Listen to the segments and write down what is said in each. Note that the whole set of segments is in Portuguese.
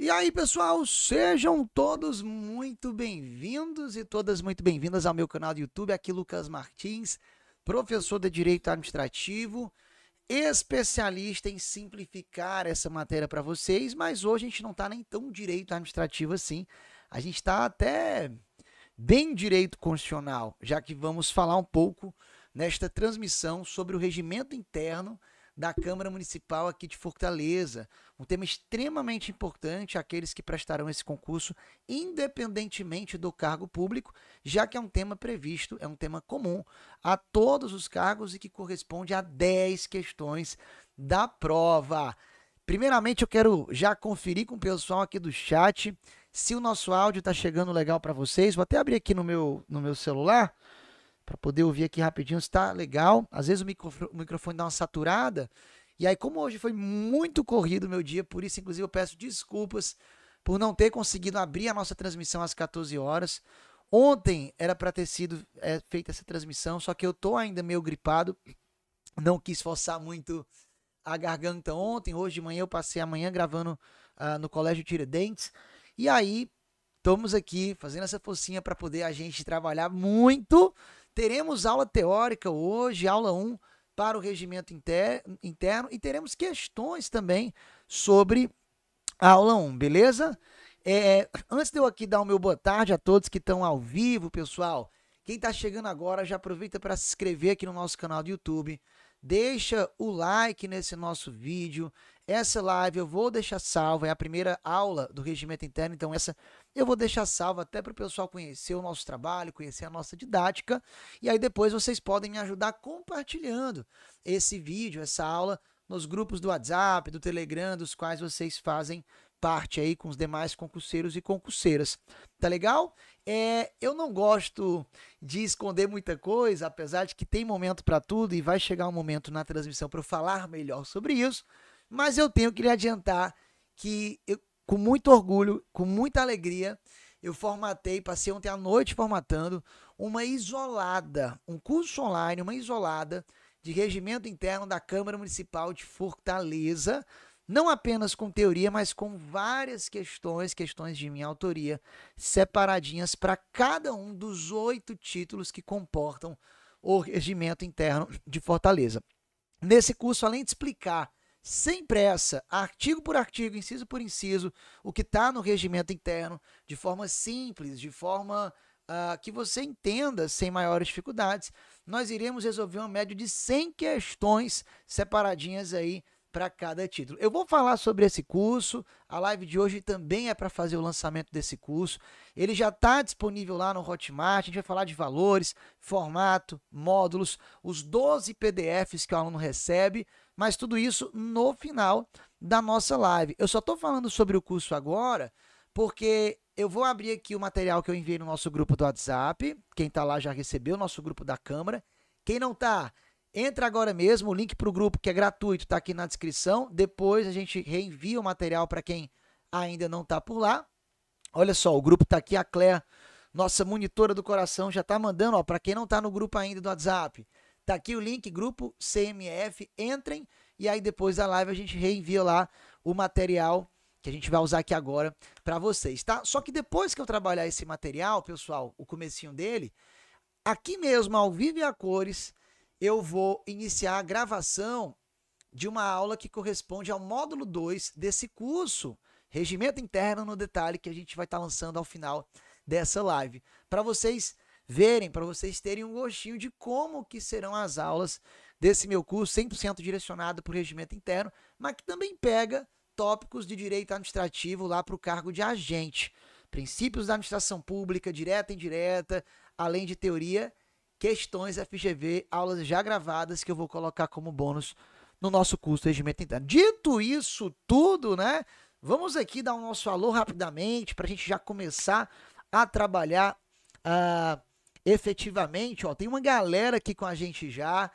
E aí, pessoal, sejam todos muito bem-vindos e todas muito bem-vindas ao meu canal do YouTube. Aqui Lucas Martins, professor de Direito Administrativo, especialista em simplificar essa matéria para vocês, mas hoje a gente não está nem tão direito administrativo assim. A gente está até bem direito constitucional, já que vamos falar um pouco nesta transmissão sobre o regimento interno da Câmara Municipal aqui de Fortaleza. Um tema extremamente importante àqueles que prestarão esse concurso, independentemente do cargo público, já que é um tema previsto, é um tema comum a todos os cargos e que corresponde a 10 questões da prova. Primeiramente, eu quero já conferir com o pessoal aqui do chat se o nosso áudio está chegando legal para vocês. Vou até abrir aqui no meu, no meu celular para poder ouvir aqui rapidinho se tá legal. Às vezes o, micro, o microfone dá uma saturada. E aí, como hoje foi muito corrido o meu dia, por isso, inclusive, eu peço desculpas por não ter conseguido abrir a nossa transmissão às 14 horas. Ontem era para ter sido é, feita essa transmissão, só que eu tô ainda meio gripado, não quis forçar muito a garganta ontem. Hoje de manhã eu passei a manhã gravando uh, no Colégio Tiradentes. E aí, estamos aqui fazendo essa focinha para poder a gente trabalhar muito Teremos aula teórica hoje, aula 1 para o regimento interno e teremos questões também sobre a aula 1, beleza? É, antes de eu aqui dar o meu boa tarde a todos que estão ao vivo, pessoal, quem está chegando agora já aproveita para se inscrever aqui no nosso canal do YouTube, deixa o like nesse nosso vídeo, essa live eu vou deixar salva, é a primeira aula do regimento interno, então essa eu vou deixar salvo até para o pessoal conhecer o nosso trabalho, conhecer a nossa didática. E aí depois vocês podem me ajudar compartilhando esse vídeo, essa aula, nos grupos do WhatsApp, do Telegram, dos quais vocês fazem parte aí com os demais concurseiros e concurseiras. Tá legal? É, eu não gosto de esconder muita coisa, apesar de que tem momento para tudo e vai chegar um momento na transmissão para eu falar melhor sobre isso, mas eu tenho que lhe adiantar que eu com muito orgulho, com muita alegria, eu formatei, passei ontem à noite formatando uma isolada, um curso online, uma isolada de regimento interno da Câmara Municipal de Fortaleza, não apenas com teoria, mas com várias questões, questões de minha autoria, separadinhas para cada um dos oito títulos que comportam o regimento interno de Fortaleza. Nesse curso, além de explicar sem pressa, artigo por artigo, inciso por inciso, o que está no regimento interno, de forma simples, de forma uh, que você entenda sem maiores dificuldades, nós iremos resolver uma média de 100 questões separadinhas aí para cada título. Eu vou falar sobre esse curso. A live de hoje também é para fazer o lançamento desse curso. Ele já está disponível lá no Hotmart. A gente vai falar de valores, formato, módulos, os 12 PDFs que o aluno recebe, mas tudo isso no final da nossa live. Eu só estou falando sobre o curso agora porque eu vou abrir aqui o material que eu enviei no nosso grupo do WhatsApp. Quem está lá já recebeu o nosso grupo da Câmara. Quem não está, Entra agora mesmo, o link para o grupo que é gratuito está aqui na descrição. Depois a gente reenvia o material para quem ainda não está por lá. Olha só, o grupo está aqui, a Claire, nossa monitora do coração, já está mandando, para quem não está no grupo ainda do WhatsApp. Está aqui o link, grupo CMF, entrem e aí depois da live a gente reenvia lá o material que a gente vai usar aqui agora para vocês, tá? Só que depois que eu trabalhar esse material, pessoal, o comecinho dele, aqui mesmo ao vivo e a cores, eu vou iniciar a gravação de uma aula que corresponde ao módulo 2 desse curso, Regimento Interno no Detalhe, que a gente vai estar tá lançando ao final dessa live. Para vocês verem, para vocês terem um gostinho de como que serão as aulas desse meu curso, 100% direcionado para o regimento interno, mas que também pega tópicos de direito administrativo lá para o cargo de agente. Princípios da administração pública, direta e indireta, além de teoria questões FGV, aulas já gravadas que eu vou colocar como bônus no nosso curso de Regimento Interno. Dito isso tudo, né? Vamos aqui dar o nosso alô rapidamente para a gente já começar a trabalhar uh, efetivamente. Ó, tem uma galera aqui com a gente já.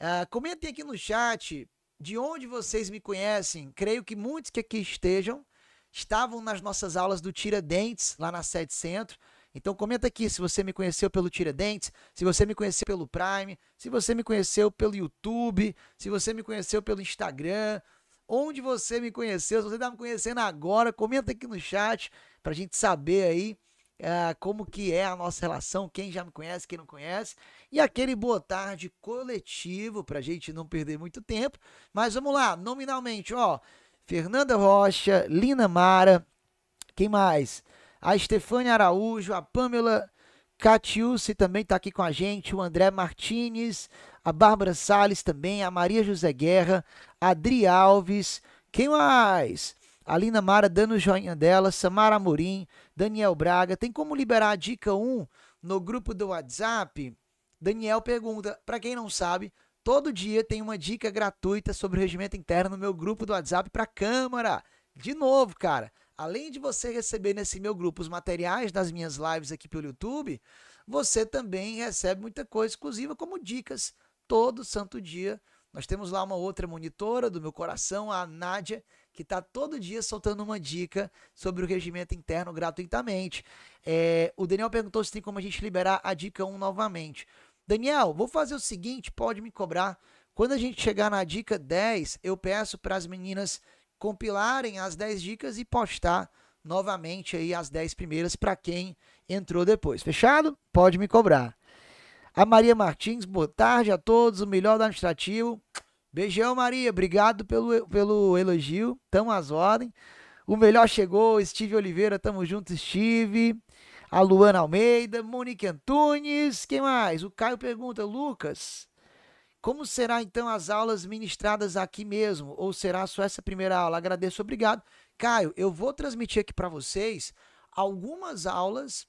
Uh, comentem aqui no chat de onde vocês me conhecem. Creio que muitos que aqui estejam estavam nas nossas aulas do Tiradentes, lá na Sede Centro. Então comenta aqui se você me conheceu pelo Tiradentes, se você me conheceu pelo Prime, se você me conheceu pelo YouTube, se você me conheceu pelo Instagram, onde você me conheceu, se você está me conhecendo agora, comenta aqui no chat para a gente saber aí uh, como que é a nossa relação, quem já me conhece, quem não conhece, e aquele boa tarde coletivo para a gente não perder muito tempo. Mas vamos lá, nominalmente, ó, Fernanda Rocha, Lina Mara, quem mais? a Stefania Araújo, a Pamela Catiusse também está aqui com a gente, o André Martinez, a Bárbara Sales também, a Maria José Guerra, a Adri Alves, quem mais? A Lina Mara dando o joinha dela, Samara Amorim, Daniel Braga. Tem como liberar a dica 1 no grupo do WhatsApp? Daniel pergunta, para quem não sabe, todo dia tem uma dica gratuita sobre o regimento interno no meu grupo do WhatsApp para a Câmara. De novo, cara além de você receber nesse meu grupo os materiais das minhas lives aqui pelo YouTube, você também recebe muita coisa exclusiva, como dicas, todo santo dia. Nós temos lá uma outra monitora do meu coração, a Nádia, que está todo dia soltando uma dica sobre o regimento interno gratuitamente. É, o Daniel perguntou se tem como a gente liberar a dica 1 novamente. Daniel, vou fazer o seguinte, pode me cobrar. Quando a gente chegar na dica 10, eu peço para as meninas compilarem as 10 dicas e postar novamente aí as 10 primeiras para quem entrou depois. Fechado? Pode me cobrar. A Maria Martins, boa tarde a todos, o melhor do administrativo. Beijão, Maria, obrigado pelo, pelo elogio, tamo às ordens. O melhor chegou, Steve Oliveira, tamo junto, Steve. A Luana Almeida, Monique Antunes, quem mais? O Caio pergunta, Lucas, como será então as aulas ministradas aqui mesmo? Ou será só essa primeira aula? Agradeço, obrigado. Caio, eu vou transmitir aqui para vocês algumas aulas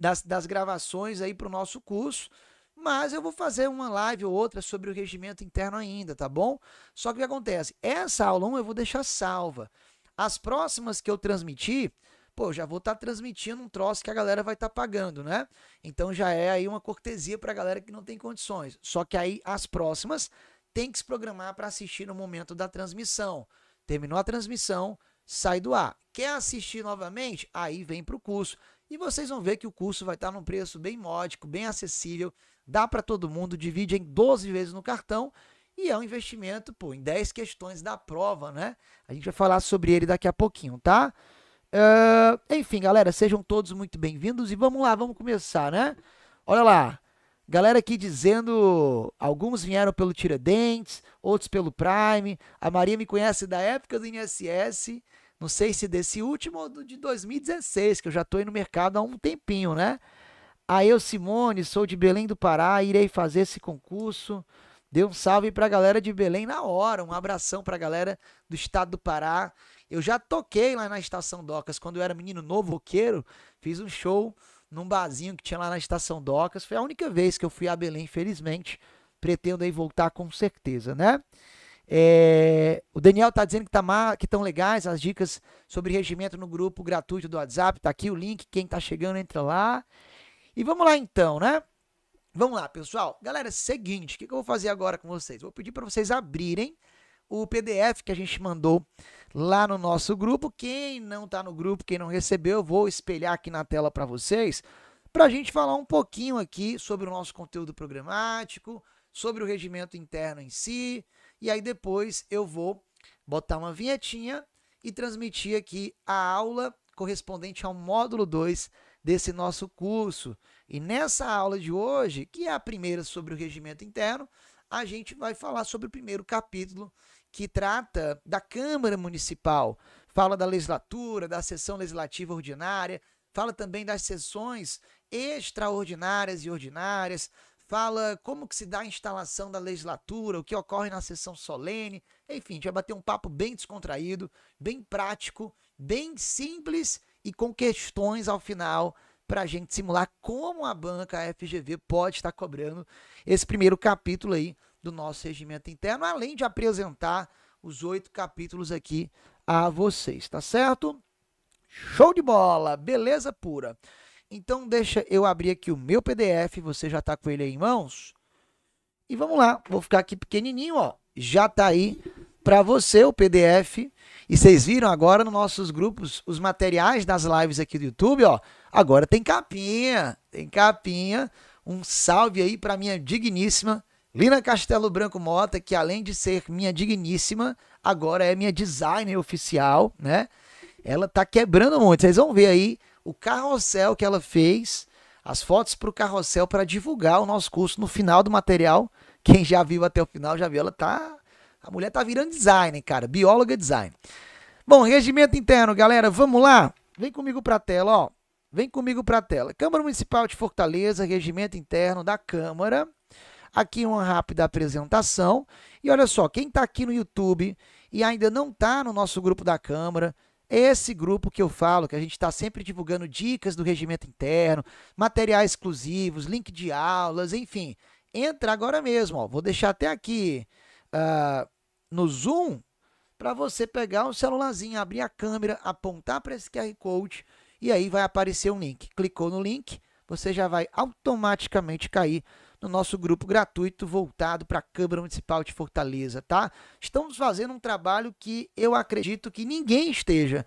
das, das gravações aí para o nosso curso, mas eu vou fazer uma live ou outra sobre o regimento interno ainda, tá bom? Só que o que acontece? Essa aula 1 eu vou deixar salva. As próximas que eu transmitir, pô, já vou estar tá transmitindo um troço que a galera vai estar tá pagando, né? Então já é aí uma cortesia para a galera que não tem condições. Só que aí as próximas tem que se programar para assistir no momento da transmissão. Terminou a transmissão, sai do ar. Quer assistir novamente? Aí vem para o curso. E vocês vão ver que o curso vai estar tá num preço bem módico, bem acessível, dá para todo mundo, divide em 12 vezes no cartão e é um investimento pô, em 10 questões da prova, né? A gente vai falar sobre ele daqui a pouquinho, tá? Uh, enfim, galera, sejam todos muito bem-vindos e vamos lá, vamos começar, né? Olha lá, galera aqui dizendo, alguns vieram pelo Tiradentes, outros pelo Prime, a Maria me conhece da época do INSS, não sei se desse último ou de 2016, que eu já estou aí no mercado há um tempinho, né? A eu, Simone, sou de Belém do Pará, irei fazer esse concurso, dê um salve para a galera de Belém na hora, um abração para a galera do estado do Pará, eu já toquei lá na Estação Docas quando eu era menino novo roqueiro, fiz um show num barzinho que tinha lá na Estação Docas. Foi a única vez que eu fui a Belém, infelizmente. Pretendo aí voltar com certeza, né? É, o Daniel tá dizendo que, tá que tão legais as dicas sobre regimento no grupo gratuito do WhatsApp. Tá aqui o link, quem tá chegando entra lá. E vamos lá então, né? Vamos lá, pessoal. Galera, seguinte, o que, que eu vou fazer agora com vocês? Vou pedir para vocês abrirem o PDF que a gente mandou lá no nosso grupo. Quem não está no grupo, quem não recebeu, eu vou espelhar aqui na tela para vocês, para a gente falar um pouquinho aqui sobre o nosso conteúdo programático, sobre o regimento interno em si, e aí depois eu vou botar uma vinhetinha e transmitir aqui a aula correspondente ao módulo 2 desse nosso curso. E nessa aula de hoje, que é a primeira sobre o regimento interno, a gente vai falar sobre o primeiro capítulo que trata da Câmara Municipal, fala da legislatura, da sessão legislativa ordinária, fala também das sessões extraordinárias e ordinárias, fala como que se dá a instalação da legislatura, o que ocorre na sessão solene, enfim, a gente vai bater um papo bem descontraído, bem prático, bem simples e com questões ao final para a gente simular como a banca FGV pode estar cobrando esse primeiro capítulo aí do nosso regimento interno, além de apresentar os oito capítulos aqui a vocês, tá certo? Show de bola, beleza pura. Então deixa eu abrir aqui o meu PDF, você já está com ele aí em mãos? E vamos lá, vou ficar aqui pequenininho, ó. Já está aí para você o PDF. E vocês viram agora nos nossos grupos os materiais das lives aqui do YouTube, ó. Agora tem capinha, tem capinha. Um salve aí para minha digníssima Lina Castelo Branco Mota, que além de ser minha digníssima, agora é minha designer oficial, né? Ela tá quebrando muito. Vocês vão ver aí o carrossel que ela fez, as fotos para o carrossel para divulgar o nosso curso no final do material. Quem já viu até o final já viu, ela tá a mulher tá virando designer, cara, bióloga design. Bom, regimento interno, galera, vamos lá. Vem comigo para a tela, ó. Vem comigo para a tela. Câmara Municipal de Fortaleza, regimento interno da Câmara. Aqui uma rápida apresentação. E olha só, quem está aqui no YouTube e ainda não está no nosso grupo da Câmara, é esse grupo que eu falo, que a gente está sempre divulgando dicas do regimento interno, materiais exclusivos, link de aulas, enfim. Entra agora mesmo, ó. vou deixar até aqui uh, no Zoom para você pegar o celularzinho, abrir a câmera, apontar para esse QR Code e aí vai aparecer um link. Clicou no link, você já vai automaticamente cair no nosso grupo gratuito voltado para a Câmara Municipal de Fortaleza, tá? Estamos fazendo um trabalho que eu acredito que ninguém esteja.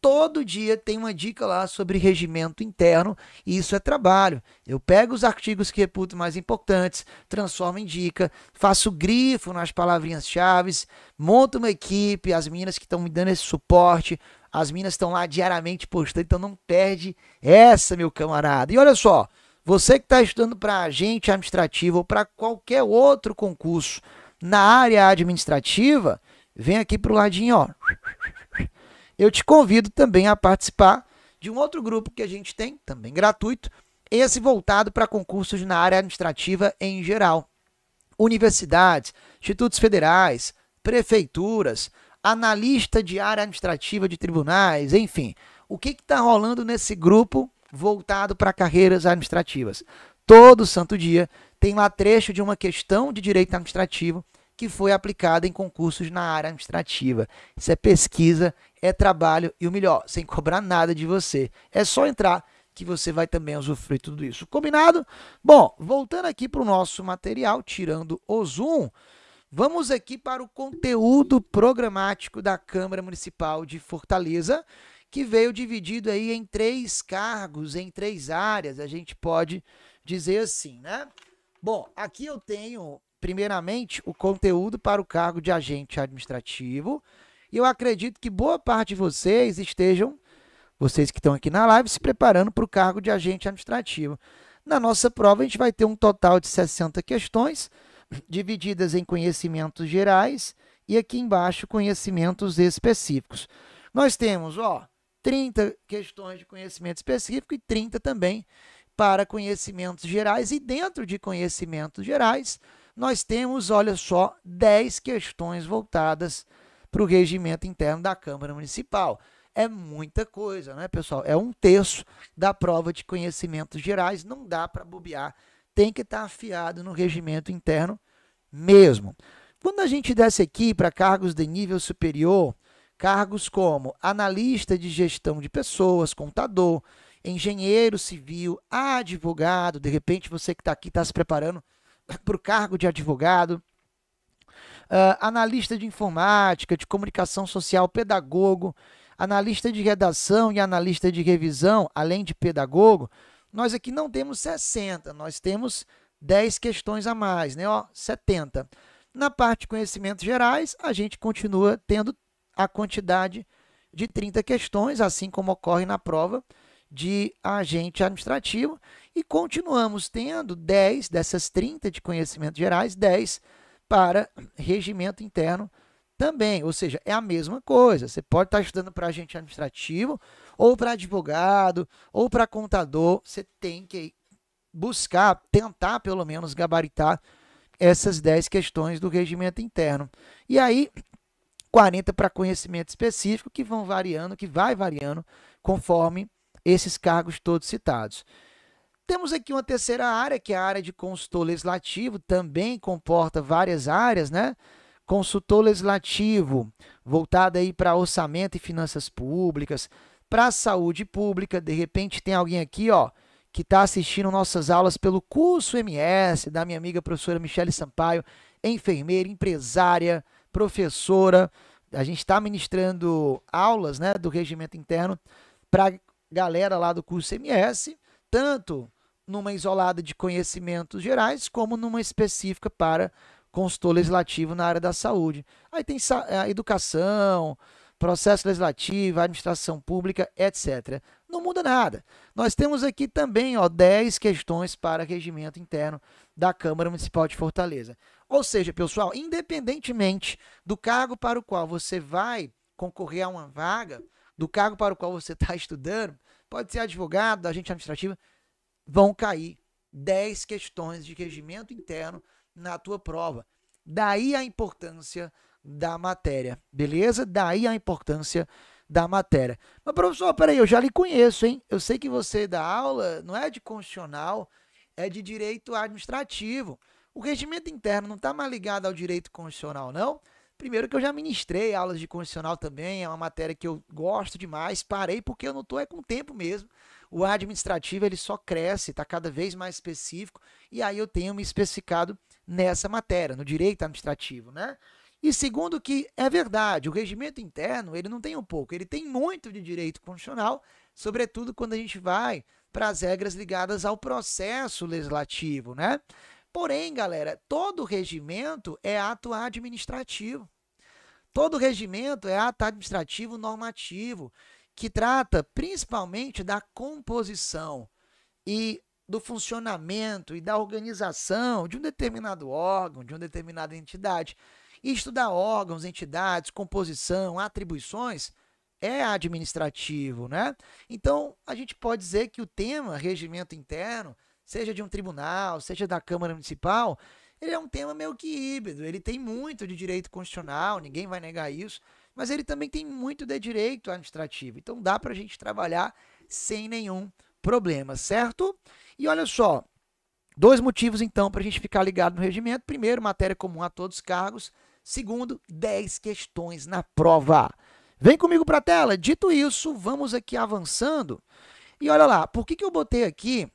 Todo dia tem uma dica lá sobre regimento interno e isso é trabalho. Eu pego os artigos que reputo mais importantes, transformo em dica, faço grifo nas palavrinhas-chave, monto uma equipe, as meninas que estão me dando esse suporte, as minas estão lá diariamente postando, então não perde essa, meu camarada. E olha só, você que está estudando para agente administrativo ou para qualquer outro concurso na área administrativa, vem aqui para o ladinho. Ó. Eu te convido também a participar de um outro grupo que a gente tem, também gratuito, esse voltado para concursos na área administrativa em geral. Universidades, institutos federais, prefeituras, analista de área administrativa de tribunais, enfim. O que está rolando nesse grupo voltado para carreiras administrativas. Todo santo dia tem lá trecho de uma questão de direito administrativo que foi aplicada em concursos na área administrativa. Isso é pesquisa, é trabalho e o melhor, sem cobrar nada de você. É só entrar que você vai também usufruir tudo isso. Combinado? Bom, voltando aqui para o nosso material, tirando o Zoom, vamos aqui para o conteúdo programático da Câmara Municipal de Fortaleza, que veio dividido aí em três cargos, em três áreas, a gente pode dizer assim, né? Bom, aqui eu tenho, primeiramente, o conteúdo para o cargo de agente administrativo. E eu acredito que boa parte de vocês estejam, vocês que estão aqui na live, se preparando para o cargo de agente administrativo. Na nossa prova, a gente vai ter um total de 60 questões, divididas em conhecimentos gerais e aqui embaixo, conhecimentos específicos. Nós temos, ó, 30 questões de conhecimento específico e 30 também para conhecimentos gerais. E dentro de conhecimentos gerais, nós temos, olha só, 10 questões voltadas para o regimento interno da Câmara Municipal. É muita coisa, né, pessoal? É um terço da prova de conhecimentos gerais, não dá para bobear. Tem que estar tá afiado no regimento interno mesmo. Quando a gente desce aqui para cargos de nível superior, Cargos como analista de gestão de pessoas, contador, engenheiro civil, advogado. De repente, você que está aqui está se preparando para o cargo de advogado. Uh, analista de informática, de comunicação social, pedagogo, analista de redação e analista de revisão, além de pedagogo, nós aqui não temos 60, nós temos 10 questões a mais, né? Ó, 70. Na parte de conhecimentos gerais, a gente continua tendo a quantidade de 30 questões, assim como ocorre na prova de agente administrativo, e continuamos tendo 10 dessas 30 de conhecimentos gerais, 10 para regimento interno também, ou seja, é a mesma coisa. Você pode estar estudando para agente administrativo, ou para advogado, ou para contador, você tem que buscar, tentar pelo menos gabaritar essas 10 questões do regimento interno. E aí, 40 para conhecimento específico, que vão variando, que vai variando conforme esses cargos todos citados. Temos aqui uma terceira área, que é a área de consultor legislativo, também comporta várias áreas, né? Consultor legislativo, voltado aí para orçamento e finanças públicas, para saúde pública, de repente tem alguém aqui, ó, que está assistindo nossas aulas pelo curso MS da minha amiga professora Michele Sampaio, enfermeira, empresária, professora. A gente está ministrando aulas né, do regimento interno para galera lá do curso MS, tanto numa isolada de conhecimentos gerais, como numa específica para consultor legislativo na área da saúde. Aí tem a eh, educação, processo legislativo, administração pública, etc. Não muda nada. Nós temos aqui também ó, 10 questões para regimento interno da Câmara Municipal de Fortaleza. Ou seja, pessoal, independentemente do cargo para o qual você vai concorrer a uma vaga, do cargo para o qual você está estudando, pode ser advogado, agente administrativo, vão cair 10 questões de regimento interno na tua prova. Daí a importância da matéria, beleza? Daí a importância da matéria. Mas, professor, peraí, eu já lhe conheço, hein? Eu sei que você dá aula, não é de constitucional, é de direito administrativo. O regimento interno não está mais ligado ao direito constitucional, não? Primeiro que eu já ministrei aulas de constitucional também, é uma matéria que eu gosto demais, parei porque eu não estou é com tempo mesmo. O administrativo ele só cresce, está cada vez mais específico, e aí eu tenho me especificado nessa matéria, no direito administrativo, né? E segundo que é verdade, o regimento interno, ele não tem um pouco, ele tem muito de direito constitucional, sobretudo quando a gente vai para as regras ligadas ao processo legislativo, né? Porém, galera, todo regimento é ato administrativo. Todo regimento é ato administrativo normativo, que trata principalmente da composição e do funcionamento e da organização de um determinado órgão, de uma determinada entidade. E estudar órgãos, entidades, composição, atribuições é administrativo, né? Então, a gente pode dizer que o tema regimento interno seja de um tribunal, seja da Câmara Municipal, ele é um tema meio que híbrido. Ele tem muito de direito constitucional, ninguém vai negar isso, mas ele também tem muito de direito administrativo. Então dá para a gente trabalhar sem nenhum problema, certo? E olha só, dois motivos então para a gente ficar ligado no regimento: primeiro, matéria comum a todos os cargos. Segundo, 10 questões na prova. Vem comigo para a tela. Dito isso, vamos aqui avançando. E olha lá, por que, que eu botei aqui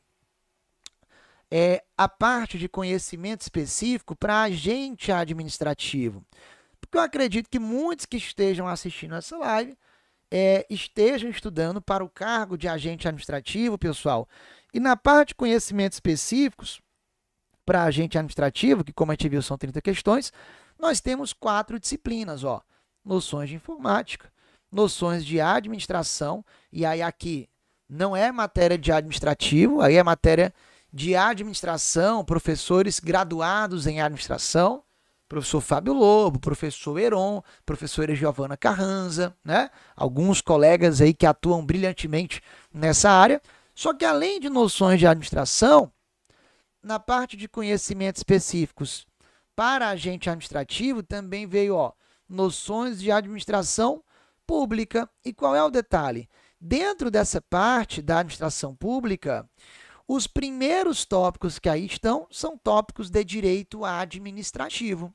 é, a parte de conhecimento específico para agente administrativo. Porque eu acredito que muitos que estejam assistindo essa live é, estejam estudando para o cargo de agente administrativo, pessoal. E na parte de conhecimentos específicos para agente administrativo, que como a gente viu são 30 questões, nós temos quatro disciplinas, ó. Noções de informática, noções de administração, e aí aqui não é matéria de administrativo, aí é matéria de administração, professores graduados em administração, professor Fábio Lobo, professor Heron, professora Giovana Carranza, né? Alguns colegas aí que atuam brilhantemente nessa área. Só que além de noções de administração, na parte de conhecimentos específicos para agente administrativo também veio, ó, noções de administração pública. E qual é o detalhe? Dentro dessa parte da administração pública, os primeiros tópicos que aí estão são tópicos de direito administrativo.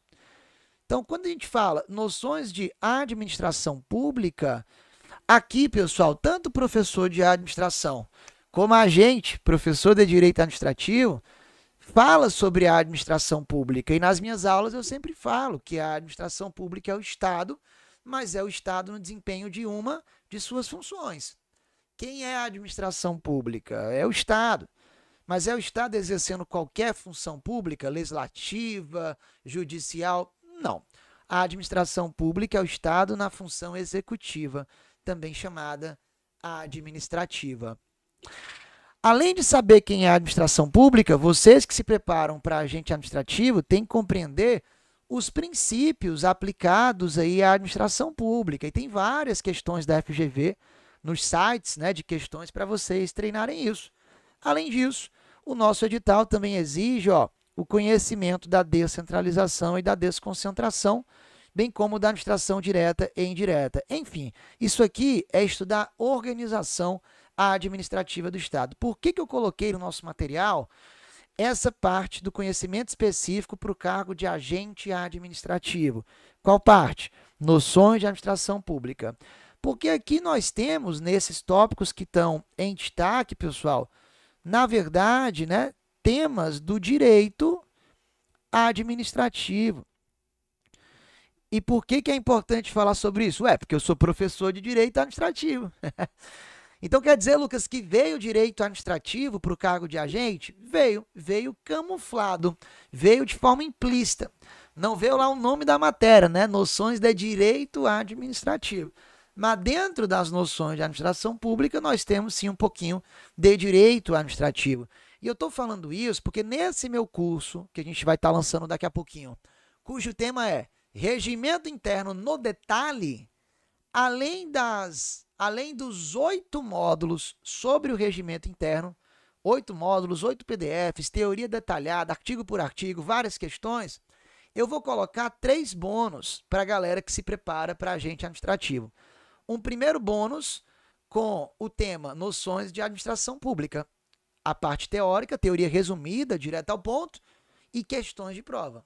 Então, quando a gente fala noções de administração pública, aqui, pessoal, tanto o professor de administração como a gente, professor de direito administrativo, fala sobre a administração pública. E nas minhas aulas eu sempre falo que a administração pública é o Estado, mas é o Estado no desempenho de uma de suas funções. Quem é a administração pública? É o Estado mas é o Estado exercendo qualquer função pública, legislativa, judicial? Não. A administração pública é o Estado na função executiva, também chamada administrativa. Além de saber quem é a administração pública, vocês que se preparam para agente administrativo têm que compreender os princípios aplicados aí à administração pública. E tem várias questões da FGV nos sites né, de questões para vocês treinarem isso. Além disso, o nosso edital também exige ó, o conhecimento da descentralização e da desconcentração, bem como da administração direta e indireta. Enfim, isso aqui é estudar organização administrativa do Estado. Por que, que eu coloquei no nosso material essa parte do conhecimento específico para o cargo de agente administrativo? Qual parte? Noções de administração pública. Porque aqui nós temos, nesses tópicos que estão em destaque, pessoal, na verdade, né, temas do direito administrativo. E por que, que é importante falar sobre isso? É, porque eu sou professor de direito administrativo. então quer dizer, Lucas, que veio direito administrativo para o cargo de agente? Veio, veio camuflado, veio de forma implícita. Não veio lá o nome da matéria, né? Noções de direito administrativo. Mas dentro das noções de administração pública, nós temos sim um pouquinho de direito administrativo. E eu estou falando isso porque nesse meu curso, que a gente vai estar tá lançando daqui a pouquinho, cujo tema é Regimento Interno no Detalhe, além, das, além dos oito módulos sobre o regimento interno, oito módulos, oito PDFs, teoria detalhada, artigo por artigo, várias questões, eu vou colocar três bônus para a galera que se prepara para agente administrativo um primeiro bônus com o tema Noções de Administração Pública. A parte teórica, teoria resumida, direta ao ponto, e questões de prova.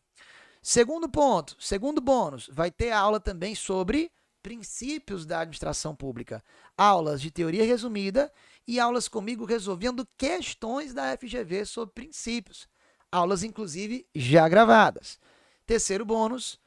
Segundo ponto, segundo bônus, vai ter aula também sobre princípios da administração pública, aulas de teoria resumida e aulas comigo resolvendo questões da FGV sobre princípios, aulas inclusive já gravadas. Terceiro bônus,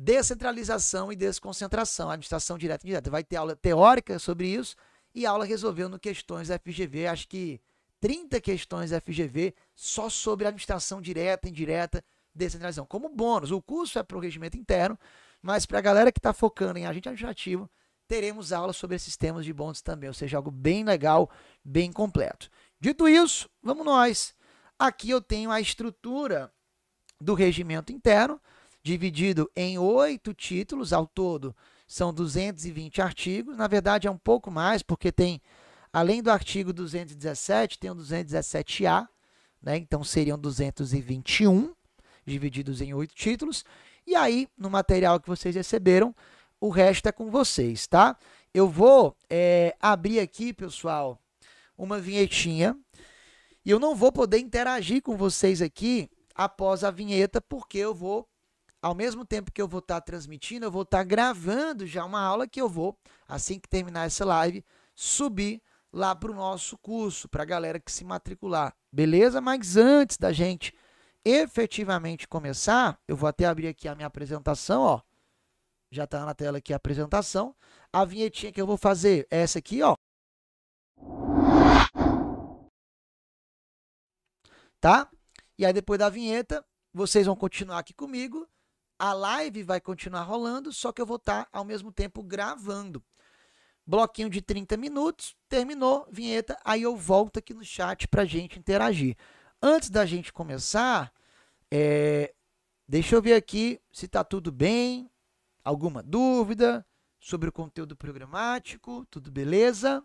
Descentralização e desconcentração, administração direta e indireta. Vai ter aula teórica sobre isso e aula resolvendo questões FGV, acho que 30 questões FGV só sobre administração direta, indireta, descentralização. Como bônus, o curso é para o regimento interno, mas para a galera que está focando em agente administrativo, teremos aula sobre esses temas de bônus também, ou seja, algo bem legal, bem completo. Dito isso, vamos nós. Aqui eu tenho a estrutura do regimento interno, dividido em oito títulos, ao todo são 220 artigos. Na verdade, é um pouco mais, porque tem, além do artigo 217, tem o 217A, né? então seriam 221, divididos em oito títulos. E aí, no material que vocês receberam, o resto é com vocês, tá? Eu vou é, abrir aqui, pessoal, uma vinhetinha. E eu não vou poder interagir com vocês aqui após a vinheta, porque eu vou ao mesmo tempo que eu vou estar tá transmitindo, eu vou estar tá gravando já uma aula que eu vou, assim que terminar essa live, subir lá para o nosso curso, para a galera que se matricular. Beleza? Mas antes da gente efetivamente começar, eu vou até abrir aqui a minha apresentação, ó. Já está na tela aqui a apresentação. A vinhetinha que eu vou fazer é essa aqui, ó. Tá? E aí depois da vinheta, vocês vão continuar aqui comigo a live vai continuar rolando, só que eu vou estar ao mesmo tempo gravando. Bloquinho de 30 minutos, terminou, vinheta, aí eu volto aqui no chat para gente interagir. Antes da gente começar, é, deixa eu ver aqui se está tudo bem, alguma dúvida sobre o conteúdo programático, tudo beleza?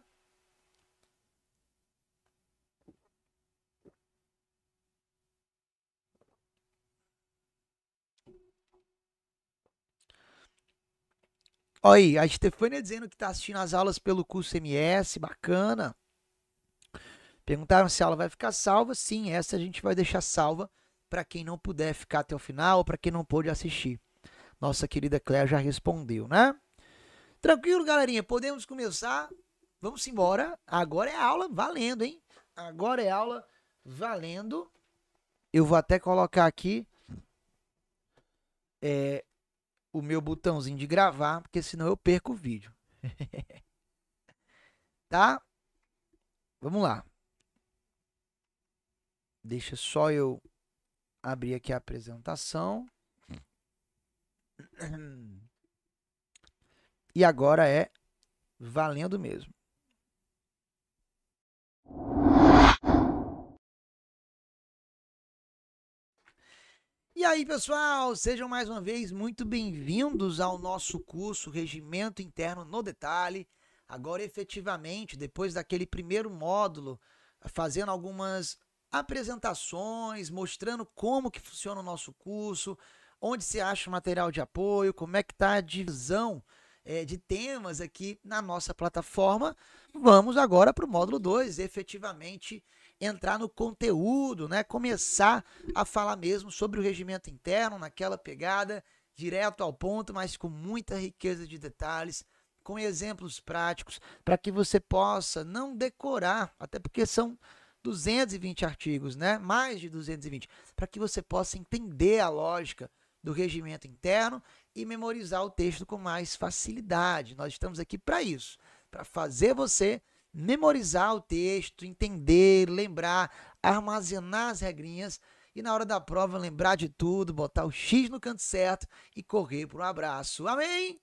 Olha aí, a Stefania dizendo que está assistindo as aulas pelo curso MS, bacana. Perguntaram se a aula vai ficar salva. Sim, essa a gente vai deixar salva para quem não puder ficar até o final ou para quem não pôde assistir. Nossa querida Claire já respondeu, né? Tranquilo, galerinha, podemos começar? Vamos embora. Agora é aula valendo, hein? Agora é aula valendo. Eu vou até colocar aqui é, o meu botãozinho de gravar, porque senão eu perco o vídeo. tá? Vamos lá. Deixa só eu abrir aqui a apresentação. E agora é valendo mesmo. E aí, pessoal, sejam mais uma vez muito bem-vindos ao nosso curso Regimento Interno no Detalhe. Agora, efetivamente, depois daquele primeiro módulo, fazendo algumas apresentações, mostrando como que funciona o nosso curso, onde se acha o material de apoio, como é que está a divisão é, de temas aqui na nossa plataforma. Vamos agora para o módulo 2, efetivamente entrar no conteúdo, né? Começar a falar mesmo sobre o regimento interno, naquela pegada, direto ao ponto, mas com muita riqueza de detalhes, com exemplos práticos, para que você possa não decorar, até porque são 220 artigos, né? Mais de 220, para que você possa entender a lógica do regimento interno e memorizar o texto com mais facilidade. Nós estamos aqui para isso, para fazer você memorizar o texto, entender, lembrar, armazenar as regrinhas e na hora da prova lembrar de tudo, botar o X no canto certo e correr para um abraço. Amém?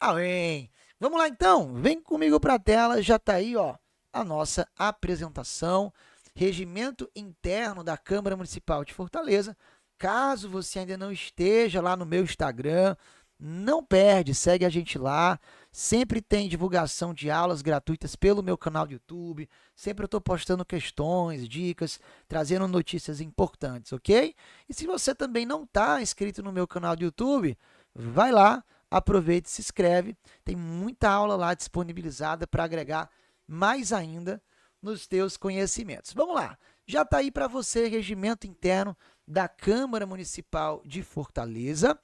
Amém. Vamos lá então, vem comigo para a tela, já está aí ó, a nossa apresentação, regimento interno da Câmara Municipal de Fortaleza. Caso você ainda não esteja lá no meu Instagram, não perde, segue a gente lá. Sempre tem divulgação de aulas gratuitas pelo meu canal do YouTube. Sempre eu estou postando questões, dicas, trazendo notícias importantes, ok? E se você também não está inscrito no meu canal do YouTube, vai lá, aproveita e se inscreve. Tem muita aula lá disponibilizada para agregar mais ainda nos teus conhecimentos. Vamos lá. Já está aí para você regimento interno da Câmara Municipal de Fortaleza.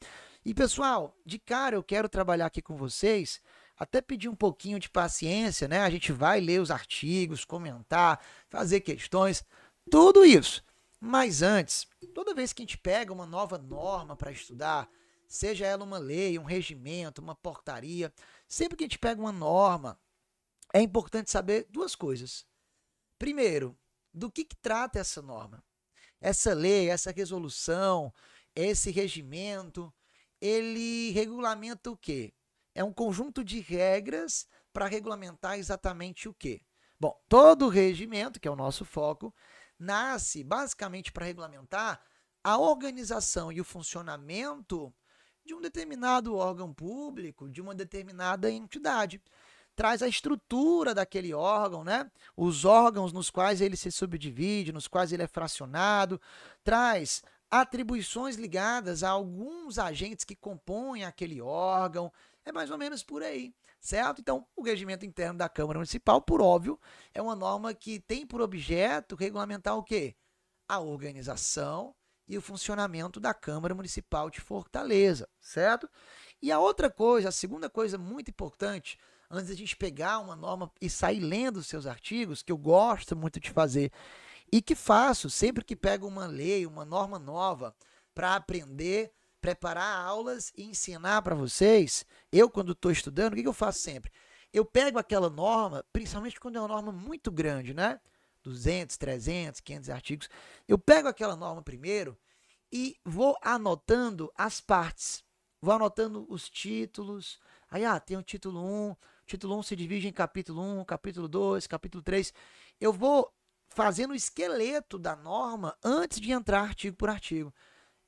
E pessoal, de cara eu quero trabalhar aqui com vocês, até pedir um pouquinho de paciência, né? A gente vai ler os artigos, comentar, fazer questões, tudo isso. Mas antes, toda vez que a gente pega uma nova norma para estudar, seja ela uma lei, um regimento, uma portaria, sempre que a gente pega uma norma, é importante saber duas coisas. Primeiro, do que, que trata essa norma? Essa lei, essa resolução, esse regimento, ele regulamenta o quê? É um conjunto de regras para regulamentar exatamente o quê? Bom, todo regimento, que é o nosso foco, nasce basicamente para regulamentar a organização e o funcionamento de um determinado órgão público, de uma determinada entidade. Traz a estrutura daquele órgão, né? os órgãos nos quais ele se subdivide, nos quais ele é fracionado, traz atribuições ligadas a alguns agentes que compõem aquele órgão. É mais ou menos por aí, certo? Então, o regimento interno da Câmara Municipal, por óbvio, é uma norma que tem por objeto regulamentar o quê? A organização e o funcionamento da Câmara Municipal de Fortaleza, certo? E a outra coisa, a segunda coisa muito importante, antes da gente pegar uma norma e sair lendo os seus artigos, que eu gosto muito de fazer e que faço sempre que pego uma lei, uma norma nova para aprender, preparar aulas e ensinar para vocês. Eu, quando estou estudando, o que, que eu faço sempre? Eu pego aquela norma, principalmente quando é uma norma muito grande, né? 200, 300, 500 artigos. Eu pego aquela norma primeiro e vou anotando as partes. Vou anotando os títulos. Aí, ah, tem o título 1. O título 1 se divide em capítulo 1, capítulo 2, capítulo 3. Eu vou fazendo o esqueleto da norma antes de entrar artigo por artigo.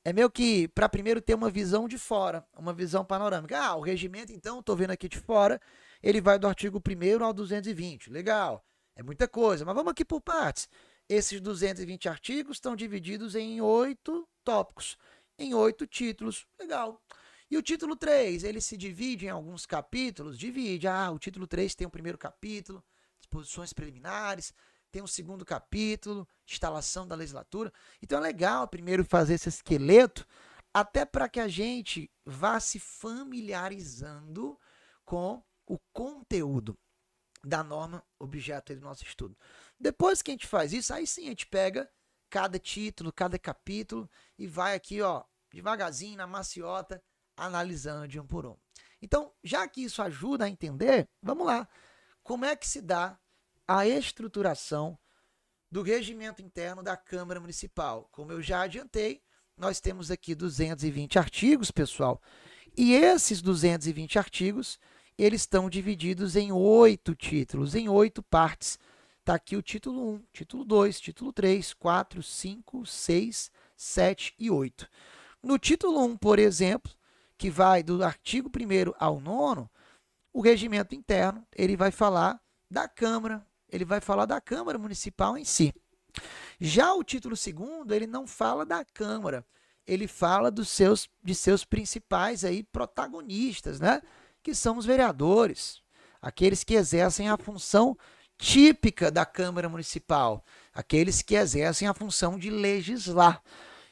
É meio que para primeiro ter uma visão de fora, uma visão panorâmica. Ah, o regimento, então, estou vendo aqui de fora, ele vai do artigo 1 ao 220. Legal, é muita coisa, mas vamos aqui por partes. Esses 220 artigos estão divididos em oito tópicos, em oito títulos. Legal. E o título 3, ele se divide em alguns capítulos? Divide. Ah, o título 3 tem o primeiro capítulo, disposições preliminares tem um segundo capítulo, instalação da legislatura. Então é legal primeiro fazer esse esqueleto, até para que a gente vá se familiarizando com o conteúdo da norma objeto do nosso estudo. Depois que a gente faz isso, aí sim a gente pega cada título, cada capítulo e vai aqui, ó, devagarzinho na maciota, analisando de um por um. Então, já que isso ajuda a entender, vamos lá. Como é que se dá a estruturação do regimento interno da Câmara Municipal. Como eu já adiantei, nós temos aqui 220 artigos, pessoal. E esses 220 artigos, eles estão divididos em oito títulos, em oito partes. Está aqui o título 1, título 2, título 3, 4, 5, 6, 7 e 8. No título 1, por exemplo, que vai do artigo 1 ao 9, o regimento interno ele vai falar da Câmara ele vai falar da Câmara Municipal em si. Já o título segundo, ele não fala da Câmara, ele fala dos seus, de seus principais aí protagonistas, né? que são os vereadores, aqueles que exercem a função típica da Câmara Municipal, aqueles que exercem a função de legislar.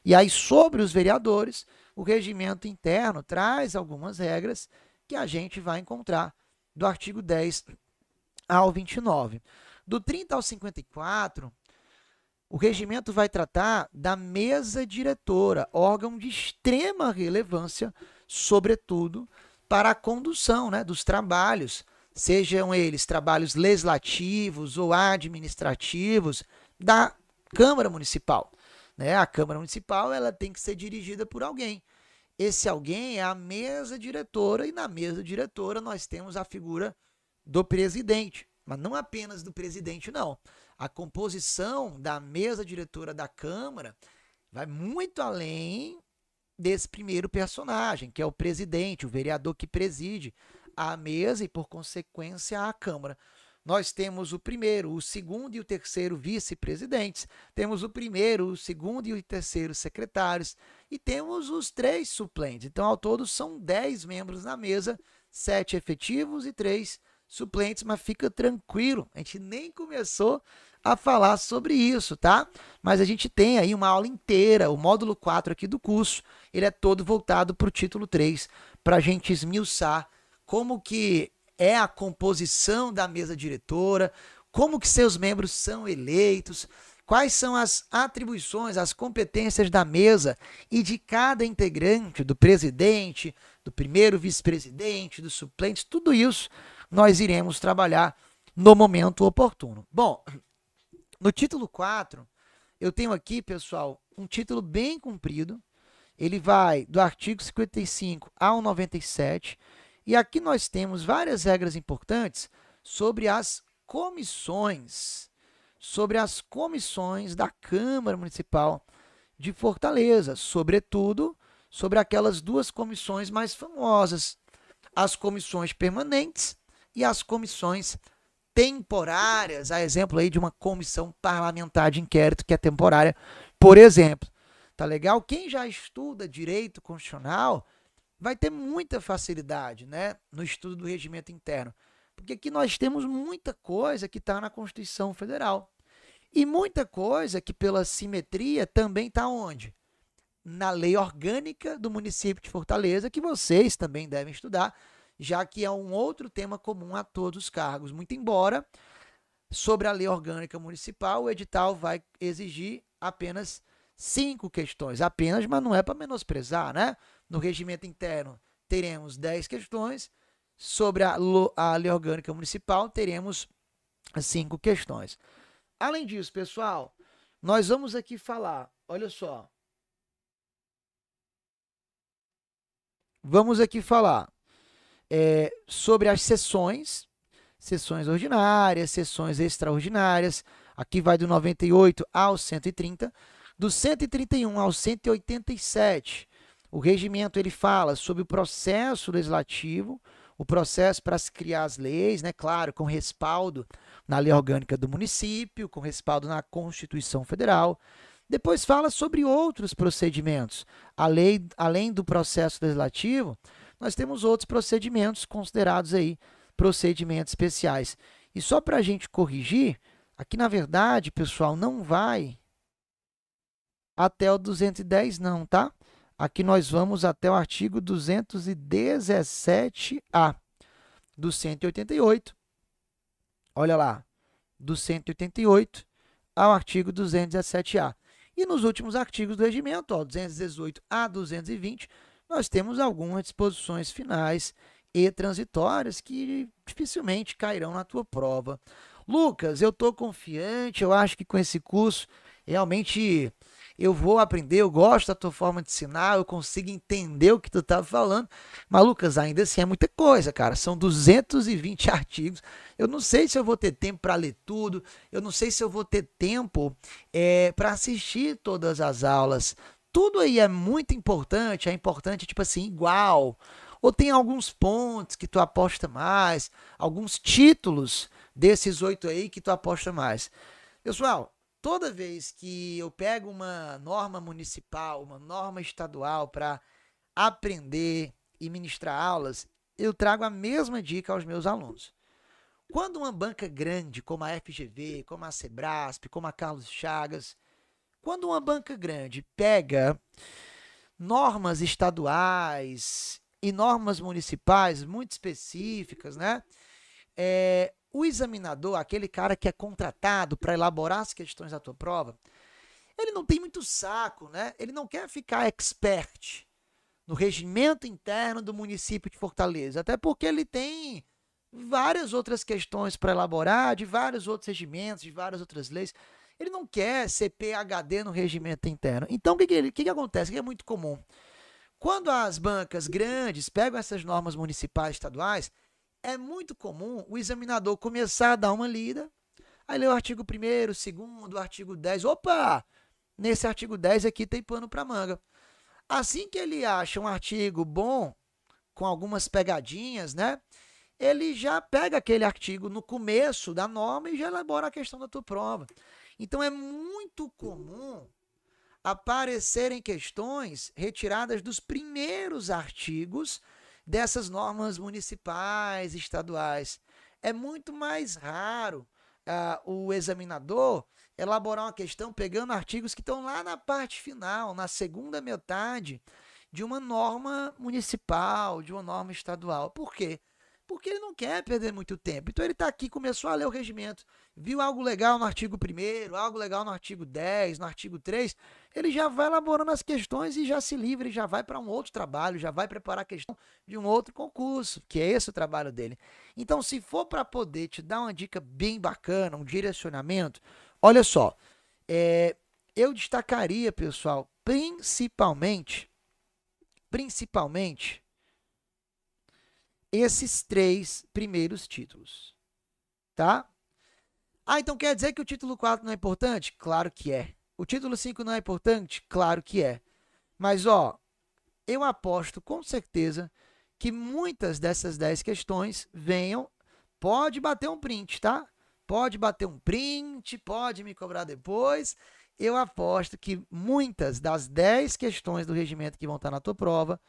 E aí, sobre os vereadores, o regimento interno traz algumas regras que a gente vai encontrar do artigo 10 ao 29. Do 30 ao 54, o regimento vai tratar da mesa diretora, órgão de extrema relevância, sobretudo para a condução né, dos trabalhos, sejam eles trabalhos legislativos ou administrativos da Câmara Municipal. Né? A Câmara Municipal ela tem que ser dirigida por alguém. Esse alguém é a mesa diretora, e na mesa diretora nós temos a figura do presidente mas não apenas do presidente, não. A composição da mesa diretora da Câmara vai muito além desse primeiro personagem, que é o presidente, o vereador que preside a mesa e, por consequência, a Câmara. Nós temos o primeiro, o segundo e o terceiro vice-presidentes, temos o primeiro, o segundo e o terceiro secretários, e temos os três suplentes. Então, ao todo, são dez membros na mesa, sete efetivos e três suplentes suplentes, mas fica tranquilo, a gente nem começou a falar sobre isso, tá? Mas a gente tem aí uma aula inteira, o módulo 4 aqui do curso, ele é todo voltado para o título 3, para a gente esmiuçar como que é a composição da mesa diretora, como que seus membros são eleitos, quais são as atribuições, as competências da mesa e de cada integrante, do presidente, do primeiro vice-presidente, dos suplentes, tudo isso nós iremos trabalhar no momento oportuno. Bom, no título 4, eu tenho aqui, pessoal, um título bem comprido. Ele vai do artigo 55 ao 97. E aqui nós temos várias regras importantes sobre as comissões, sobre as comissões da Câmara Municipal de Fortaleza, sobretudo sobre aquelas duas comissões mais famosas, as comissões permanentes e as comissões temporárias, a exemplo aí de uma comissão parlamentar de inquérito que é temporária, por exemplo. Tá legal? Quem já estuda direito constitucional vai ter muita facilidade, né, no estudo do regimento interno, porque aqui nós temos muita coisa que está na Constituição Federal e muita coisa que pela simetria também está onde? Na lei orgânica do município de Fortaleza, que vocês também devem estudar, já que é um outro tema comum a todos os cargos. Muito embora, sobre a lei orgânica municipal, o edital vai exigir apenas cinco questões, apenas, mas não é para menosprezar, né? No regimento interno teremos dez questões, sobre a, a lei orgânica municipal teremos cinco questões. Além disso, pessoal, nós vamos aqui falar, olha só. Vamos aqui falar é, sobre as sessões, sessões ordinárias, sessões extraordinárias. Aqui vai do 98 ao 130, do 131 ao 187. O regimento ele fala sobre o processo legislativo, o processo para se criar as leis, né? Claro, com respaldo na lei orgânica do município, com respaldo na Constituição Federal. Depois fala sobre outros procedimentos. Lei, além do processo legislativo, nós temos outros procedimentos considerados aí procedimentos especiais. E só para a gente corrigir, aqui na verdade, pessoal, não vai até o 210 não, tá? Aqui nós vamos até o artigo 217A do 188. Olha lá, do 188 ao artigo 217A. E nos últimos artigos do regimento, ó, 218 a 220, nós temos algumas disposições finais e transitórias que dificilmente cairão na tua prova. Lucas, eu estou confiante, eu acho que com esse curso realmente eu vou aprender, eu gosto da tua forma de ensinar, eu consigo entender o que tu tá falando. Mas, Lucas, ainda assim é muita coisa, cara. São 220 artigos. Eu não sei se eu vou ter tempo para ler tudo, eu não sei se eu vou ter tempo é, eh, para assistir todas as aulas tudo aí é muito importante, é importante, tipo assim, igual. Ou tem alguns pontos que tu aposta mais, alguns títulos desses oito aí que tu aposta mais. Pessoal, toda vez que eu pego uma norma municipal, uma norma estadual para aprender e ministrar aulas, eu trago a mesma dica aos meus alunos. Quando uma banca grande, como a FGV, como a Sebrasp, como a Carlos Chagas, quando uma banca grande pega normas estaduais e normas municipais muito específicas, né? É, o examinador, aquele cara que é contratado para elaborar as questões da tua prova, ele não tem muito saco, né? Ele não quer ficar expert no regimento interno do município de Fortaleza, até porque ele tem várias outras questões para elaborar, de vários outros regimentos, de várias outras leis. Ele não quer ser PHD no regimento interno. Então, o que, que, que, que acontece? O que é muito comum? Quando as bancas grandes pegam essas normas municipais estaduais, é muito comum o examinador começar a dar uma lida, aí lê o artigo 1, 2, artigo 10. Opa! Nesse artigo 10 aqui tem pano para manga. Assim que ele acha um artigo bom, com algumas pegadinhas, né? Ele já pega aquele artigo no começo da norma e já elabora a questão da tua prova. Então é muito comum aparecerem questões retiradas dos primeiros artigos dessas normas municipais, estaduais. É muito mais raro uh, o examinador elaborar uma questão pegando artigos que estão lá na parte final, na segunda metade de uma norma municipal, de uma norma estadual. Por quê? Porque ele não quer perder muito tempo. Então ele está aqui, começou a ler o regimento, viu algo legal no artigo 1, algo legal no artigo 10, no artigo 3, ele já vai elaborando as questões e já se livra, e já vai para um outro trabalho, já vai preparar a questão de um outro concurso, que é esse o trabalho dele. Então, se for para poder te dar uma dica bem bacana, um direcionamento, olha só, é, eu destacaria, pessoal, principalmente, principalmente, esses três primeiros títulos, tá? Ah, então quer dizer que o título 4 não é importante? Claro que é. O título 5 não é importante? Claro que é. Mas, ó, eu aposto com certeza que muitas dessas 10 questões venham. Pode bater um print, tá? Pode bater um print, pode me cobrar depois. Eu aposto que muitas das 10 questões do regimento que vão estar tá na tua prova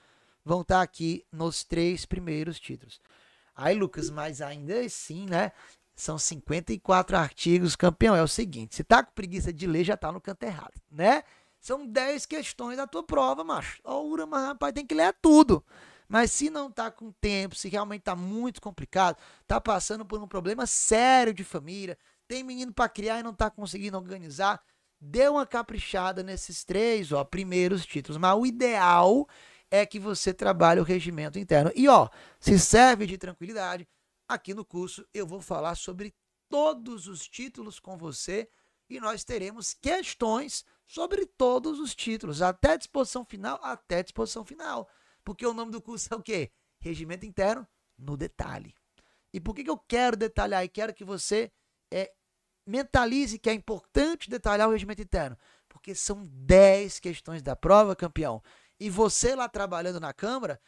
vão estar tá aqui nos três primeiros títulos. Aí, Lucas, mas ainda assim, né? São 54 artigos, campeão. É o seguinte: se tá com preguiça de ler, já tá no canto errado, né? São 10 questões da tua prova, macho. o mas rapaz, tem que ler tudo. Mas se não tá com tempo, se realmente tá muito complicado, tá passando por um problema sério de família, tem menino para criar e não tá conseguindo organizar, dê uma caprichada nesses três, ó, primeiros títulos. Mas o ideal é que você trabalhe o regimento interno. E ó, se serve de tranquilidade, Aqui no curso eu vou falar sobre todos os títulos com você e nós teremos questões sobre todos os títulos, até disposição final, até disposição final. Porque o nome do curso é o quê? Regimento Interno no Detalhe. E por que, que eu quero detalhar e quero que você é, mentalize que é importante detalhar o regimento interno? Porque são 10 questões da prova, campeão. E você lá trabalhando na Câmara,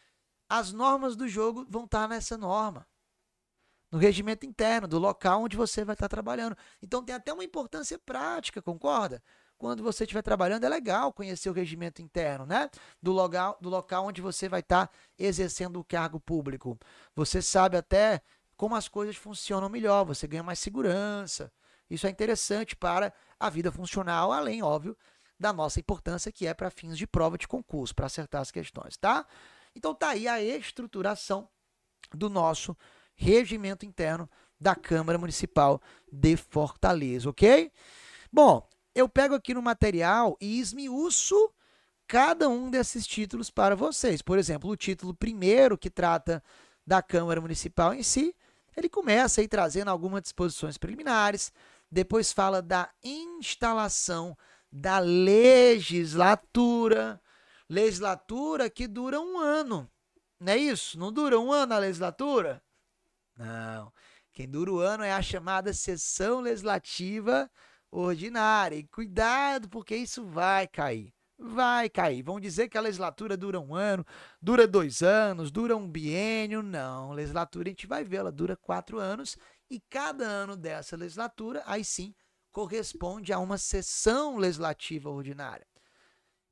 as normas do jogo vão estar nessa norma no regimento interno do local onde você vai estar trabalhando. Então tem até uma importância prática, concorda? Quando você estiver trabalhando, é legal conhecer o regimento interno, né? Do local, do local onde você vai estar exercendo o cargo público. Você sabe até como as coisas funcionam melhor, você ganha mais segurança. Isso é interessante para a vida funcional, além, óbvio, da nossa importância que é para fins de prova de concurso, para acertar as questões, tá? Então tá aí a estruturação do nosso regimento interno da Câmara Municipal de Fortaleza, ok? Bom, eu pego aqui no material e esmiuço cada um desses títulos para vocês. Por exemplo, o título primeiro, que trata da Câmara Municipal em si, ele começa aí trazendo algumas disposições preliminares, depois fala da instalação da legislatura, legislatura que dura um ano, não é isso? Não dura um ano a legislatura? Não. Quem dura o ano é a chamada sessão legislativa ordinária. E cuidado, porque isso vai cair. Vai cair. Vão dizer que a legislatura dura um ano, dura dois anos, dura um biênio. Não, legislatura a gente vai ver, ela dura quatro anos e cada ano dessa legislatura, aí sim, corresponde a uma sessão legislativa ordinária.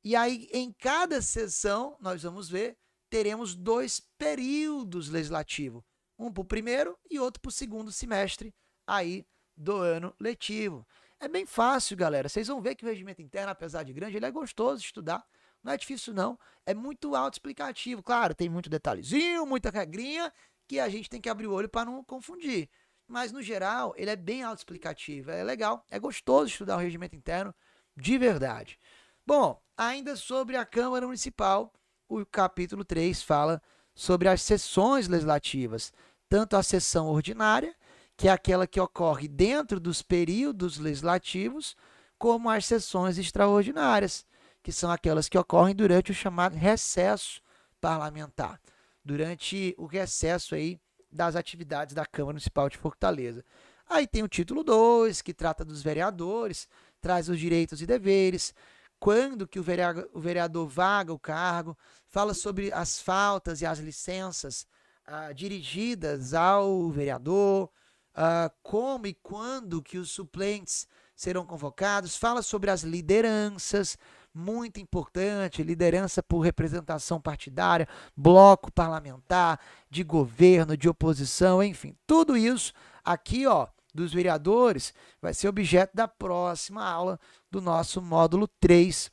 E aí, em cada sessão, nós vamos ver, teremos dois períodos legislativos um para o primeiro e outro para o segundo semestre aí do ano letivo. É bem fácil, galera. Vocês vão ver que o regimento interno, apesar de grande, ele é gostoso de estudar. Não é difícil, não. É muito autoexplicativo. Claro, tem muito detalhezinho, muita regrinha, que a gente tem que abrir o olho para não confundir. Mas, no geral, ele é bem autoexplicativo. É legal, é gostoso estudar o regimento interno de verdade. Bom, ainda sobre a Câmara Municipal, o capítulo 3 fala sobre as sessões legislativas tanto a sessão ordinária, que é aquela que ocorre dentro dos períodos legislativos, como as sessões extraordinárias, que são aquelas que ocorrem durante o chamado recesso parlamentar, durante o recesso aí das atividades da Câmara Municipal de Fortaleza. Aí tem o título 2, que trata dos vereadores, traz os direitos e deveres, quando que o vereador, o vereador vaga o cargo, fala sobre as faltas e as licenças ah, dirigidas ao vereador, ah, como e quando que os suplentes serão convocados, fala sobre as lideranças, muito importante, liderança por representação partidária, bloco parlamentar, de governo, de oposição, enfim, tudo isso aqui, ó, dos vereadores, vai ser objeto da próxima aula do nosso módulo 3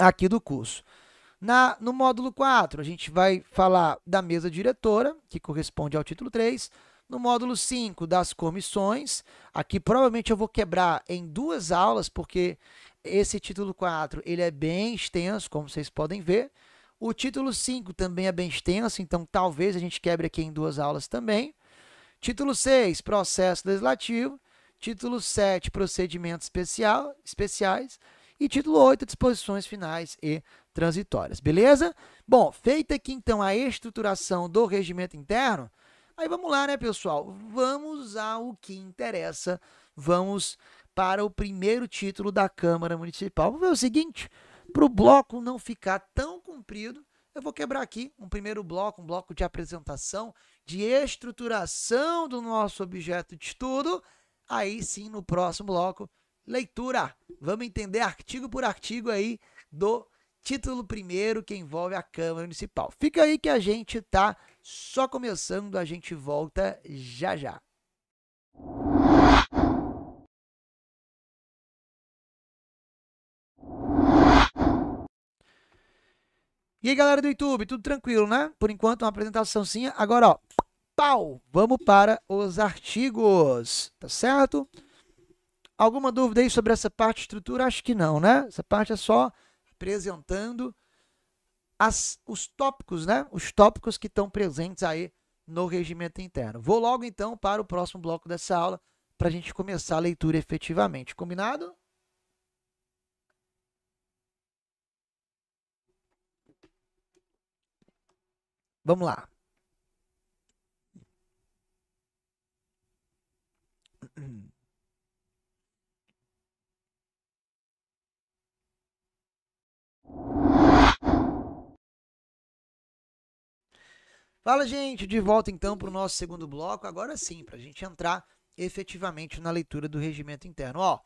aqui do curso. Na, no módulo 4, a gente vai falar da mesa diretora, que corresponde ao título 3. No módulo 5, das comissões. Aqui, provavelmente, eu vou quebrar em duas aulas, porque esse título 4 ele é bem extenso, como vocês podem ver. O título 5 também é bem extenso, então talvez a gente quebre aqui em duas aulas também. Título 6, processo legislativo. Título 7, procedimentos especial, especiais. E título 8, disposições finais e transitórias, beleza? Bom, feita aqui então a estruturação do regimento interno, aí vamos lá, né, pessoal? Vamos ao que interessa. Vamos para o primeiro título da Câmara Municipal. Vamos ver o seguinte, para o bloco não ficar tão comprido, eu vou quebrar aqui um primeiro bloco, um bloco de apresentação, de estruturação do nosso objeto de estudo. Aí sim, no próximo bloco, leitura. Vamos entender artigo por artigo aí do título primeiro que envolve a Câmara Municipal. Fica aí que a gente tá só começando, a gente volta já já. E aí, galera do YouTube, tudo tranquilo, né? Por enquanto, uma apresentação sim. Agora, ó, pau! Vamos para os artigos, tá certo? Alguma dúvida aí sobre essa parte de estrutura? Acho que não, né? Essa parte é só representando as, os tópicos, né? Os tópicos que estão presentes aí no regimento interno. Vou logo então para o próximo bloco dessa aula para a gente começar a leitura efetivamente. Combinado? Vamos lá. Fala, gente, de volta então para o nosso segundo bloco, agora sim, para a gente entrar efetivamente na leitura do regimento interno. Ó,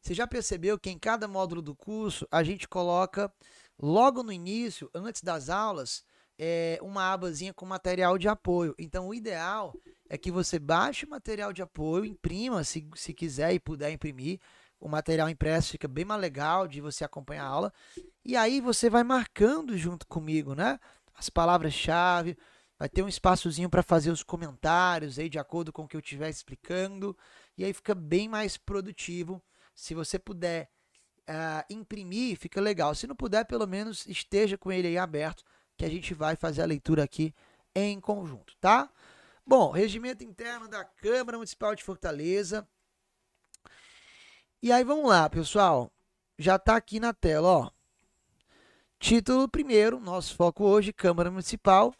você já percebeu que em cada módulo do curso a gente coloca logo no início, antes das aulas, é, uma abazinha com material de apoio. Então, o ideal é que você baixe o material de apoio, imprima, se, se quiser e puder imprimir. O material impresso fica bem mais legal de você acompanhar a aula. E aí você vai marcando junto comigo, né? As palavras-chave, Vai ter um espaçozinho para fazer os comentários aí de acordo com o que eu estiver explicando. E aí fica bem mais produtivo. Se você puder uh, imprimir, fica legal. Se não puder, pelo menos esteja com ele aí aberto, que a gente vai fazer a leitura aqui em conjunto, tá? Bom, regimento interno da Câmara Municipal de Fortaleza. E aí vamos lá, pessoal. Já está aqui na tela, ó. Título primeiro, nosso foco hoje, Câmara Municipal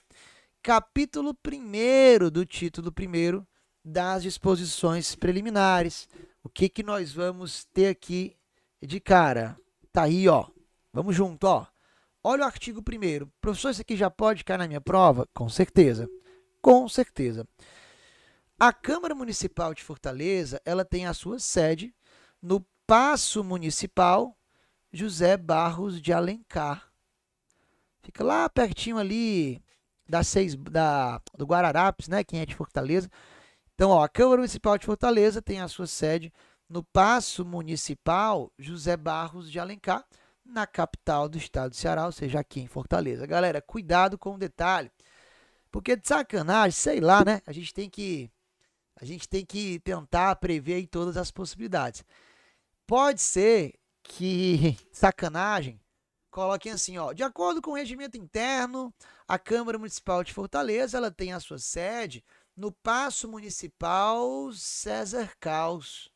capítulo 1 do título 1 das disposições preliminares. O que, que nós vamos ter aqui de cara? Tá aí, ó. Vamos junto, ó. Olha o artigo 1 Professor, isso aqui já pode cair na minha prova? Com certeza. Com certeza. A Câmara Municipal de Fortaleza, ela tem a sua sede no Paço Municipal José Barros de Alencar. Fica lá pertinho ali da, seis, da do Guararapes, né? Quem é de Fortaleza. Então, ó, a Câmara Municipal de Fortaleza tem a sua sede no Paço Municipal José Barros de Alencar, na capital do estado do Ceará, ou seja, aqui em Fortaleza. Galera, cuidado com o detalhe. Porque de sacanagem, sei lá, né? A gente tem que a gente tem que tentar prever todas as possibilidades. Pode ser que sacanagem coloquem assim, ó, de acordo com o regimento interno, a Câmara Municipal de Fortaleza, ela tem a sua sede no Paço Municipal César Caos.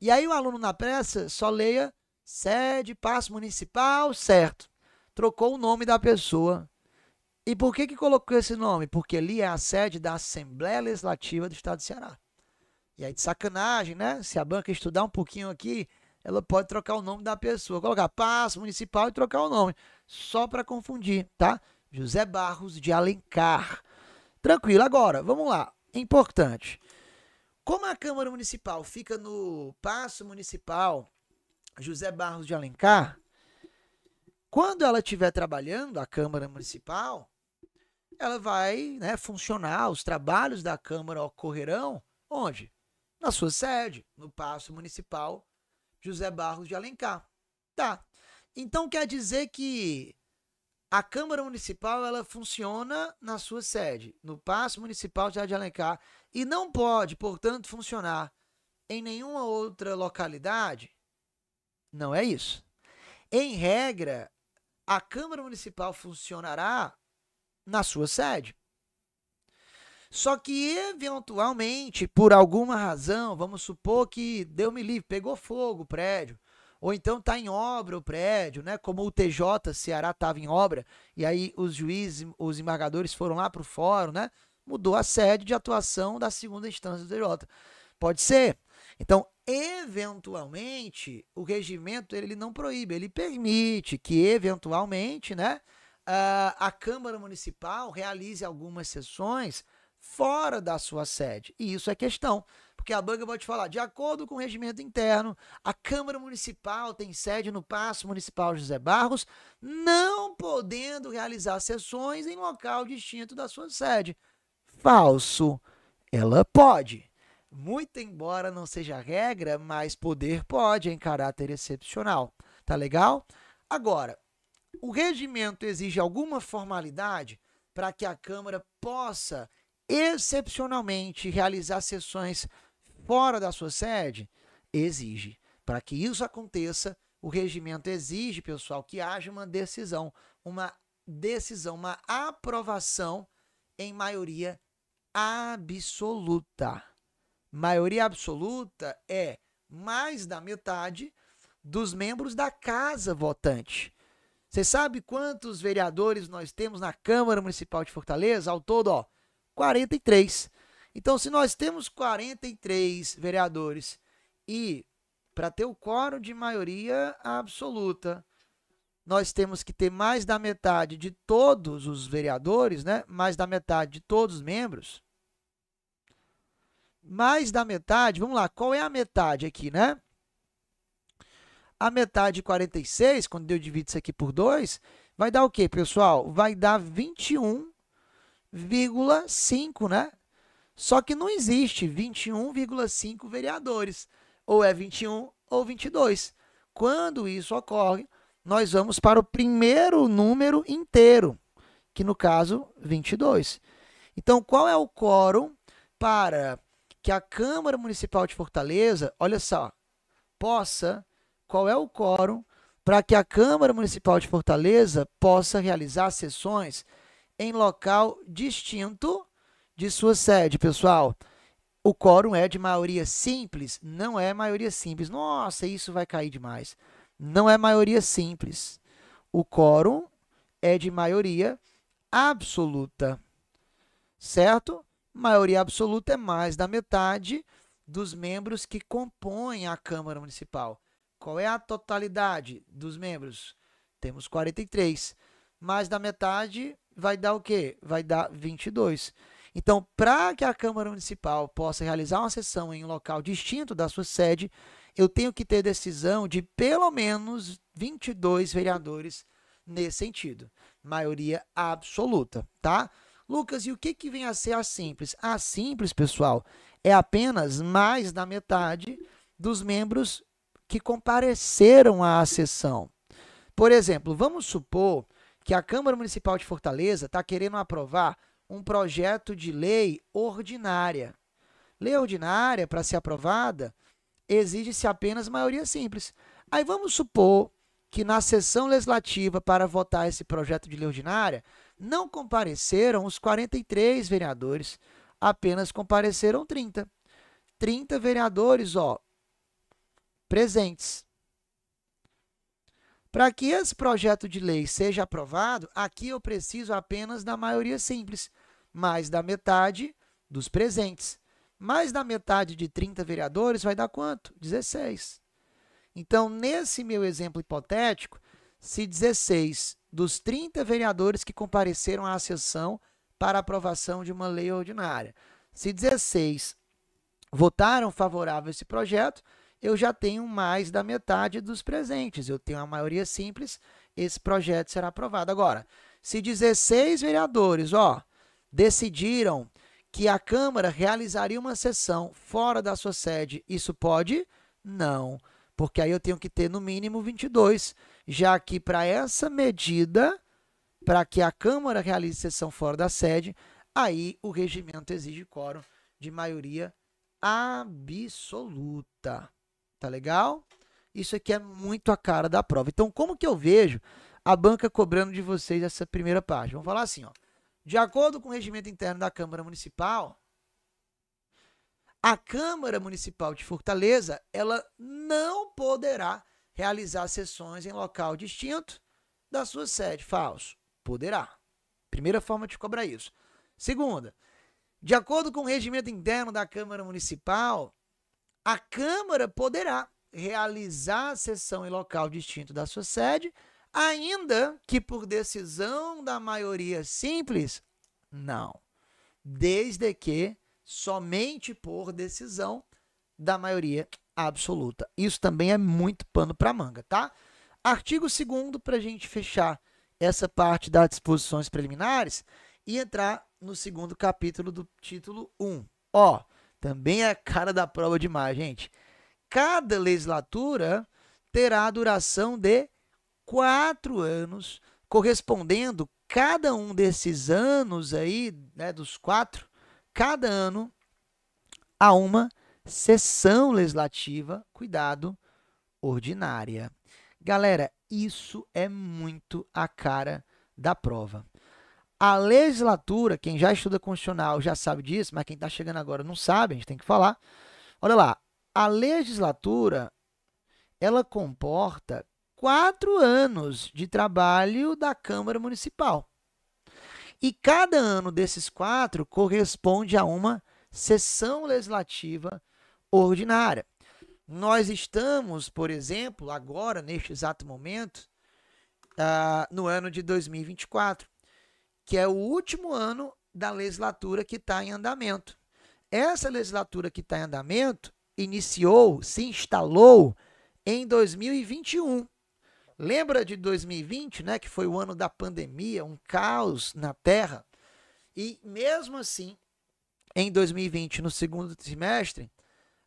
E aí o aluno na pressa só leia sede, Paço Municipal, certo. Trocou o nome da pessoa. E por que que colocou esse nome? Porque ali é a sede da Assembleia Legislativa do Estado do Ceará. E aí de sacanagem, né? Se a banca estudar um pouquinho aqui, ela pode trocar o nome da pessoa. Colocar passo municipal e trocar o nome. Só para confundir, tá? José Barros de Alencar. Tranquilo, agora, vamos lá. Importante. Como a Câmara Municipal fica no Passo Municipal José Barros de Alencar, quando ela estiver trabalhando, a Câmara Municipal, ela vai né, funcionar, os trabalhos da Câmara ocorrerão onde? Na sua sede, no Passo Municipal José Barros de Alencar. Tá. Então quer dizer que a Câmara Municipal ela funciona na sua sede, no Paço Municipal de Alencar, e não pode, portanto, funcionar em nenhuma outra localidade? Não é isso. Em regra, a Câmara Municipal funcionará na sua sede. Só que, eventualmente, por alguma razão, vamos supor que deu me livre, pegou fogo o prédio, ou então está em obra o prédio, né? Como o TJ Ceará estava em obra, e aí os juízes, os embargadores foram lá para o fórum, né? Mudou a sede de atuação da segunda instância do TJ. Pode ser. Então, eventualmente, o regimento ele não proíbe, ele permite que, eventualmente, né, ah, a Câmara Municipal realize algumas sessões fora da sua sede. E isso é questão, porque a banca pode falar, de acordo com o regimento interno, a Câmara Municipal tem sede no Paço Municipal José Barros, não podendo realizar sessões em local distinto da sua sede. Falso. Ela pode. Muito embora não seja regra, mas poder pode em caráter excepcional. Tá legal? Agora, o regimento exige alguma formalidade para que a Câmara possa excepcionalmente realizar sessões fora da sua sede? Exige. Para que isso aconteça, o regimento exige, pessoal, que haja uma decisão, uma decisão, uma aprovação em maioria absoluta. Maioria absoluta é mais da metade dos membros da casa votante. Você sabe quantos vereadores nós temos na Câmara Municipal de Fortaleza? Ao todo, ó, 43. Então, se nós temos 43 vereadores e para ter o quórum de maioria absoluta, nós temos que ter mais da metade de todos os vereadores, né? mais da metade de todos os membros. Mais da metade, vamos lá, qual é a metade aqui, né? A metade de 46, quando eu divido isso aqui por 2, vai dar o quê, pessoal? Vai dar 21 21,5, né? Só que não existe 21,5 vereadores. Ou é 21 ou 22. Quando isso ocorre, nós vamos para o primeiro número inteiro, que no caso, 22. Então, qual é o quórum para que a Câmara Municipal de Fortaleza, olha só, possa, qual é o quórum para que a Câmara Municipal de Fortaleza possa realizar sessões em local distinto de sua sede, pessoal. O quórum é de maioria simples? Não é maioria simples. Nossa, isso vai cair demais. Não é maioria simples. O quórum é de maioria absoluta, certo? Maioria absoluta é mais da metade dos membros que compõem a Câmara Municipal. Qual é a totalidade dos membros? Temos 43. Mais da metade vai dar o quê? Vai dar 22. Então, para que a Câmara Municipal possa realizar uma sessão em um local distinto da sua sede, eu tenho que ter decisão de pelo menos 22 vereadores nesse sentido. Maioria absoluta, tá? Lucas, e o que, que vem a ser a simples? A simples, pessoal, é apenas mais da metade dos membros que compareceram à sessão. Por exemplo, vamos supor que a Câmara Municipal de Fortaleza está querendo aprovar um projeto de lei ordinária. Lei ordinária, para ser aprovada, exige-se apenas maioria simples. Aí vamos supor que na sessão legislativa para votar esse projeto de lei ordinária não compareceram os 43 vereadores, apenas compareceram 30. 30 vereadores, ó, presentes. Para que esse projeto de lei seja aprovado, aqui eu preciso apenas da maioria simples, mais da metade dos presentes. Mais da metade de 30 vereadores vai dar quanto? 16. Então, nesse meu exemplo hipotético, se 16 dos 30 vereadores que compareceram à sessão para aprovação de uma lei ordinária, se 16 votaram favorável a esse projeto, eu já tenho mais da metade dos presentes. Eu tenho a maioria simples, esse projeto será aprovado. Agora, se 16 vereadores ó, decidiram que a Câmara realizaria uma sessão fora da sua sede, isso pode? Não, porque aí eu tenho que ter no mínimo 22, já que para essa medida, para que a Câmara realize sessão fora da sede, aí o regimento exige quórum de maioria absoluta. Tá legal? Isso aqui é muito a cara da prova. Então, como que eu vejo a banca cobrando de vocês essa primeira parte? Vamos falar assim, ó. De acordo com o regimento interno da Câmara Municipal, a Câmara Municipal de Fortaleza, ela não poderá realizar sessões em local distinto da sua sede. Falso. Poderá. Primeira forma de cobrar isso. Segunda, de acordo com o regimento interno da Câmara Municipal, a Câmara poderá realizar a sessão em local distinto da sua sede, ainda que por decisão da maioria simples, não. Desde que somente por decisão da maioria absoluta. Isso também é muito pano para manga, tá? Artigo 2 para a gente fechar essa parte das disposições preliminares e entrar no segundo capítulo do título 1. Ó, também é a cara da prova demais, gente. Cada legislatura terá a duração de quatro anos, correspondendo cada um desses anos aí, né, dos quatro, cada ano, a uma sessão legislativa, cuidado, ordinária. Galera, isso é muito a cara da prova. A legislatura, quem já estuda constitucional já sabe disso, mas quem está chegando agora não sabe, a gente tem que falar. Olha lá, a legislatura ela comporta quatro anos de trabalho da Câmara Municipal. E cada ano desses quatro corresponde a uma sessão legislativa ordinária. Nós estamos, por exemplo, agora, neste exato momento, uh, no ano de 2024 que é o último ano da legislatura que está em andamento. Essa legislatura que está em andamento iniciou, se instalou em 2021. Lembra de 2020, né, que foi o ano da pandemia, um caos na Terra? E mesmo assim, em 2020, no segundo semestre,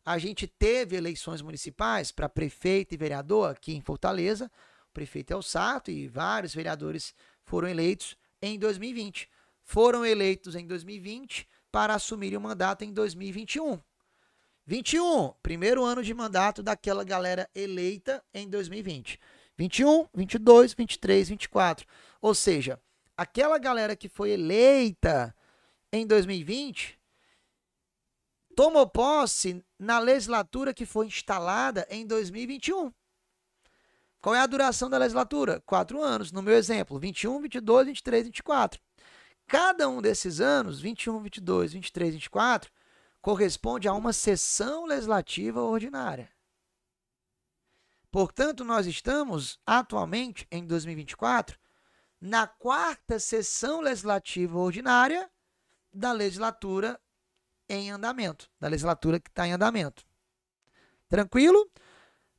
a gente teve eleições municipais para prefeito e vereador aqui em Fortaleza. O prefeito é o Sato e vários vereadores foram eleitos em 2020. Foram eleitos em 2020 para assumir o mandato em 2021. 21, primeiro ano de mandato daquela galera eleita em 2020. 21, 22, 23, 24. Ou seja, aquela galera que foi eleita em 2020 tomou posse na legislatura que foi instalada em 2021. Qual é a duração da legislatura? Quatro anos, no meu exemplo, 21, 22, 23, 24. Cada um desses anos, 21, 22, 23, 24, corresponde a uma sessão legislativa ordinária. Portanto, nós estamos atualmente, em 2024, na quarta sessão legislativa ordinária da legislatura em andamento, da legislatura que está em andamento. Tranquilo?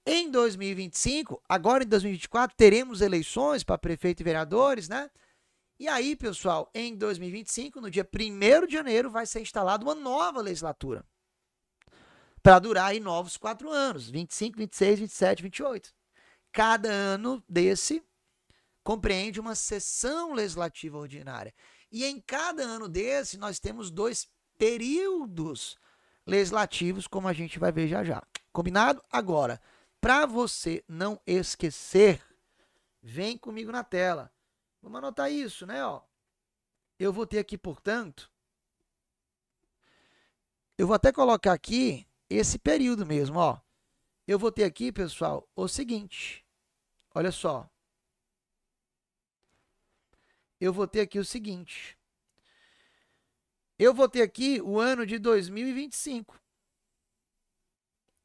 Em 2025, agora em 2024, teremos eleições para prefeito e vereadores, né? E aí, pessoal, em 2025, no dia 1 de janeiro, vai ser instalada uma nova legislatura. Para durar aí novos quatro anos: 25, 26, 27, 28. Cada ano desse compreende uma sessão legislativa ordinária. E em cada ano desse, nós temos dois períodos legislativos, como a gente vai ver já já. Combinado? Agora para você não esquecer, vem comigo na tela. Vamos anotar isso, né? Ó. Eu vou ter aqui, portanto, eu vou até colocar aqui esse período mesmo, ó. Eu vou ter aqui, pessoal, o seguinte. Olha só. Eu vou ter aqui o seguinte. Eu vou ter aqui o ano de 2025.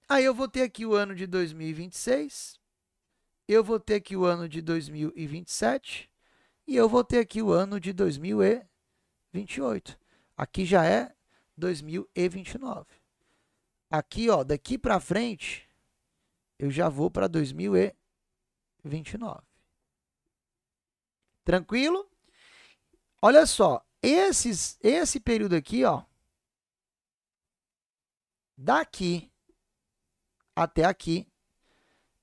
Aí eu vou ter aqui o ano de 2026, eu vou ter aqui o ano de 2027 e eu vou ter aqui o ano de 2028. Aqui já é 2029. Aqui, ó, daqui para frente, eu já vou para 2029. Tranquilo? Olha só, esses, esse período aqui, ó, daqui até aqui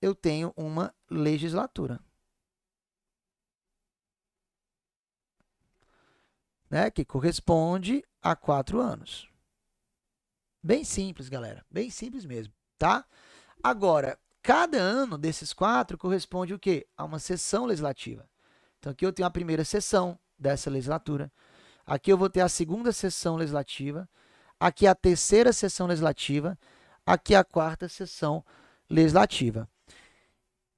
eu tenho uma legislatura. Né, que corresponde a quatro anos. Bem simples, galera. Bem simples mesmo, tá? Agora, cada ano desses quatro corresponde o quê? A uma sessão legislativa. Então, aqui eu tenho a primeira sessão dessa legislatura. Aqui eu vou ter a segunda sessão legislativa. Aqui a terceira sessão legislativa aqui é a quarta sessão legislativa.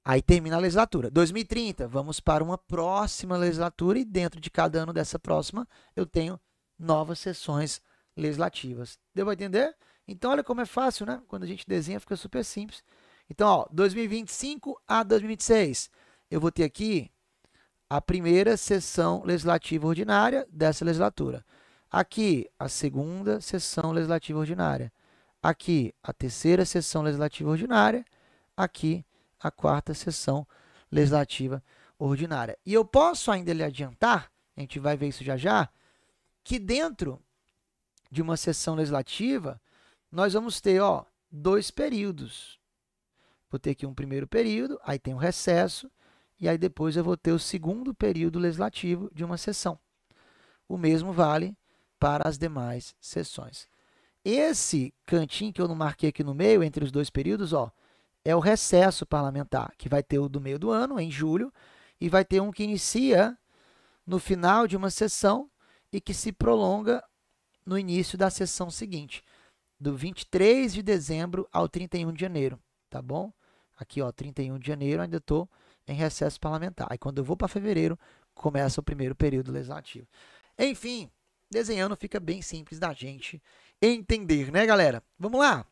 Aí termina a legislatura. 2030, vamos para uma próxima legislatura e dentro de cada ano dessa próxima eu tenho novas sessões legislativas. Deu para entender? Então olha como é fácil, né? Quando a gente desenha fica super simples. Então, ó, 2025 a 2026, eu vou ter aqui a primeira sessão legislativa ordinária dessa legislatura. Aqui, a segunda sessão legislativa ordinária. Aqui, a terceira sessão legislativa ordinária. Aqui, a quarta sessão legislativa ordinária. E eu posso ainda lhe adiantar, a gente vai ver isso já já, que dentro de uma sessão legislativa, nós vamos ter ó, dois períodos. Vou ter aqui um primeiro período, aí tem um recesso, e aí depois eu vou ter o segundo período legislativo de uma sessão. O mesmo vale para as demais sessões. Esse cantinho que eu não marquei aqui no meio, entre os dois períodos, ó, é o recesso parlamentar, que vai ter o do meio do ano, em julho, e vai ter um que inicia no final de uma sessão e que se prolonga no início da sessão seguinte, do 23 de dezembro ao 31 de janeiro, tá bom? Aqui, ó, 31 de janeiro, ainda estou em recesso parlamentar. Aí, quando eu vou para fevereiro, começa o primeiro período legislativo. Enfim, desenhando fica bem simples da gente entender, né, galera? Vamos lá.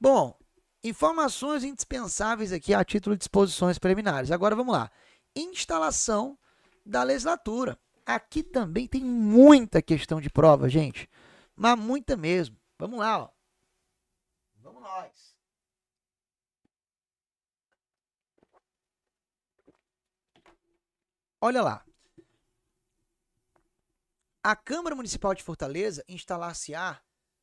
Bom, informações indispensáveis aqui a título de disposições preliminares. Agora vamos lá. Instalação da legislatura. Aqui também tem muita questão de prova, gente. Mas muita mesmo. Vamos lá, ó. Vamos nós. Olha lá. A Câmara Municipal de Fortaleza instalar-se-á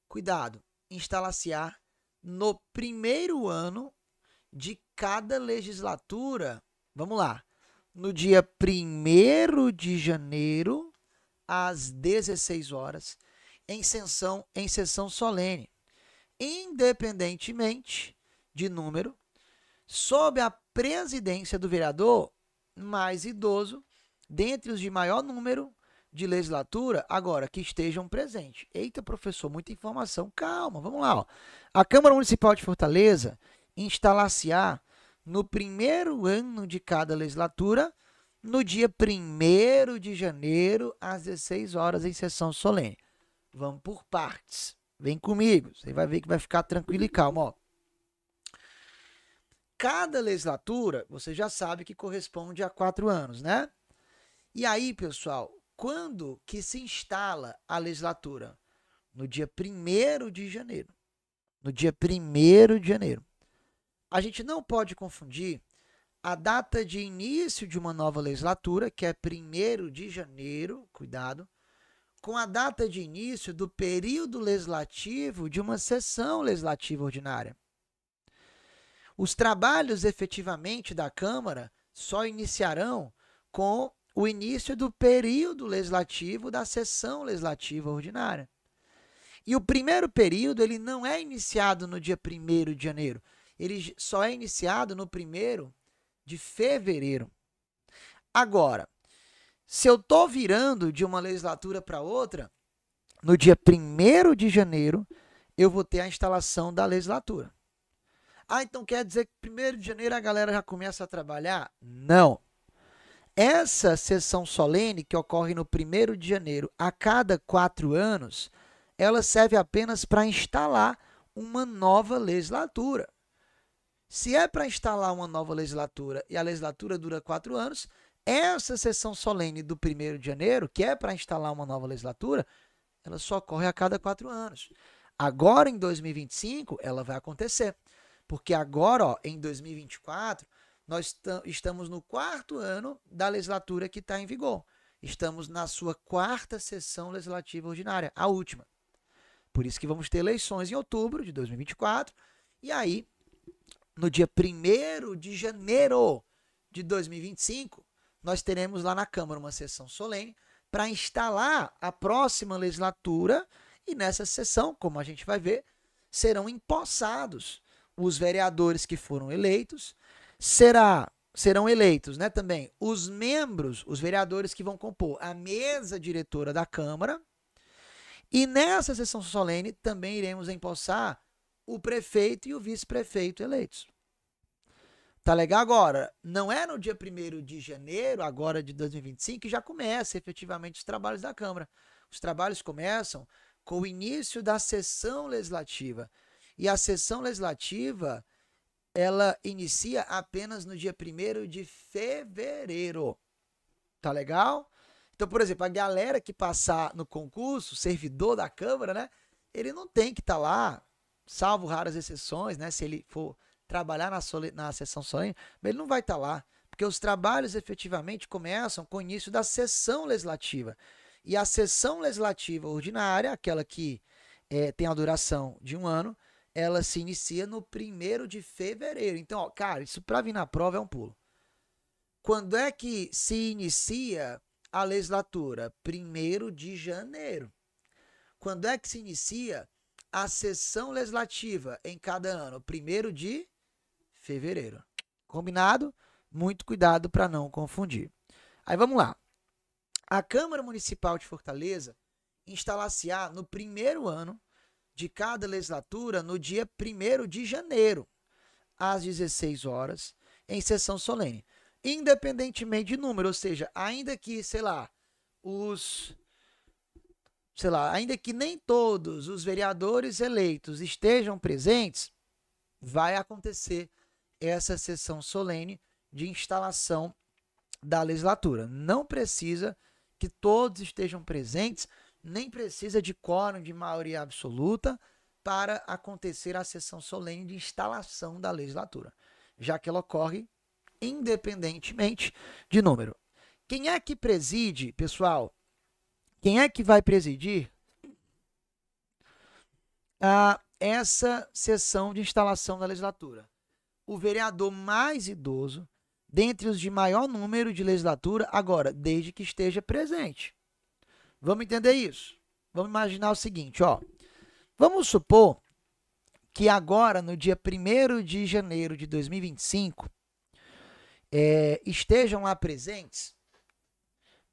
Cuidado, instalar-se-á no primeiro ano de cada legislatura. Vamos lá. No dia 1 de janeiro, às 16 horas, em sessão, em sessão solene, independentemente de número, sob a presidência do vereador mais idoso, dentre os de maior número de legislatura, agora que estejam presentes. Eita, professor, muita informação. Calma, vamos lá. Ó. A Câmara Municipal de Fortaleza instalar-se-á no primeiro ano de cada legislatura, no dia 1 de janeiro, às 16 horas, em sessão solene. Vamos por partes. Vem comigo, você vai ver que vai ficar tranquilo e calmo. Ó. Cada legislatura, você já sabe que corresponde a quatro anos, né? E aí, pessoal, quando que se instala a legislatura? No dia 1 de janeiro. No dia 1 de janeiro. A gente não pode confundir a data de início de uma nova legislatura, que é 1 de janeiro, cuidado, com a data de início do período legislativo de uma sessão legislativa ordinária. Os trabalhos efetivamente da Câmara só iniciarão com o início do período legislativo da sessão legislativa ordinária. E o primeiro período ele não é iniciado no dia 1 de janeiro, ele só é iniciado no primeiro de fevereiro. Agora, se eu estou virando de uma legislatura para outra, no dia 1 de janeiro eu vou ter a instalação da legislatura. Ah, então quer dizer que 1 de janeiro a galera já começa a trabalhar? Não. Essa sessão solene, que ocorre no 1 de janeiro a cada quatro anos, ela serve apenas para instalar uma nova legislatura. Se é para instalar uma nova legislatura e a legislatura dura quatro anos, essa sessão solene do 1 de janeiro, que é para instalar uma nova legislatura, ela só ocorre a cada quatro anos. Agora, em 2025, ela vai acontecer. Porque agora, ó, em 2024, nós estamos no quarto ano da legislatura que está em vigor. Estamos na sua quarta sessão legislativa ordinária, a última. Por isso que vamos ter eleições em outubro de 2024. E aí, no dia 1 de janeiro de 2025, nós teremos lá na Câmara uma sessão solene para instalar a próxima legislatura. E nessa sessão, como a gente vai ver, serão empossados os vereadores que foram eleitos será serão eleitos, né, também os membros, os vereadores que vão compor a mesa diretora da Câmara. E nessa sessão solene também iremos empossar o prefeito e o vice-prefeito eleitos. Tá legal agora? Não é no dia 1 de janeiro, agora de 2025, que já começa efetivamente os trabalhos da Câmara. Os trabalhos começam com o início da sessão legislativa. E a sessão legislativa, ela inicia apenas no dia 1 de fevereiro. Tá legal? Então, por exemplo, a galera que passar no concurso, servidor da Câmara, né? Ele não tem que estar tá lá, salvo raras exceções, né? Se ele for trabalhar na, sole, na sessão solene, mas ele não vai estar tá lá. Porque os trabalhos efetivamente começam com o início da sessão legislativa. E a sessão legislativa ordinária, aquela que é, tem a duração de um ano, ela se inicia no primeiro de fevereiro. Então, ó, cara, isso para vir na prova é um pulo. Quando é que se inicia a legislatura? Primeiro de janeiro. Quando é que se inicia a sessão legislativa em cada ano? Primeiro de fevereiro. Combinado? Muito cuidado para não confundir. Aí vamos lá. A Câmara Municipal de Fortaleza instalar-se-á no primeiro ano de cada legislatura no dia 1 de janeiro, às 16 horas, em sessão solene. Independentemente de número, ou seja, ainda que, sei lá, os. Sei lá, ainda que nem todos os vereadores eleitos estejam presentes, vai acontecer essa sessão solene de instalação da legislatura. Não precisa que todos estejam presentes nem precisa de quórum de maioria absoluta para acontecer a sessão solene de instalação da legislatura, já que ela ocorre independentemente de número. Quem é que preside, pessoal? Quem é que vai presidir a ah, essa sessão de instalação da legislatura? O vereador mais idoso, dentre os de maior número de legislatura, agora, desde que esteja presente. Vamos entender isso? Vamos imaginar o seguinte, ó. Vamos supor que agora, no dia 1 de janeiro de 2025, é, estejam lá presentes,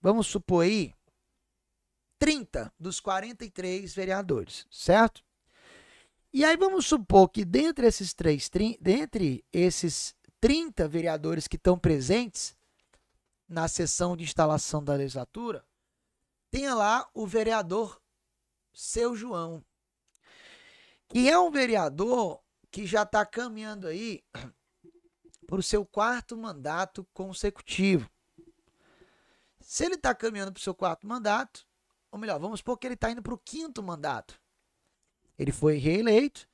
vamos supor aí, 30 dos 43 vereadores, certo? E aí vamos supor que dentre esses, três, dentre esses 30 vereadores que estão presentes na sessão de instalação da legislatura, Tenha lá o vereador Seu João, que é um vereador que já está caminhando aí para o seu quarto mandato consecutivo. Se ele está caminhando para o seu quarto mandato, ou melhor, vamos supor que ele está indo para o quinto mandato. Ele foi reeleito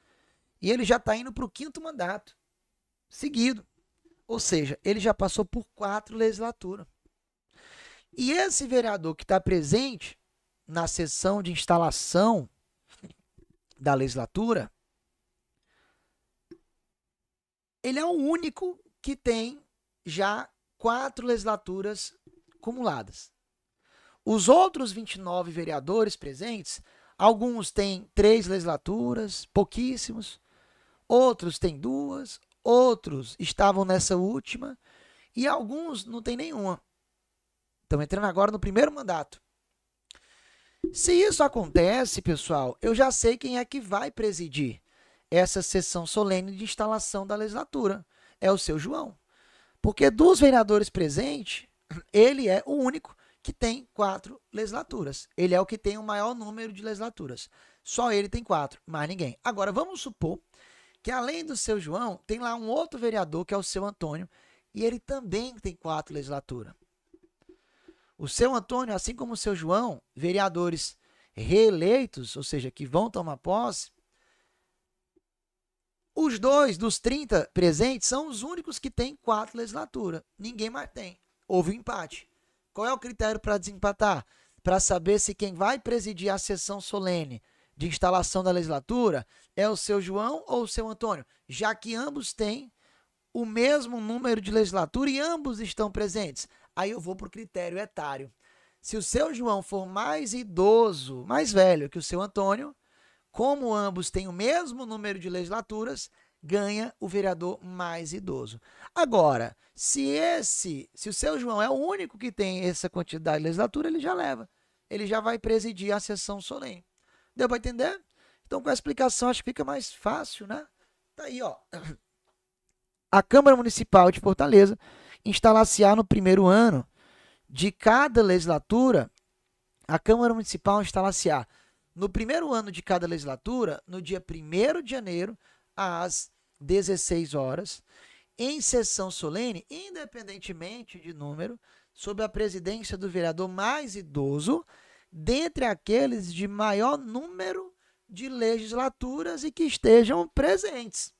e ele já está indo para o quinto mandato seguido. Ou seja, ele já passou por quatro legislaturas. E esse vereador que está presente na sessão de instalação da legislatura, ele é o único que tem já quatro legislaturas acumuladas. Os outros 29 vereadores presentes, alguns têm três legislaturas, pouquíssimos, outros têm duas, outros estavam nessa última e alguns não têm nenhuma. Estamos entrando agora no primeiro mandato. Se isso acontece, pessoal, eu já sei quem é que vai presidir essa sessão solene de instalação da legislatura. É o seu João. Porque dos vereadores presentes, ele é o único que tem quatro legislaturas. Ele é o que tem o maior número de legislaturas. Só ele tem quatro, mais ninguém. Agora, vamos supor que além do seu João, tem lá um outro vereador, que é o seu Antônio, e ele também tem quatro legislaturas. O seu Antônio, assim como o seu João, vereadores reeleitos, ou seja, que vão tomar posse, os dois dos 30 presentes são os únicos que têm quatro legislaturas. Ninguém mais tem. Houve um empate. Qual é o critério para desempatar? Para saber se quem vai presidir a sessão solene de instalação da legislatura é o seu João ou o seu Antônio, já que ambos têm o mesmo número de legislatura e ambos estão presentes. Aí eu vou para o critério etário. Se o seu João for mais idoso, mais velho que o seu Antônio, como ambos têm o mesmo número de legislaturas, ganha o vereador mais idoso. Agora, se esse, se o seu João é o único que tem essa quantidade de legislatura, ele já leva. Ele já vai presidir a sessão solene. Deu para entender? Então, com a explicação, acho que fica mais fácil, né? Tá aí, ó. A Câmara Municipal de Fortaleza instalar-se-á no primeiro ano de cada legislatura, a Câmara Municipal instalar-se-á no primeiro ano de cada legislatura, no dia 1 de janeiro, às 16 horas, em sessão solene, independentemente de número, sob a presidência do vereador mais idoso, dentre aqueles de maior número de legislaturas e que estejam presentes.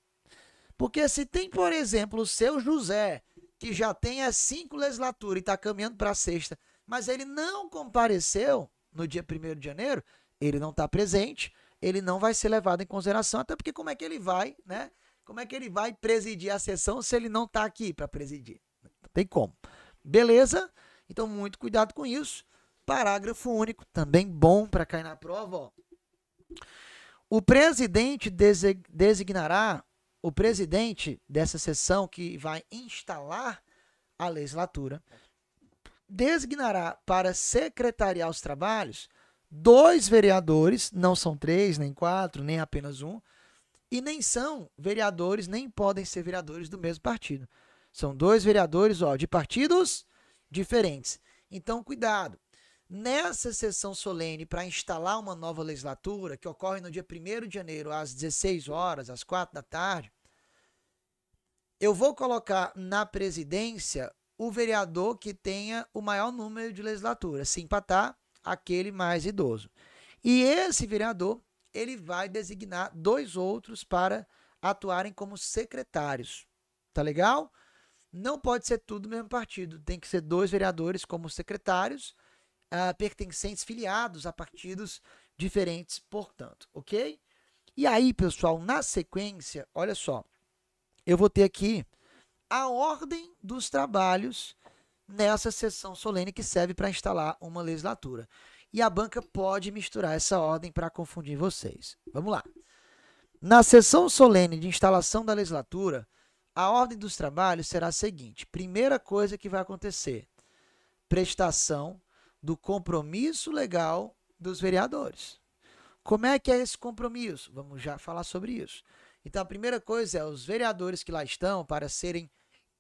Porque se tem, por exemplo, o seu José, que já tem as cinco legislaturas e está caminhando para a sexta, mas ele não compareceu no dia 1 de janeiro, ele não está presente, ele não vai ser levado em consideração, até porque como é que ele vai, né? Como é que ele vai presidir a sessão se ele não está aqui para presidir? Não tem como. Beleza? Então, muito cuidado com isso. Parágrafo único, também bom para cair na prova. Ó. O presidente designará o presidente dessa sessão que vai instalar a legislatura designará para secretariar os trabalhos dois vereadores, não são três, nem quatro, nem apenas um, e nem são vereadores, nem podem ser vereadores do mesmo partido. São dois vereadores ó, de partidos diferentes. Então, cuidado. Nessa sessão solene para instalar uma nova legislatura, que ocorre no dia 1 de janeiro, às 16 horas, às 4 da tarde, eu vou colocar na presidência o vereador que tenha o maior número de legislaturas, se empatar, aquele mais idoso. E esse vereador, ele vai designar dois outros para atuarem como secretários. Tá legal? Não pode ser tudo do mesmo partido, tem que ser dois vereadores como secretários uh, pertencentes filiados a partidos diferentes, portanto, ok? E aí, pessoal, na sequência, olha só, eu vou ter aqui a ordem dos trabalhos nessa sessão solene que serve para instalar uma legislatura. E a banca pode misturar essa ordem para confundir vocês. Vamos lá. Na sessão solene de instalação da legislatura, a ordem dos trabalhos será a seguinte: primeira coisa que vai acontecer, prestação do compromisso legal dos vereadores. Como é que é esse compromisso? Vamos já falar sobre isso. Então, a primeira coisa é os vereadores que lá estão para serem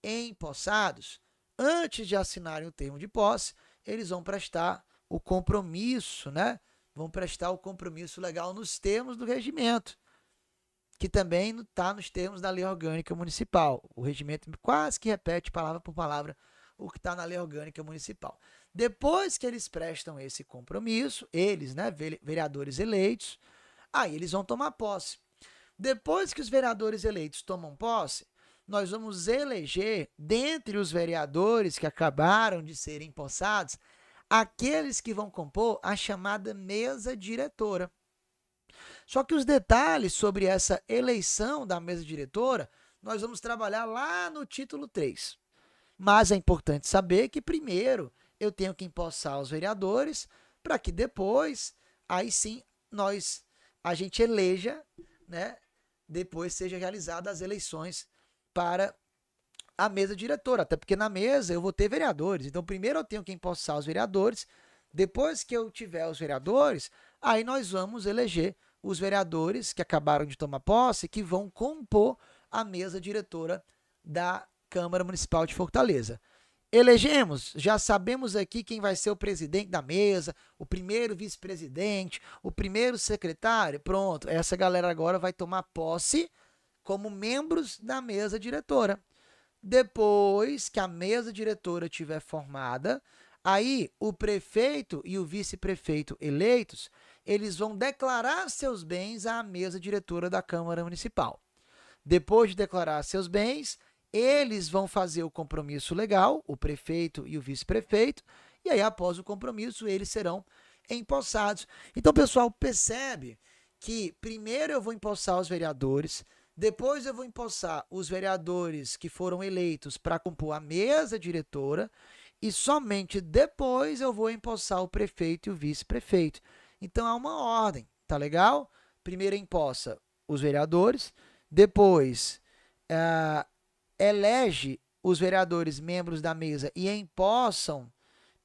empossados, antes de assinarem o termo de posse, eles vão prestar o compromisso, né? Vão prestar o compromisso legal nos termos do regimento, que também está nos termos da lei orgânica municipal. O regimento quase que repete palavra por palavra o que está na lei orgânica municipal. Depois que eles prestam esse compromisso, eles, né, vereadores eleitos, aí eles vão tomar posse. Depois que os vereadores eleitos tomam posse, nós vamos eleger, dentre os vereadores que acabaram de ser empossados, aqueles que vão compor a chamada mesa diretora. Só que os detalhes sobre essa eleição da mesa diretora nós vamos trabalhar lá no título 3. Mas é importante saber que, primeiro, eu tenho que empossar os vereadores para que depois, aí sim, nós, a gente eleja, né? Depois seja realizadas as eleições para a mesa diretora, até porque na mesa eu vou ter vereadores. Então, primeiro eu tenho que empossar os vereadores, depois que eu tiver os vereadores, aí nós vamos eleger os vereadores que acabaram de tomar posse, que vão compor a mesa diretora da Câmara Municipal de Fortaleza. Elegemos, já sabemos aqui quem vai ser o presidente da mesa, o primeiro vice-presidente, o primeiro secretário. Pronto, essa galera agora vai tomar posse como membros da mesa diretora. Depois que a mesa diretora tiver formada, aí o prefeito e o vice-prefeito eleitos, eles vão declarar seus bens à mesa diretora da Câmara Municipal. Depois de declarar seus bens, eles vão fazer o compromisso legal, o prefeito e o vice-prefeito, e aí após o compromisso eles serão empossados. Então, pessoal, percebe que primeiro eu vou empossar os vereadores, depois eu vou empossar os vereadores que foram eleitos para compor a mesa diretora e somente depois eu vou empossar o prefeito e o vice-prefeito. Então há é uma ordem, tá legal? Primeiro empossa os vereadores, depois uh, elege os vereadores membros da mesa e empossam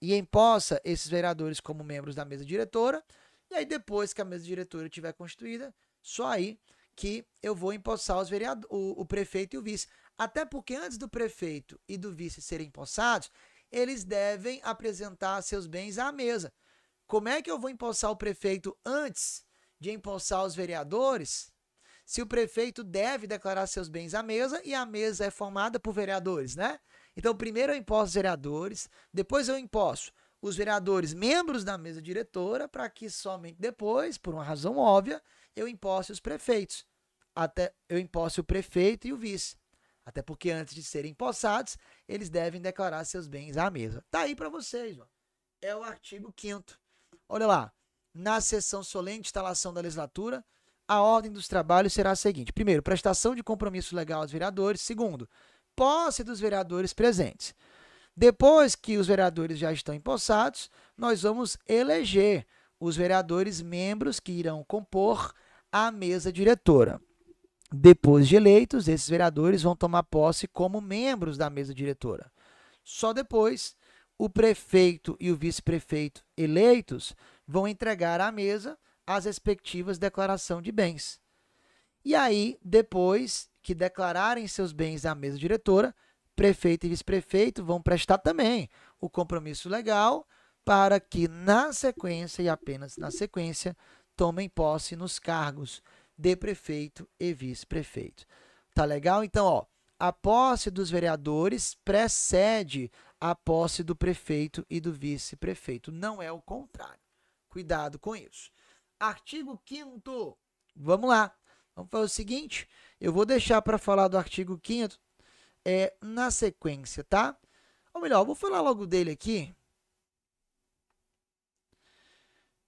e empossa esses vereadores como membros da mesa diretora. E aí depois que a mesa diretora estiver constituída, só aí que eu vou empossar os vereadores o, o prefeito e o vice. Até porque antes do prefeito e do vice serem empossados, eles devem apresentar seus bens à mesa. Como é que eu vou empossar o prefeito antes de empossar os vereadores? se o prefeito deve declarar seus bens à mesa e a mesa é formada por vereadores, né? Então, primeiro eu imposto os vereadores, depois eu imposto os vereadores membros da mesa diretora, para que somente depois, por uma razão óbvia, eu imposto os prefeitos. Até eu imposto o prefeito e o vice. Até porque antes de serem empossados, eles devem declarar seus bens à mesa. Tá aí para vocês, ó. É o artigo 5 Olha lá. Na sessão solene de instalação da legislatura, a ordem dos trabalhos será a seguinte: primeiro, prestação de compromisso legal aos vereadores. Segundo, posse dos vereadores presentes. Depois que os vereadores já estão empossados, nós vamos eleger os vereadores membros que irão compor a mesa diretora. Depois de eleitos, esses vereadores vão tomar posse como membros da mesa diretora. Só depois, o prefeito e o vice-prefeito eleitos vão entregar à mesa as respectivas declaração de bens. E aí, depois que declararem seus bens à mesa diretora, prefeito e vice-prefeito vão prestar também o compromisso legal para que, na sequência e apenas na sequência, tomem posse nos cargos de prefeito e vice-prefeito. Tá legal? Então, ó, a posse dos vereadores precede a posse do prefeito e do vice-prefeito. Não é o contrário. Cuidado com isso. Artigo 5 Vamos lá. Vamos fazer o seguinte, eu vou deixar para falar do artigo 5 é, na sequência, tá? Ou melhor, vou falar logo dele aqui.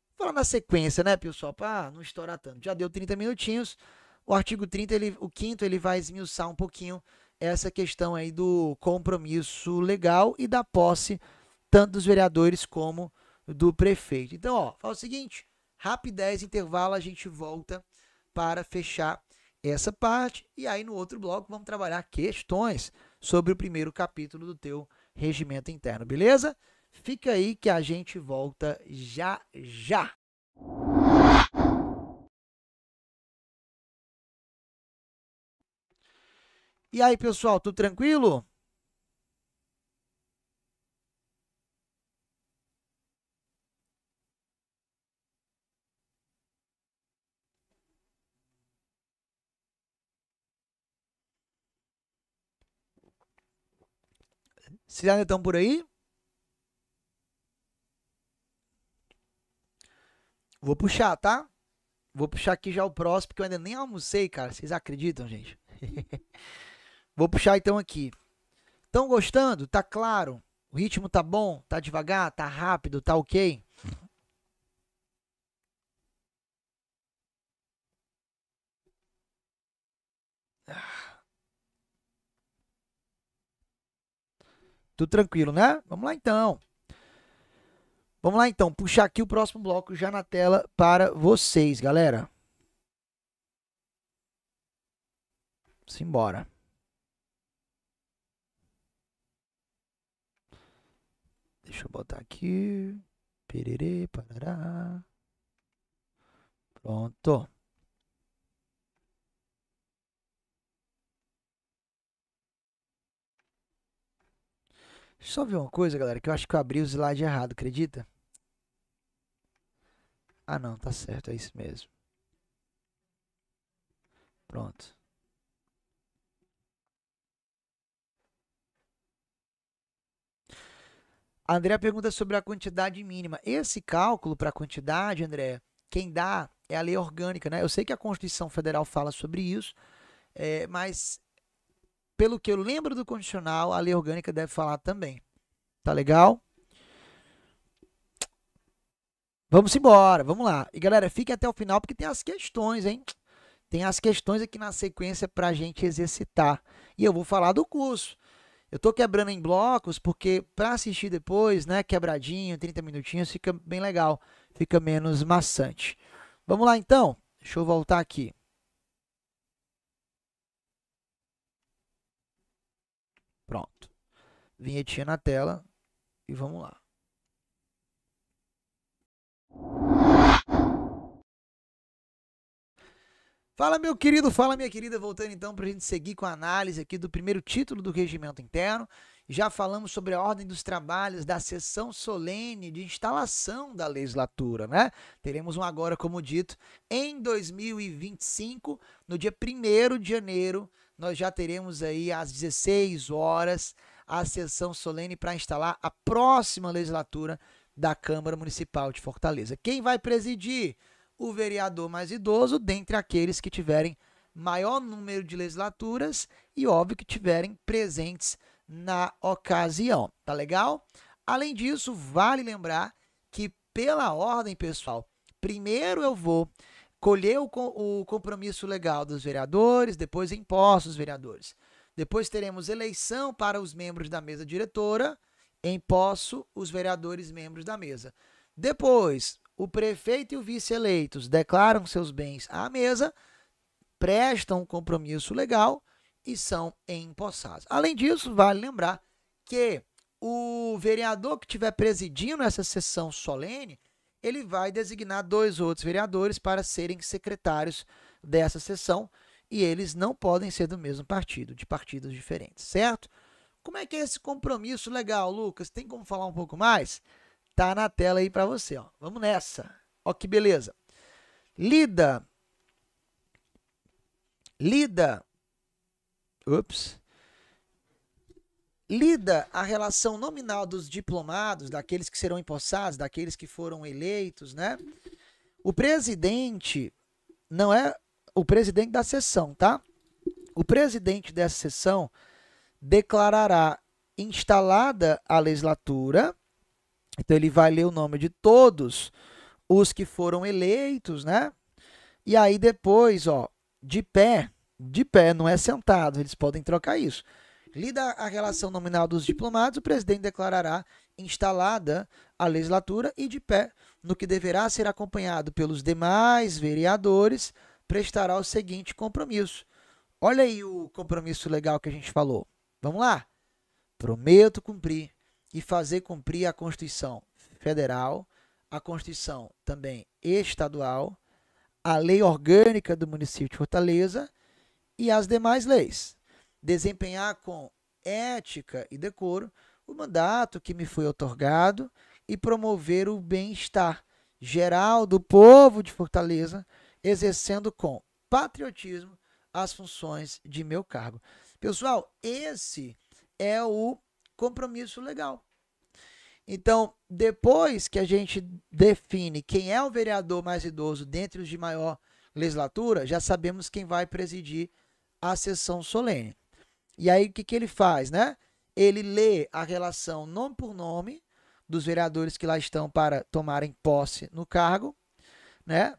Vou falar na sequência, né, pessoal, para não estourar tanto. Já deu 30 minutinhos. O artigo 30, ele, o 5 ele vai esmiuçar um pouquinho essa questão aí do compromisso legal e da posse tanto dos vereadores como do prefeito. Então, ó, fala o seguinte, rapidez, intervalo, a gente volta para fechar essa parte. E aí, no outro bloco, vamos trabalhar questões sobre o primeiro capítulo do teu regimento interno, beleza? Fica aí que a gente volta já já. E aí, pessoal, tudo tranquilo? Se ainda estão por aí? Vou puxar, tá? Vou puxar aqui já o próximo, porque eu ainda nem almocei, cara. Vocês acreditam, gente? Vou puxar então aqui. Estão gostando? Tá claro? O ritmo tá bom? Tá devagar? Tá rápido? Tá ok? Tudo tranquilo, né? Vamos lá então. Vamos lá então, puxar aqui o próximo bloco já na tela para vocês, galera. Simbora. Deixa eu botar aqui. Pererê, parará. Pronto. Deixa eu só ver uma coisa, galera, que eu acho que eu abri o slide errado, acredita? Ah, não, tá certo, é isso mesmo. Pronto. André pergunta sobre a quantidade mínima. Esse cálculo para a quantidade, André, quem dá é a lei orgânica, né? Eu sei que a Constituição Federal fala sobre isso, é, mas pelo que eu lembro do condicional, a lei orgânica deve falar também. Tá legal? Vamos embora, vamos lá. E galera, fique até o final porque tem as questões, hein? Tem as questões aqui na sequência para a gente exercitar. E eu vou falar do curso. Eu estou quebrando em blocos porque para assistir depois, né, quebradinho, 30 minutinhos, fica bem legal, fica menos maçante. Vamos lá então? Deixa eu voltar aqui. Pronto. Vinhetinha na tela e vamos lá. Fala, meu querido, fala, minha querida. Voltando então para a gente seguir com a análise aqui do primeiro título do Regimento Interno. Já falamos sobre a ordem dos trabalhos da sessão solene de instalação da legislatura, né? Teremos um agora, como dito, em 2025, no dia 1 de janeiro nós já teremos aí às 16 horas a sessão solene para instalar a próxima legislatura da Câmara Municipal de Fortaleza. Quem vai presidir? O vereador mais idoso, dentre aqueles que tiverem maior número de legislaturas e, óbvio, que tiverem presentes na ocasião. Tá legal? Além disso, vale lembrar que, pela ordem, pessoal, primeiro eu vou colher o, o compromisso legal dos vereadores, depois impostos os vereadores. Depois teremos eleição para os membros da mesa diretora, em posse os vereadores membros da mesa. Depois, o prefeito e o vice eleitos declaram seus bens à mesa, prestam o compromisso legal e são empossados. Além disso, vale lembrar que o vereador que estiver presidindo essa sessão solene, ele vai designar dois outros vereadores para serem secretários dessa sessão e eles não podem ser do mesmo partido, de partidos diferentes, certo? Como é que é esse compromisso legal, Lucas? Tem como falar um pouco mais? Tá na tela aí para você, ó. Vamos nessa. Ó que beleza. Lida Lida Ups lida a relação nominal dos diplomados, daqueles que serão empossados, daqueles que foram eleitos, né? O presidente não é o presidente da sessão, tá? O presidente dessa sessão declarará instalada a legislatura, então ele vai ler o nome de todos os que foram eleitos, né? E aí depois, ó, de pé, de pé, não é sentado, eles podem trocar isso Lida a relação nominal dos diplomados, o presidente declarará instalada a legislatura e de pé, no que deverá ser acompanhado pelos demais vereadores, prestará o seguinte compromisso. Olha aí o compromisso legal que a gente falou. Vamos lá? Prometo cumprir e fazer cumprir a Constituição Federal, a Constituição também estadual, a Lei Orgânica do Município de Fortaleza e as demais leis desempenhar com ética e decoro o mandato que me foi otorgado e promover o bem-estar geral do povo de Fortaleza, exercendo com patriotismo as funções de meu cargo. Pessoal, esse é o compromisso legal. Então, depois que a gente define quem é o vereador mais idoso dentre os de maior legislatura, já sabemos quem vai presidir a sessão solene. E aí o que, que ele faz, né? Ele lê a relação nome por nome dos vereadores que lá estão para tomarem posse no cargo, né?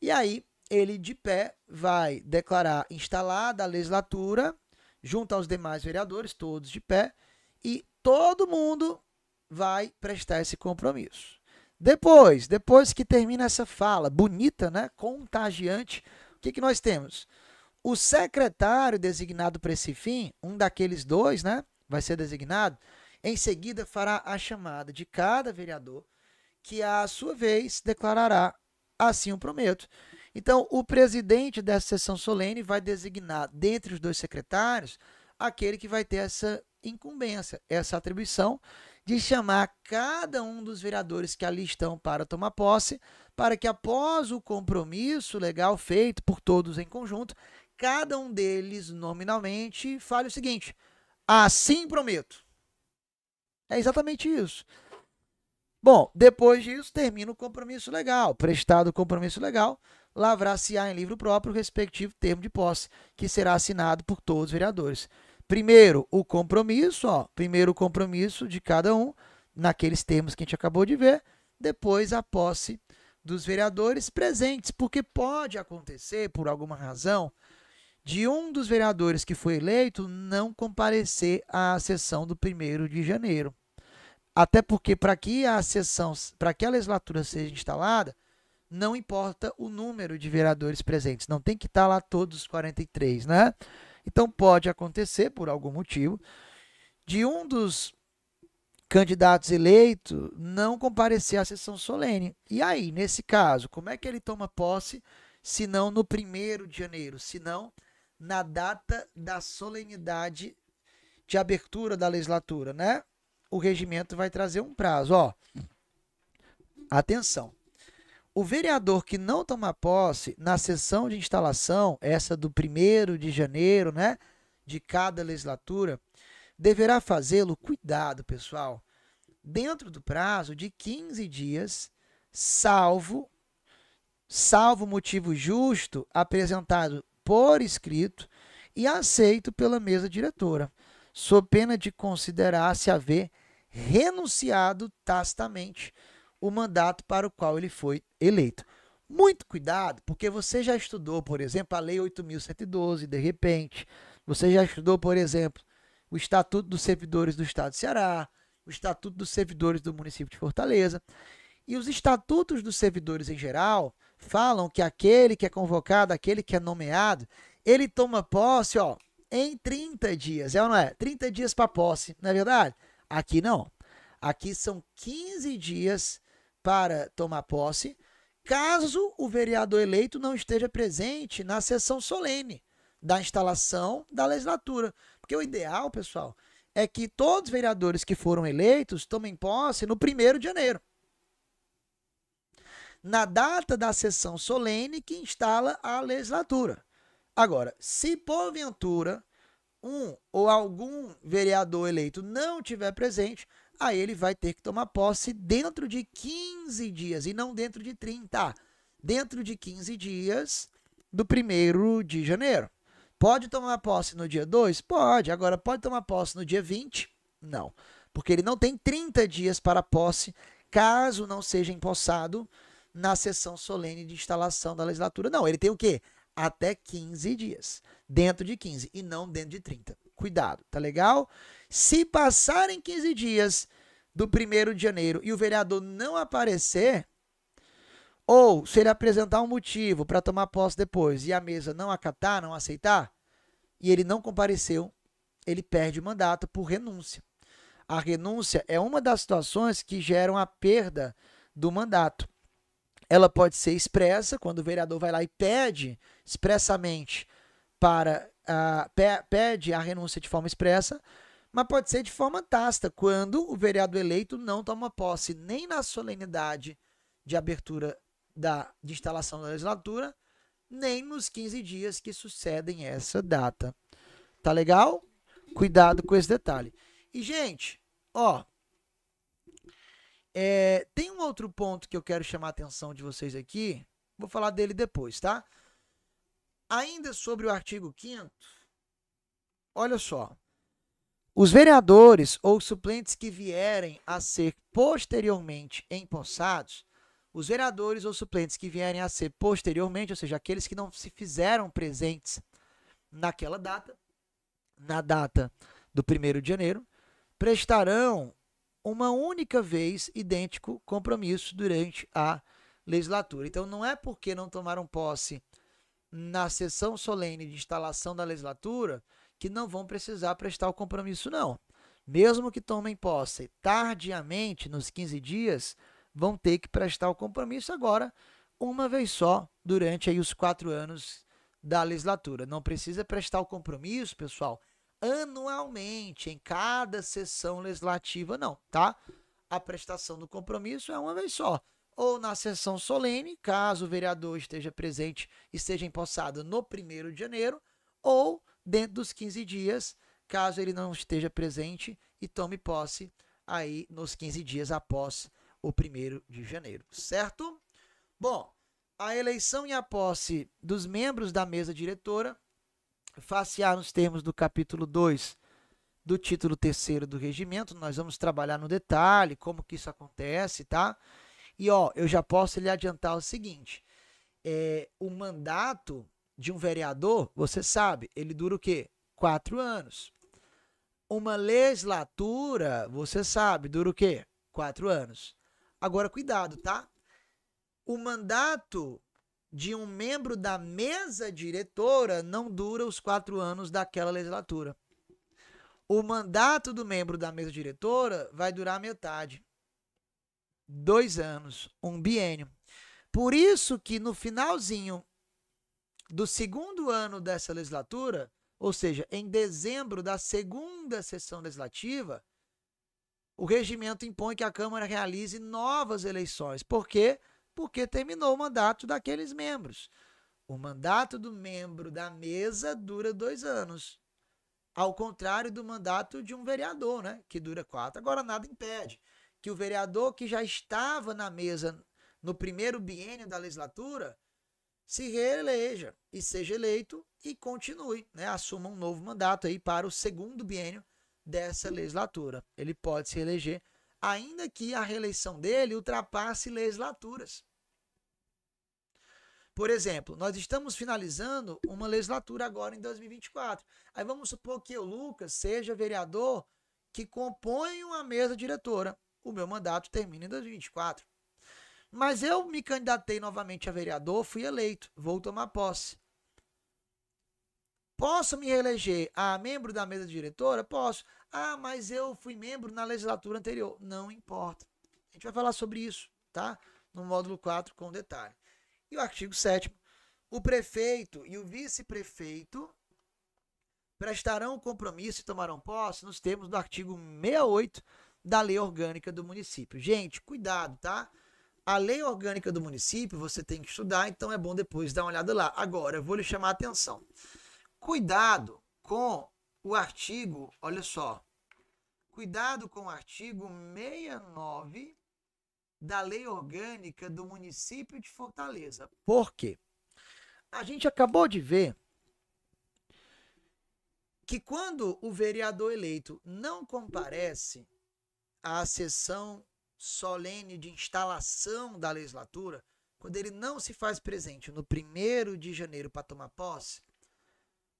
E aí ele de pé vai declarar instalada a legislatura junto aos demais vereadores, todos de pé, e todo mundo vai prestar esse compromisso. Depois, depois que termina essa fala bonita, né, contagiante, o que, que nós temos? O secretário designado para esse fim, um daqueles dois, né, vai ser designado, em seguida fará a chamada de cada vereador, que à sua vez declarará: assim o prometo. Então, o presidente dessa sessão solene vai designar, dentre os dois secretários, aquele que vai ter essa incumbência, essa atribuição de chamar cada um dos vereadores que ali estão para tomar posse, para que após o compromisso legal feito por todos em conjunto, cada um deles nominalmente fale o seguinte: Assim prometo. É exatamente isso. Bom, depois disso, termina o compromisso legal. Prestado o compromisso legal, lavrar-se-á em livro próprio o respectivo termo de posse, que será assinado por todos os vereadores. Primeiro, o compromisso, ó, primeiro o compromisso de cada um, naqueles termos que a gente acabou de ver, depois a posse dos vereadores presentes, porque pode acontecer, por alguma razão, de um dos vereadores que foi eleito não comparecer à sessão do 1 de janeiro. Até porque, para que a sessão, para que a legislatura seja instalada, não importa o número de vereadores presentes, não tem que estar tá lá todos os 43, né? Então pode acontecer, por algum motivo, de um dos candidatos eleito não comparecer à sessão solene. E aí, nesse caso, como é que ele toma posse, se não no primeiro de janeiro, se não na data da solenidade de abertura da legislatura, né? O regimento vai trazer um prazo, ó. Atenção. O vereador que não tomar posse na sessão de instalação, essa do 1 de janeiro, né, de cada legislatura, deverá fazê-lo, cuidado, pessoal, dentro do prazo de 15 dias, salvo salvo motivo justo apresentado por escrito e aceito pela mesa diretora, sob pena de considerar-se haver renunciado tacitamente o mandato para o qual ele foi eleito. Muito cuidado, porque você já estudou, por exemplo, a Lei 8.112, de repente. Você já estudou, por exemplo, o Estatuto dos Servidores do Estado de Ceará, o Estatuto dos Servidores do Município de Fortaleza. E os estatutos dos servidores em geral falam que aquele que é convocado, aquele que é nomeado, ele toma posse, ó, em 30 dias, é ou não é? 30 dias para posse, não é verdade? Aqui não. Aqui são 15 dias para tomar posse, caso o vereador eleito não esteja presente na sessão solene da instalação da legislatura. Porque o ideal, pessoal, é que todos os vereadores que foram eleitos tomem posse no primeiro de janeiro na data da sessão solene que instala a legislatura. Agora, se porventura um ou algum vereador eleito não tiver presente, aí ele vai ter que tomar posse dentro de 15 dias e não dentro de 30. Dentro de 15 dias do 1 de janeiro. Pode tomar posse no dia 2? Pode. Agora, pode tomar posse no dia 20? Não. Porque ele não tem 30 dias para posse, caso não seja empossado na sessão solene de instalação da legislatura. Não, ele tem o quê? Até 15 dias. Dentro de 15 e não dentro de 30. Cuidado, tá legal? Se passarem 15 dias do 1 de janeiro e o vereador não aparecer, ou se ele apresentar um motivo para tomar posse depois e a mesa não acatar, não aceitar, e ele não compareceu, ele perde o mandato por renúncia. A renúncia é uma das situações que geram a perda do mandato ela pode ser expressa, quando o vereador vai lá e pede expressamente para. pe pede a renúncia de forma expressa, mas pode ser de forma tácita, quando o vereador eleito não toma posse nem na solenidade de abertura da, de instalação da legislatura, nem nos 15 dias que sucedem essa data. Tá legal? Cuidado com esse detalhe. E, gente, ó, é, tem um outro ponto que eu quero chamar a atenção de vocês aqui. Vou falar dele depois, tá? Ainda sobre o artigo 5 olha só. Os vereadores ou suplentes que vierem a ser posteriormente empossados, os vereadores ou suplentes que vierem a ser posteriormente, ou seja, aqueles que não se fizeram presentes naquela data, na data do 1 de janeiro, prestarão uma única vez idêntico compromisso durante a legislatura. Então, não é porque não tomaram posse na sessão solene de instalação da legislatura que não vão precisar prestar o compromisso, não. Mesmo que tomem posse tardiamente, nos 15 dias, vão ter que prestar o compromisso agora, uma vez só, durante aí os quatro anos da legislatura. Não precisa prestar o compromisso, pessoal, anualmente, em cada sessão legislativa, não, tá? A prestação do compromisso é uma vez só. Ou na sessão solene, caso o vereador esteja presente e seja empossado no 1 de janeiro, ou dentro dos 15 dias, caso ele não esteja presente e tome posse aí nos 15 dias após o 1 de janeiro, certo? Bom, a eleição e a posse dos membros da mesa diretora Facear nos termos do capítulo 2 do título terceiro do regimento, nós vamos trabalhar no detalhe como que isso acontece, tá? E ó, eu já posso lhe adiantar o seguinte: é, o mandato de um vereador, você sabe, ele dura o quê? Quatro anos. Uma legislatura, você sabe, dura o quê? Quatro anos. Agora, cuidado, tá? O mandato de um membro da mesa diretora não dura os quatro anos daquela legislatura. O mandato do membro da mesa diretora vai durar metade. Dois anos, um biênio. Por isso que no finalzinho do segundo ano dessa legislatura, ou seja, em dezembro da segunda sessão legislativa, o regimento impõe que a Câmara realize novas eleições, porque porque terminou o mandato daqueles membros. O mandato do membro da mesa dura dois anos, ao contrário do mandato de um vereador, né? Que dura quatro. Agora nada impede que o vereador que já estava na mesa no primeiro biênio da legislatura se reeleja e seja eleito e continue, né? Assuma um novo mandato aí para o segundo biênio dessa legislatura. Ele pode se eleger ainda que a reeleição dele ultrapasse legislaturas. Por exemplo, nós estamos finalizando uma legislatura agora em 2024. Aí vamos supor que o Lucas seja vereador que compõe uma mesa diretora. O meu mandato termina em 2024. Mas eu me candidatei novamente a vereador, fui eleito, vou tomar posse. Posso me reeleger a membro da mesa diretora? Posso. Ah, mas eu fui membro na legislatura anterior. Não importa. A gente vai falar sobre isso, tá? No módulo 4 com detalhe. E o artigo 7 o prefeito e o vice-prefeito prestarão compromisso e tomarão posse nos termos do artigo 68 da Lei Orgânica do Município. Gente, cuidado, tá? A Lei Orgânica do Município você tem que estudar, então é bom depois dar uma olhada lá. Agora, eu vou lhe chamar a atenção. Cuidado com o artigo, olha só, cuidado com o artigo 69 da Lei Orgânica do município de Fortaleza. Por quê? A gente acabou de ver que quando o vereador eleito não comparece à sessão solene de instalação da legislatura, quando ele não se faz presente no primeiro de janeiro para tomar posse,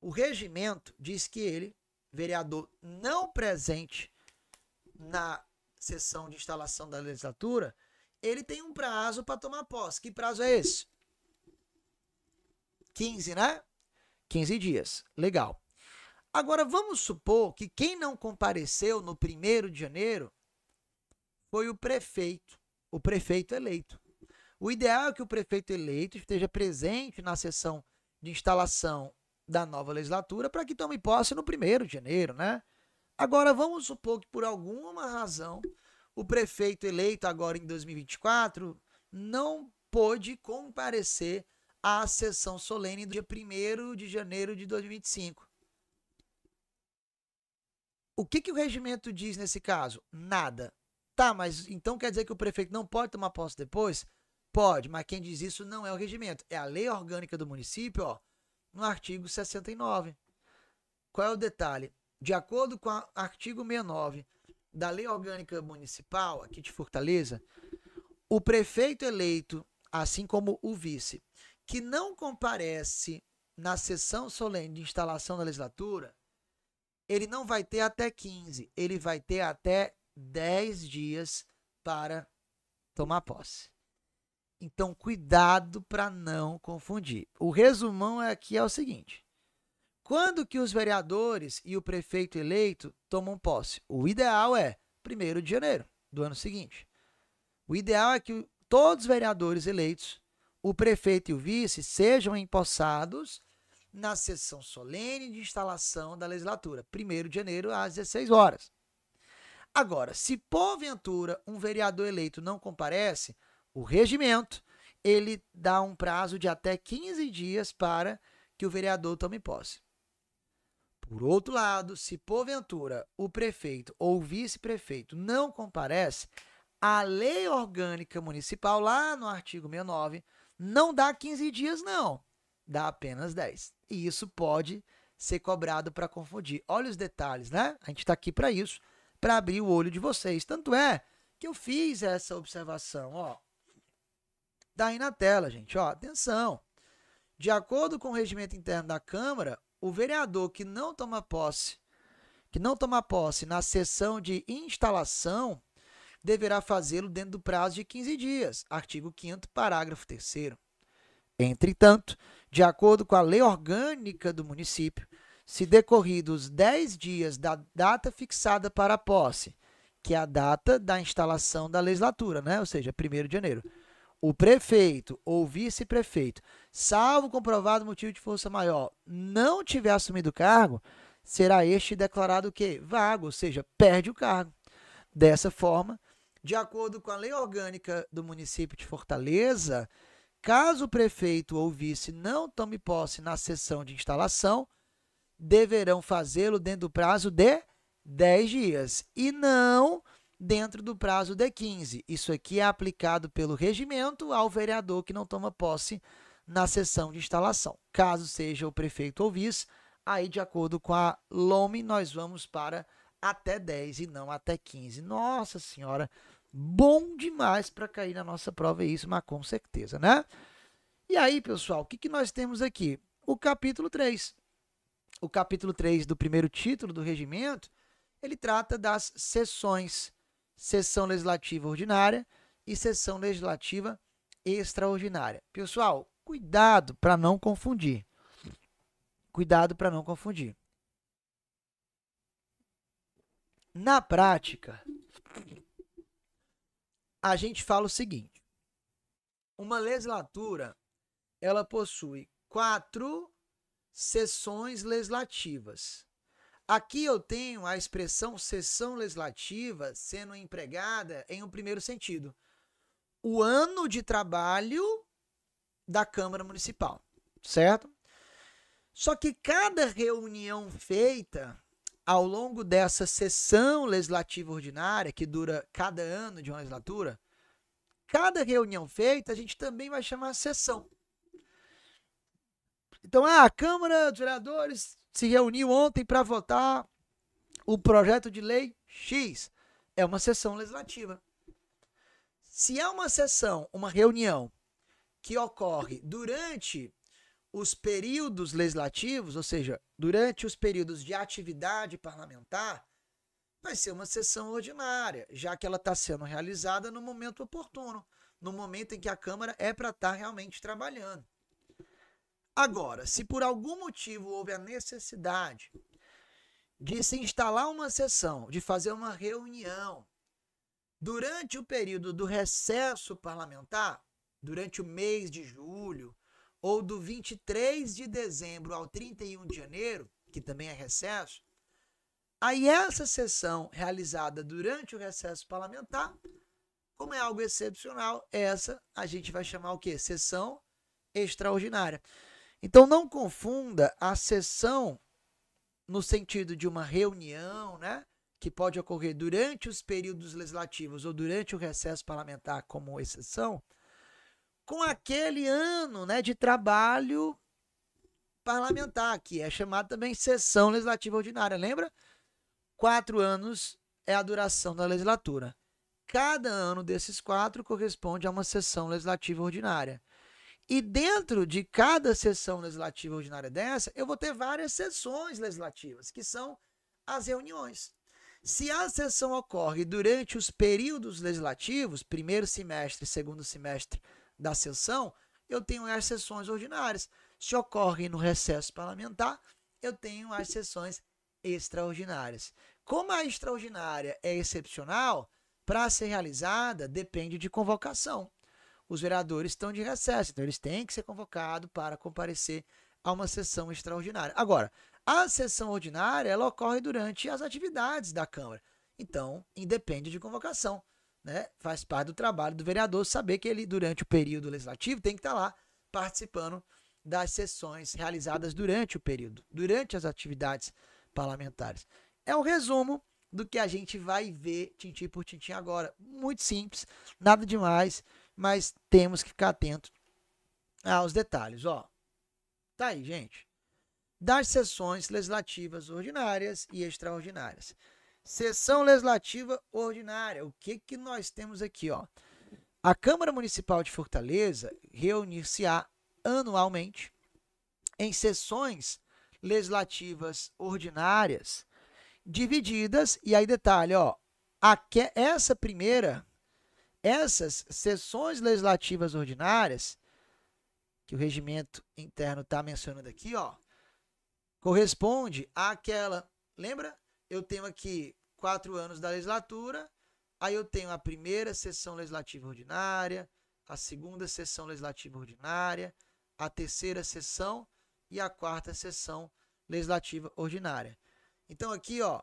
o regimento diz que ele, vereador não presente na sessão de instalação da legislatura, ele tem um prazo para tomar posse. Que prazo é esse? 15, né? 15 dias. Legal. Agora, vamos supor que quem não compareceu no 1 de janeiro foi o prefeito, o prefeito eleito. O ideal é que o prefeito eleito esteja presente na sessão de instalação da nova legislatura para que tome posse no primeiro de janeiro, né? Agora, vamos supor que por alguma razão o prefeito eleito agora em 2024 não pôde comparecer à sessão solene do dia 1 de janeiro de 2025. O que, que o regimento diz nesse caso? Nada. Tá, mas então quer dizer que o prefeito não pode tomar posse depois? Pode, mas quem diz isso não é o regimento, é a lei orgânica do município, ó, no artigo 69. Qual é o detalhe? De acordo com o artigo 69 da Lei Orgânica Municipal, aqui de Fortaleza, o prefeito eleito, assim como o vice, que não comparece na sessão solene de instalação da legislatura, ele não vai ter até 15, ele vai ter até 10 dias para tomar posse. Então, cuidado para não confundir. O resumão é aqui é o seguinte: quando que os vereadores e o prefeito eleito tomam posse? O ideal é 1 de janeiro do ano seguinte. O ideal é que todos os vereadores eleitos, o prefeito e o vice, sejam empossados na sessão solene de instalação da legislatura, 1 de janeiro às 16 horas. Agora, se porventura um vereador eleito não comparece, o regimento, ele dá um prazo de até 15 dias para que o vereador tome posse. Por outro lado, se porventura o prefeito ou vice-prefeito não comparece, a lei orgânica municipal, lá no artigo 69, não dá 15 dias, não. Dá apenas 10. E isso pode ser cobrado para confundir. Olha os detalhes, né? A gente está aqui para isso, para abrir o olho de vocês. Tanto é que eu fiz essa observação. Ó, daí aí na tela, gente. Ó, atenção. De acordo com o regimento interno da Câmara, o vereador que não toma posse, que não toma posse na sessão de instalação, deverá fazê-lo dentro do prazo de 15 dias. Artigo 5 parágrafo 3 Entretanto, de acordo com a lei orgânica do município, se decorridos 10 dias da data fixada para a posse, que é a data da instalação da legislatura, né? ou seja, 1 de janeiro, o prefeito ou vice-prefeito, salvo comprovado motivo de força maior, não tiver assumido o cargo, será este declarado o quê? Vago, ou seja, perde o cargo. Dessa forma, de acordo com a lei orgânica do município de Fortaleza, caso o prefeito ou vice não tome posse na sessão de instalação, deverão fazê-lo dentro do prazo de 10 dias e não dentro do prazo de 15. Isso aqui é aplicado pelo regimento ao vereador que não toma posse na sessão de instalação. Caso seja o prefeito ou vice, aí de acordo com a LOME nós vamos para até 10 e não até 15. Nossa senhora, bom demais para cair na nossa prova isso, mas com certeza, né? E aí, pessoal, o que, que nós temos aqui? O capítulo 3. O capítulo 3 do primeiro título do regimento, ele trata das sessões sessão legislativa ordinária e sessão legislativa extraordinária. Pessoal, cuidado para não confundir. Cuidado para não confundir. Na prática, a gente fala o seguinte: uma legislatura ela possui quatro sessões legislativas. Aqui eu tenho a expressão sessão legislativa sendo empregada em um primeiro sentido. O ano de trabalho da Câmara Municipal, certo? Só que cada reunião feita ao longo dessa sessão legislativa ordinária, que dura cada ano de uma legislatura, cada reunião feita a gente também vai chamar sessão. Então, ah, a Câmara dos Vereadores se reuniu ontem para votar o projeto de lei X. É uma sessão legislativa. Se é uma sessão, uma reunião que ocorre durante os períodos legislativos, ou seja, durante os períodos de atividade parlamentar, vai ser uma sessão ordinária, já que ela está sendo realizada no momento oportuno, no momento em que a Câmara é para estar tá realmente trabalhando. Agora, se por algum motivo houve a necessidade de se instalar uma sessão, de fazer uma reunião durante o período do recesso parlamentar, durante o mês de julho, ou do 23 de dezembro ao 31 de janeiro, que também é recesso, aí essa sessão realizada durante o recesso parlamentar, como é algo excepcional, essa a gente vai chamar o quê? Sessão extraordinária. Então não confunda a sessão no sentido de uma reunião, né, que pode ocorrer durante os períodos legislativos ou durante o recesso parlamentar como exceção, com aquele ano, né, de trabalho parlamentar, que é chamado também sessão legislativa ordinária, lembra? Quatro anos é a duração da legislatura. Cada ano desses quatro corresponde a uma sessão legislativa ordinária. E dentro de cada sessão legislativa ordinária dessa, eu vou ter várias sessões legislativas, que são as reuniões. Se a sessão ocorre durante os períodos legislativos, primeiro semestre, segundo semestre da sessão, eu tenho as sessões ordinárias. Se ocorre no recesso parlamentar, eu tenho as sessões extraordinárias. Como a extraordinária é excepcional, para ser realizada depende de convocação os vereadores estão de recesso, então eles têm que ser convocados para comparecer a uma sessão extraordinária. Agora, a sessão ordinária ela ocorre durante as atividades da Câmara, então independe de convocação. Né? Faz parte do trabalho do vereador saber que ele, durante o período legislativo, tem que estar lá participando das sessões realizadas durante o período, durante as atividades parlamentares. É um resumo do que a gente vai ver tintim por tintim agora. Muito simples, nada demais mas temos que ficar atento aos detalhes. Ó, tá aí, gente. Das sessões legislativas ordinárias e extraordinárias. Sessão legislativa ordinária. O que, que nós temos aqui? Ó? A Câmara Municipal de Fortaleza reunir-se-á anualmente em sessões legislativas ordinárias divididas, e aí detalhe, ó, a que, essa primeira essas sessões legislativas ordinárias, que o regimento interno está mencionando aqui, ó, corresponde àquela. Lembra? Eu tenho aqui quatro anos da legislatura, aí eu tenho a primeira sessão legislativa ordinária, a segunda sessão legislativa ordinária, a terceira sessão e a quarta sessão legislativa ordinária. Então aqui, ó,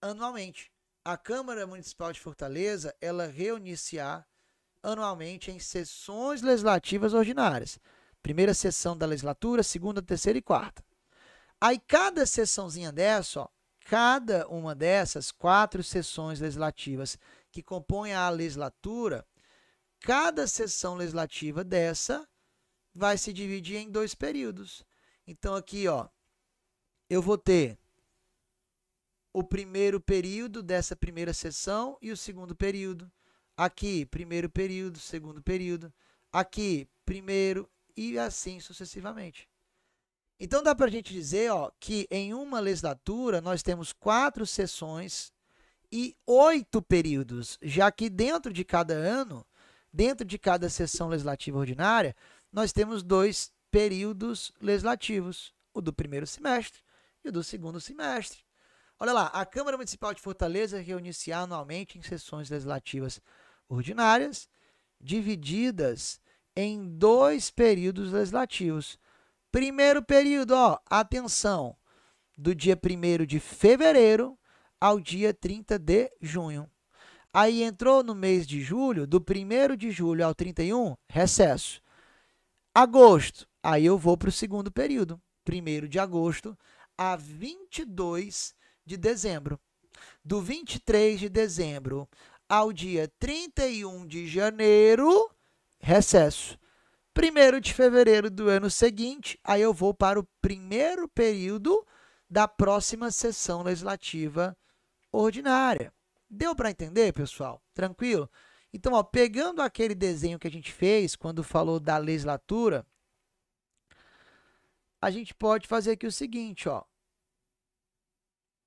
anualmente a Câmara Municipal de Fortaleza ela reunir-se-á anualmente em sessões legislativas ordinárias. Primeira sessão da legislatura, segunda, terceira e quarta. Aí cada sessãozinha dessa, ó, cada uma dessas quatro sessões legislativas que compõem a legislatura, cada sessão legislativa dessa vai se dividir em dois períodos. Então aqui, ó, eu vou ter o primeiro período dessa primeira sessão e o segundo período. Aqui, primeiro período, segundo período. Aqui, primeiro e assim sucessivamente. Então dá para a gente dizer ó, que em uma legislatura nós temos quatro sessões e oito períodos, já que dentro de cada ano, dentro de cada sessão legislativa ordinária, nós temos dois períodos legislativos, o do primeiro semestre e o do segundo semestre. Olha lá, a Câmara Municipal de Fortaleza reunir-se anualmente em sessões legislativas ordinárias, divididas em dois períodos legislativos. Primeiro período, ó, atenção, do dia 1 de fevereiro ao dia 30 de junho. Aí entrou no mês de julho, do 1 de julho ao 31, recesso. Agosto, aí eu vou para o segundo período, 1 de agosto a 22 de dezembro. Do 23 de dezembro ao dia 31 de janeiro, recesso. 1 de fevereiro do ano seguinte, aí eu vou para o primeiro período da próxima sessão legislativa ordinária. Deu para entender, pessoal? Tranquilo? Então, ó, pegando aquele desenho que a gente fez quando falou da legislatura, a gente pode fazer aqui o seguinte, ó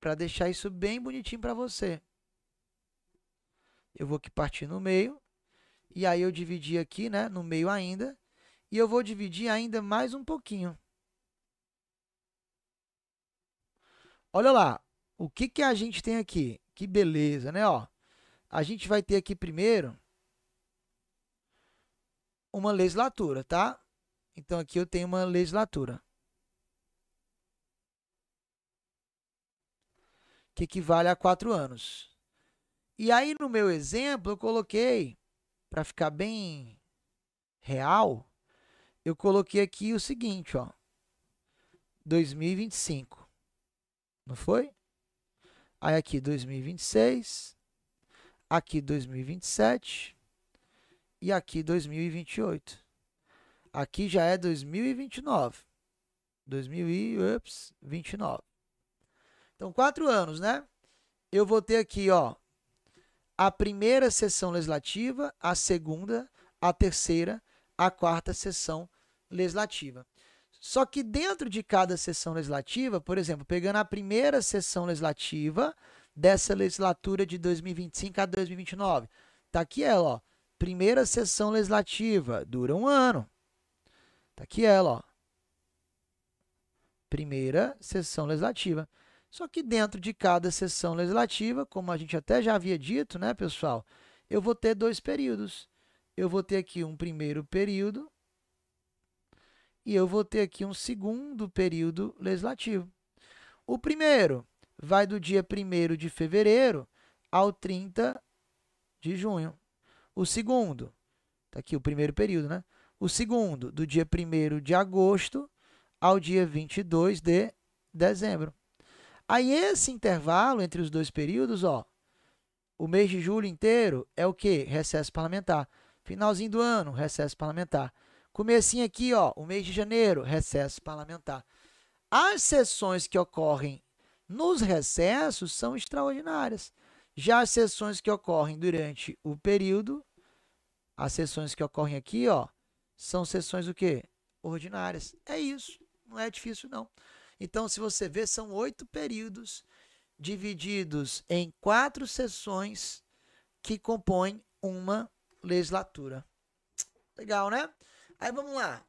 para deixar isso bem bonitinho para você. Eu vou aqui partir no meio. E aí eu dividi aqui, né, no meio ainda. E eu vou dividir ainda mais um pouquinho. Olha lá, o que, que a gente tem aqui? Que beleza, né? Ó, a gente vai ter aqui primeiro uma legislatura, tá? Então aqui eu tenho uma legislatura. que equivale a quatro anos. E aí, no meu exemplo, eu coloquei, para ficar bem real, eu coloquei aqui o seguinte, ó. 2025. Não foi? Aí aqui 2026, aqui 2027 e aqui 2028. Aqui já é 2029. 2029. Então, quatro anos, né? Eu vou ter aqui, ó, a primeira sessão legislativa, a segunda, a terceira, a quarta sessão legislativa. Só que dentro de cada sessão legislativa, por exemplo, pegando a primeira sessão legislativa dessa legislatura de 2025 a 2029, tá aqui ela, ó. Primeira sessão legislativa dura um ano. Tá aqui ela, ó. Primeira sessão legislativa. Só que dentro de cada sessão legislativa, como a gente até já havia dito, né, pessoal, eu vou ter dois períodos. Eu vou ter aqui um primeiro período e eu vou ter aqui um segundo período legislativo. O primeiro vai do dia 1 de fevereiro ao 30 de junho. O segundo, está aqui o primeiro período, né? O segundo, do dia 1 de agosto ao dia 22 de dezembro. Aí esse intervalo entre os dois períodos, ó, o mês de julho inteiro é o quê? Recesso parlamentar. Finalzinho do ano, recesso parlamentar. Comecinho aqui, ó, o mês de janeiro, recesso parlamentar. As sessões que ocorrem nos recessos são extraordinárias. Já as sessões que ocorrem durante o período, as sessões que ocorrem aqui, ó, são sessões o quê? Ordinárias. É isso. Não é difícil, não. Então, se você vê, são oito períodos divididos em quatro sessões que compõem uma legislatura. Legal, né? Aí vamos lá.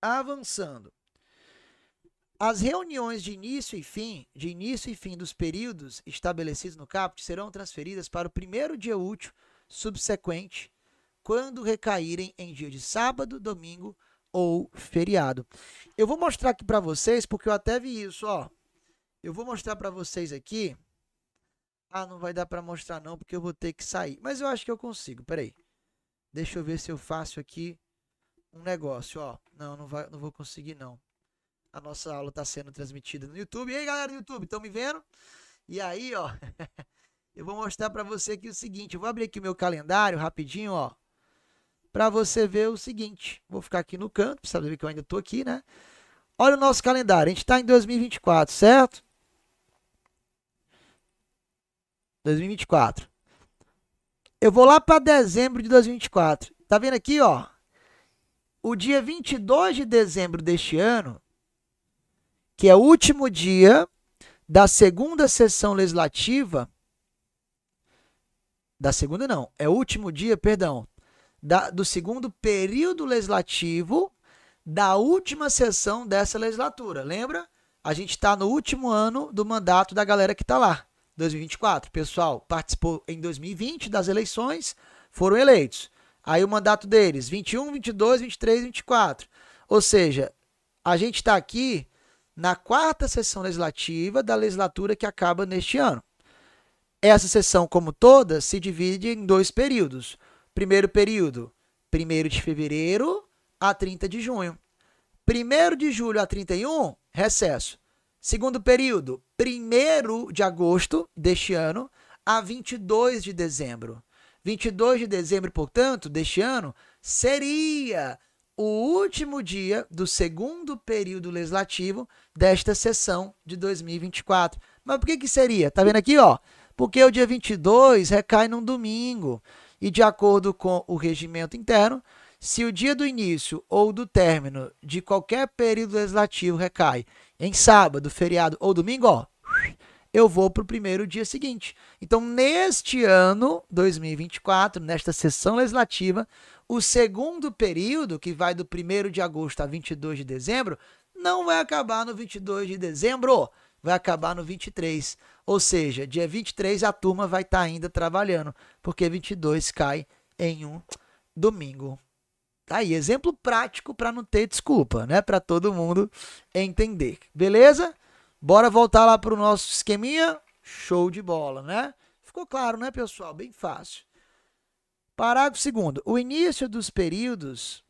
Avançando. As reuniões de início e fim, de início e fim dos períodos estabelecidos no caput serão transferidas para o primeiro dia útil subsequente, quando recaírem em dia de sábado, domingo ou feriado. Eu vou mostrar aqui para vocês, porque eu até vi isso, ó. Eu vou mostrar para vocês aqui. Ah, não vai dar para mostrar não, porque eu vou ter que sair. Mas eu acho que eu consigo, peraí. Deixa eu ver se eu faço aqui um negócio, ó. Não, não, vai, não vou conseguir não. A nossa aula está sendo transmitida no YouTube. E aí, galera do YouTube, estão me vendo? E aí, ó. eu vou mostrar para você aqui o seguinte. Eu vou abrir aqui o meu calendário rapidinho, ó para você ver o seguinte. Vou ficar aqui no canto, para saber que eu ainda estou aqui, né? Olha o nosso calendário. A gente está em 2024, certo? 2024. Eu vou lá para dezembro de 2024. Tá vendo aqui, ó? O dia 22 de dezembro deste ano, que é o último dia da segunda sessão legislativa, da segunda não, é o último dia, perdão, da, do segundo período legislativo da última sessão dessa legislatura. Lembra? A gente está no último ano do mandato da galera que está lá, 2024. Pessoal participou em 2020 das eleições, foram eleitos. Aí o mandato deles, 21, 22, 23, 24. Ou seja, a gente está aqui na quarta sessão legislativa da legislatura que acaba neste ano. Essa sessão, como toda, se divide em dois períodos. Primeiro período, 1 de fevereiro a 30 de junho. 1 de julho a 31, recesso. Segundo período, 1 de agosto deste ano a 22 de dezembro. 22 de dezembro, portanto, deste ano, seria o último dia do segundo período legislativo desta sessão de 2024. Mas por que, que seria? Tá vendo aqui, ó? Porque o dia 22 recai num domingo e, de acordo com o regimento interno, se o dia do início ou do término de qualquer período legislativo recai em sábado, feriado ou domingo, ó, eu vou para o primeiro dia seguinte. Então, neste ano, 2024, nesta sessão legislativa, o segundo período, que vai do 1 de agosto a 22 de dezembro, não vai acabar no 22 de dezembro vai acabar no 23. Ou seja, dia 23 a turma vai estar tá ainda trabalhando, porque 22 cai em um domingo. Tá aí, exemplo prático para não ter desculpa, né? Para todo mundo entender. Beleza? Bora voltar lá para o nosso esqueminha? Show de bola, né? Ficou claro, né, pessoal? Bem fácil. Parágrafo 2. O início dos períodos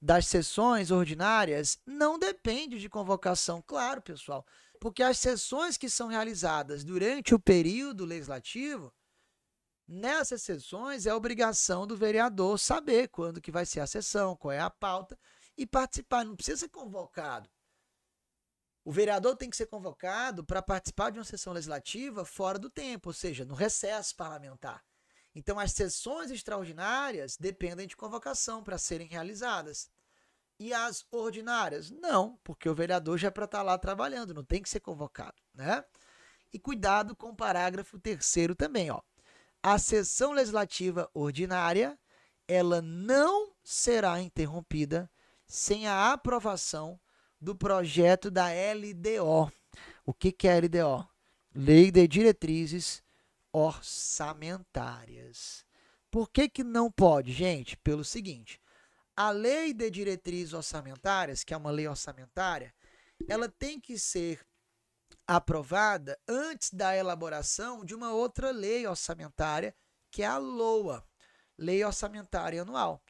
das sessões ordinárias não depende de convocação, claro, pessoal, porque as sessões que são realizadas durante o período legislativo, nessas sessões é obrigação do vereador saber quando que vai ser a sessão, qual é a pauta e participar, não precisa ser convocado. O vereador tem que ser convocado para participar de uma sessão legislativa fora do tempo, ou seja, no recesso parlamentar. Então, as sessões extraordinárias dependem de convocação para serem realizadas. E as ordinárias? Não, porque o vereador já é para estar tá lá trabalhando, não tem que ser convocado, né? E cuidado com o parágrafo terceiro também, ó. A sessão legislativa ordinária, ela não será interrompida sem a aprovação do projeto da LDO. O que, que é a LDO? Lei de Diretrizes orçamentárias. Por que, que não pode, gente? Pelo seguinte: a lei de diretrizes orçamentárias, que é uma lei orçamentária, ela tem que ser aprovada antes da elaboração de uma outra lei orçamentária, que é a LOA, Lei Orçamentária Anual.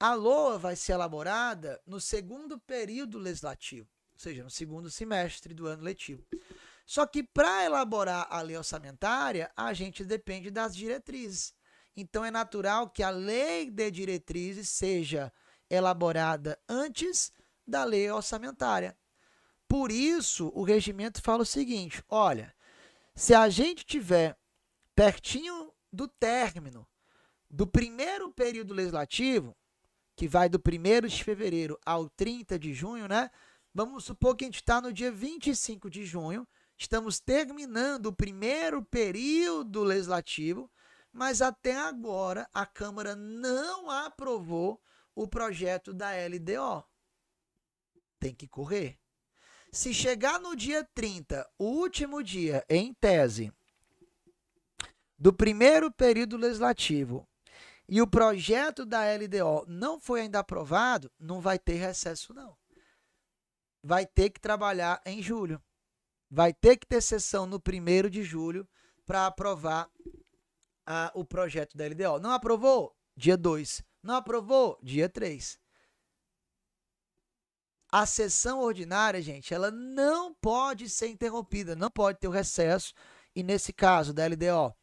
A LOA vai ser elaborada no segundo período legislativo, ou seja, no segundo semestre do ano letivo. Só que para elaborar a lei orçamentária, a gente depende das diretrizes. Então é natural que a lei de diretrizes seja elaborada antes da lei orçamentária. Por isso, o regimento fala o seguinte: olha, se a gente tiver pertinho do término do primeiro período legislativo, que vai do 1 de fevereiro ao 30 de junho, né? Vamos supor que a gente está no dia 25 de junho Estamos terminando o primeiro período legislativo, mas até agora a Câmara não aprovou o projeto da LDO. Tem que correr. Se chegar no dia 30, o último dia, em tese, do primeiro período legislativo, e o projeto da LDO não foi ainda aprovado, não vai ter recesso, não. Vai ter que trabalhar em julho vai ter que ter sessão no primeiro de julho para aprovar a, o projeto da LDO. Não aprovou? Dia 2. Não aprovou? Dia 3. A sessão ordinária, gente, ela não pode ser interrompida, não pode ter o recesso. E nesse caso da LDO,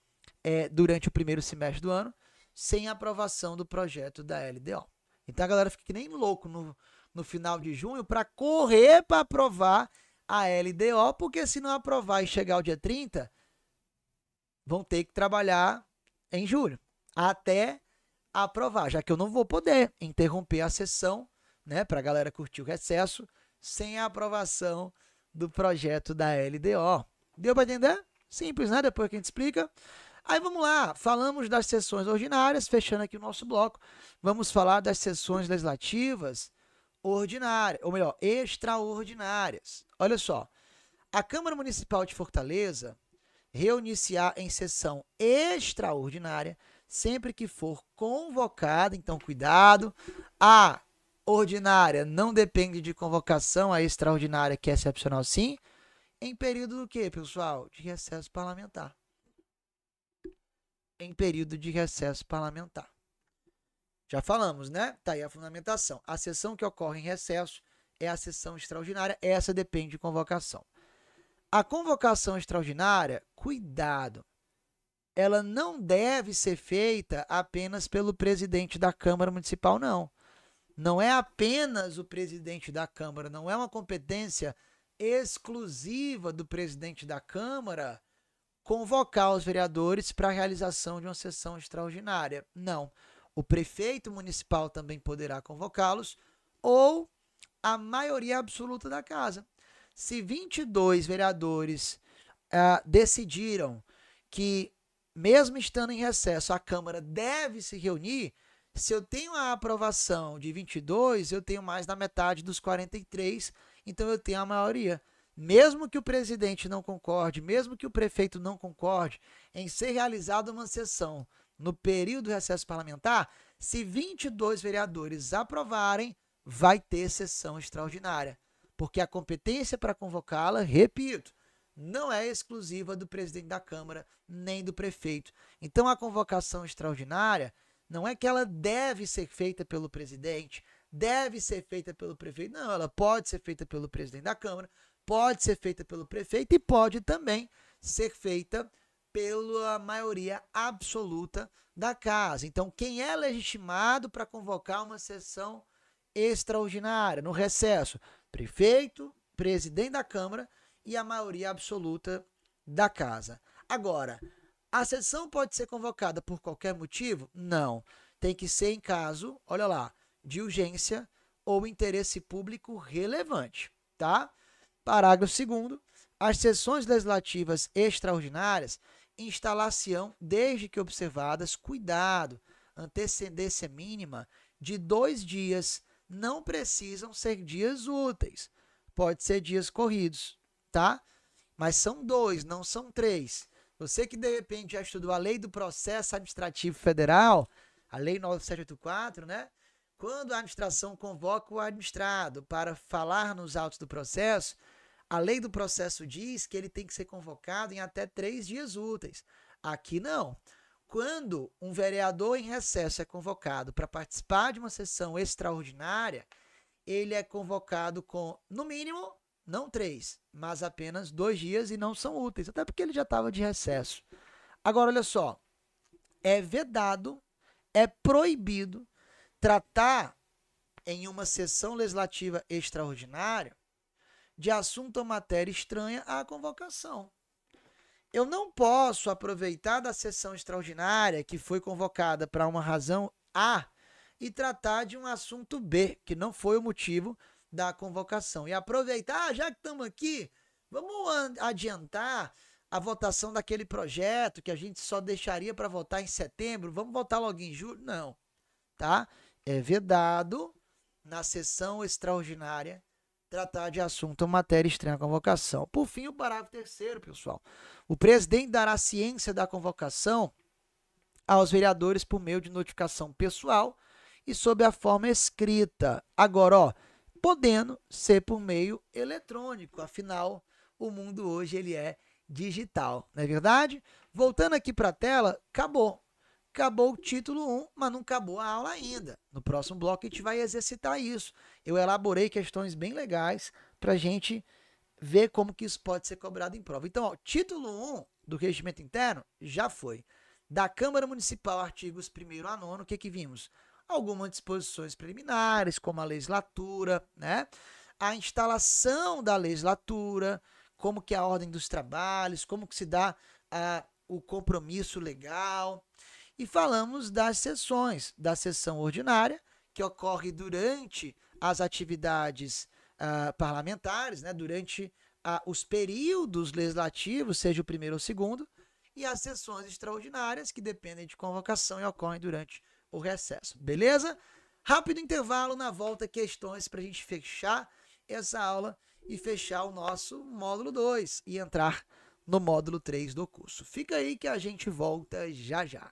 é, durante o primeiro semestre do ano, sem aprovação do projeto da LDO. Então a galera fica que nem louco no, no final de junho para correr para aprovar a LDO, porque se não aprovar e chegar ao dia 30, vão ter que trabalhar em julho, até aprovar, já que eu não vou poder interromper a sessão, né, para a galera curtir o recesso, sem a aprovação do projeto da LDO. Deu para entender? Simples, né? Depois que a gente explica. Aí vamos lá, falamos das sessões ordinárias, fechando aqui o nosso bloco, vamos falar das sessões legislativas ordinárias, ou melhor, extraordinárias. Olha só. A Câmara Municipal de Fortaleza reunir-se-á em sessão extraordinária sempre que for convocada, então cuidado. A ordinária não depende de convocação, a extraordinária que é excepcional sim, em período do que, pessoal? De recesso parlamentar. Em período de recesso parlamentar. Já falamos, né? Tá aí a fundamentação. A sessão que ocorre em recesso é a sessão extraordinária, essa depende de convocação. A convocação extraordinária, cuidado, ela não deve ser feita apenas pelo presidente da Câmara Municipal, não. Não é apenas o presidente da Câmara, não é uma competência exclusiva do presidente da Câmara convocar os vereadores para a realização de uma sessão extraordinária. Não. O prefeito municipal também poderá convocá-los ou a maioria absoluta da casa. Se 22 vereadores ah, decidiram que, mesmo estando em recesso, a Câmara deve se reunir, se eu tenho a aprovação de 22, eu tenho mais da metade dos 43, então eu tenho a maioria. Mesmo que o presidente não concorde, mesmo que o prefeito não concorde em ser realizada uma sessão no período do recesso parlamentar, se 22 vereadores aprovarem, vai ter sessão extraordinária, porque a competência para convocá-la, repito, não é exclusiva do presidente da Câmara nem do prefeito. Então a convocação extraordinária não é que ela deve ser feita pelo presidente, deve ser feita pelo prefeito. Não, ela pode ser feita pelo presidente da Câmara, pode ser feita pelo prefeito e pode também ser feita pela maioria absoluta da casa. Então, quem é legitimado para convocar uma sessão extraordinária, no recesso, prefeito, presidente da Câmara e a maioria absoluta da casa. Agora, a sessão pode ser convocada por qualquer motivo? Não. Tem que ser em caso, olha lá, de urgência ou interesse público relevante, tá? Parágrafo 2 As sessões legislativas extraordinárias instalar-se-ão desde que observadas, cuidado, antecedência mínima de dois dias não precisam ser dias úteis. Pode ser dias corridos, tá? Mas são dois, não são três. Você que de repente já estudou a lei do processo administrativo federal, a lei 9784, né? Quando a administração convoca o administrado para falar nos autos do processo, a lei do processo diz que ele tem que ser convocado em até três dias úteis. Aqui não. Quando um vereador em recesso é convocado para participar de uma sessão extraordinária, ele é convocado com, no mínimo, não três, mas apenas dois dias e não são úteis, até porque ele já estava de recesso. Agora, olha só, é vedado, é proibido tratar em uma sessão legislativa extraordinária de assunto ou matéria estranha à convocação eu não posso aproveitar da sessão extraordinária que foi convocada para uma razão A e tratar de um assunto B, que não foi o motivo da convocação. E aproveitar, já que estamos aqui, vamos adiantar a votação daquele projeto que a gente só deixaria para votar em setembro, vamos votar logo em julho? Não, tá? É vedado na sessão extraordinária tratar de assunto ou matéria estranha à convocação. Por fim, o parágrafo terceiro, pessoal. O presidente dará ciência da convocação aos vereadores por meio de notificação pessoal e sob a forma escrita. Agora, ó, podendo ser por meio eletrônico, afinal, o mundo hoje ele é digital, não é verdade? Voltando aqui para a tela, acabou. Acabou o título 1, um, mas não acabou a aula ainda. No próximo bloco a gente vai exercitar isso. Eu elaborei questões bem legais para a gente ver como que isso pode ser cobrado em prova. Então, ó, título 1 um do regimento interno já foi. Da Câmara Municipal, artigos 1 a 9, o que, que vimos? Algumas disposições preliminares, como a legislatura, né? a instalação da legislatura, como que é a ordem dos trabalhos, como que se dá ah, o compromisso legal e falamos das sessões, da sessão ordinária, que ocorre durante as atividades uh, parlamentares, né, durante uh, os períodos legislativos, seja o primeiro ou o segundo, e as sessões extraordinárias, que dependem de convocação e ocorrem durante o recesso. Beleza? Rápido intervalo, na volta, questões para a gente fechar essa aula e fechar o nosso módulo 2 e entrar no módulo 3 do curso. Fica aí que a gente volta já já.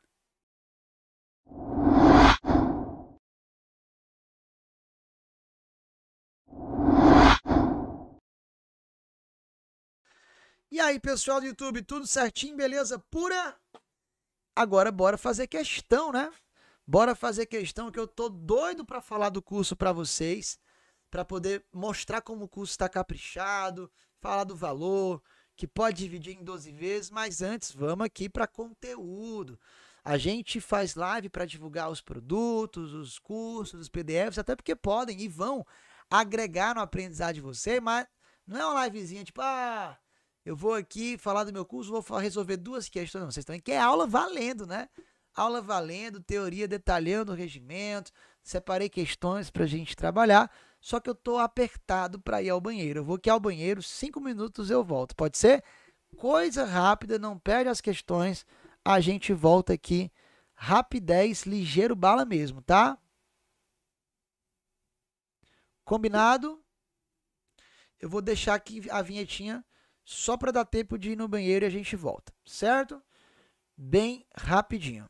E aí, pessoal do YouTube, tudo certinho, beleza pura? Agora bora fazer questão, né? Bora fazer questão que eu tô doido para falar do curso para vocês, para poder mostrar como o curso está caprichado, falar do valor, que pode dividir em 12 vezes, mas antes vamos aqui para conteúdo. A gente faz live para divulgar os produtos, os cursos, os PDFs, até porque podem e vão agregar no aprendizado de você, mas não é uma livezinha tipo, ah, eu vou aqui falar do meu curso, vou resolver duas questões. Não, vocês também querem aula valendo, né? Aula valendo, teoria detalhando o regimento. Separei questões para a gente trabalhar. Só que eu estou apertado para ir ao banheiro. Eu vou aqui ao banheiro, cinco minutos eu volto. Pode ser? Coisa rápida, não perde as questões. A gente volta aqui rapidez, ligeiro bala mesmo, tá? Combinado? Eu vou deixar aqui a vinhetinha só para dar tempo de ir no banheiro e a gente volta, certo? Bem rapidinho.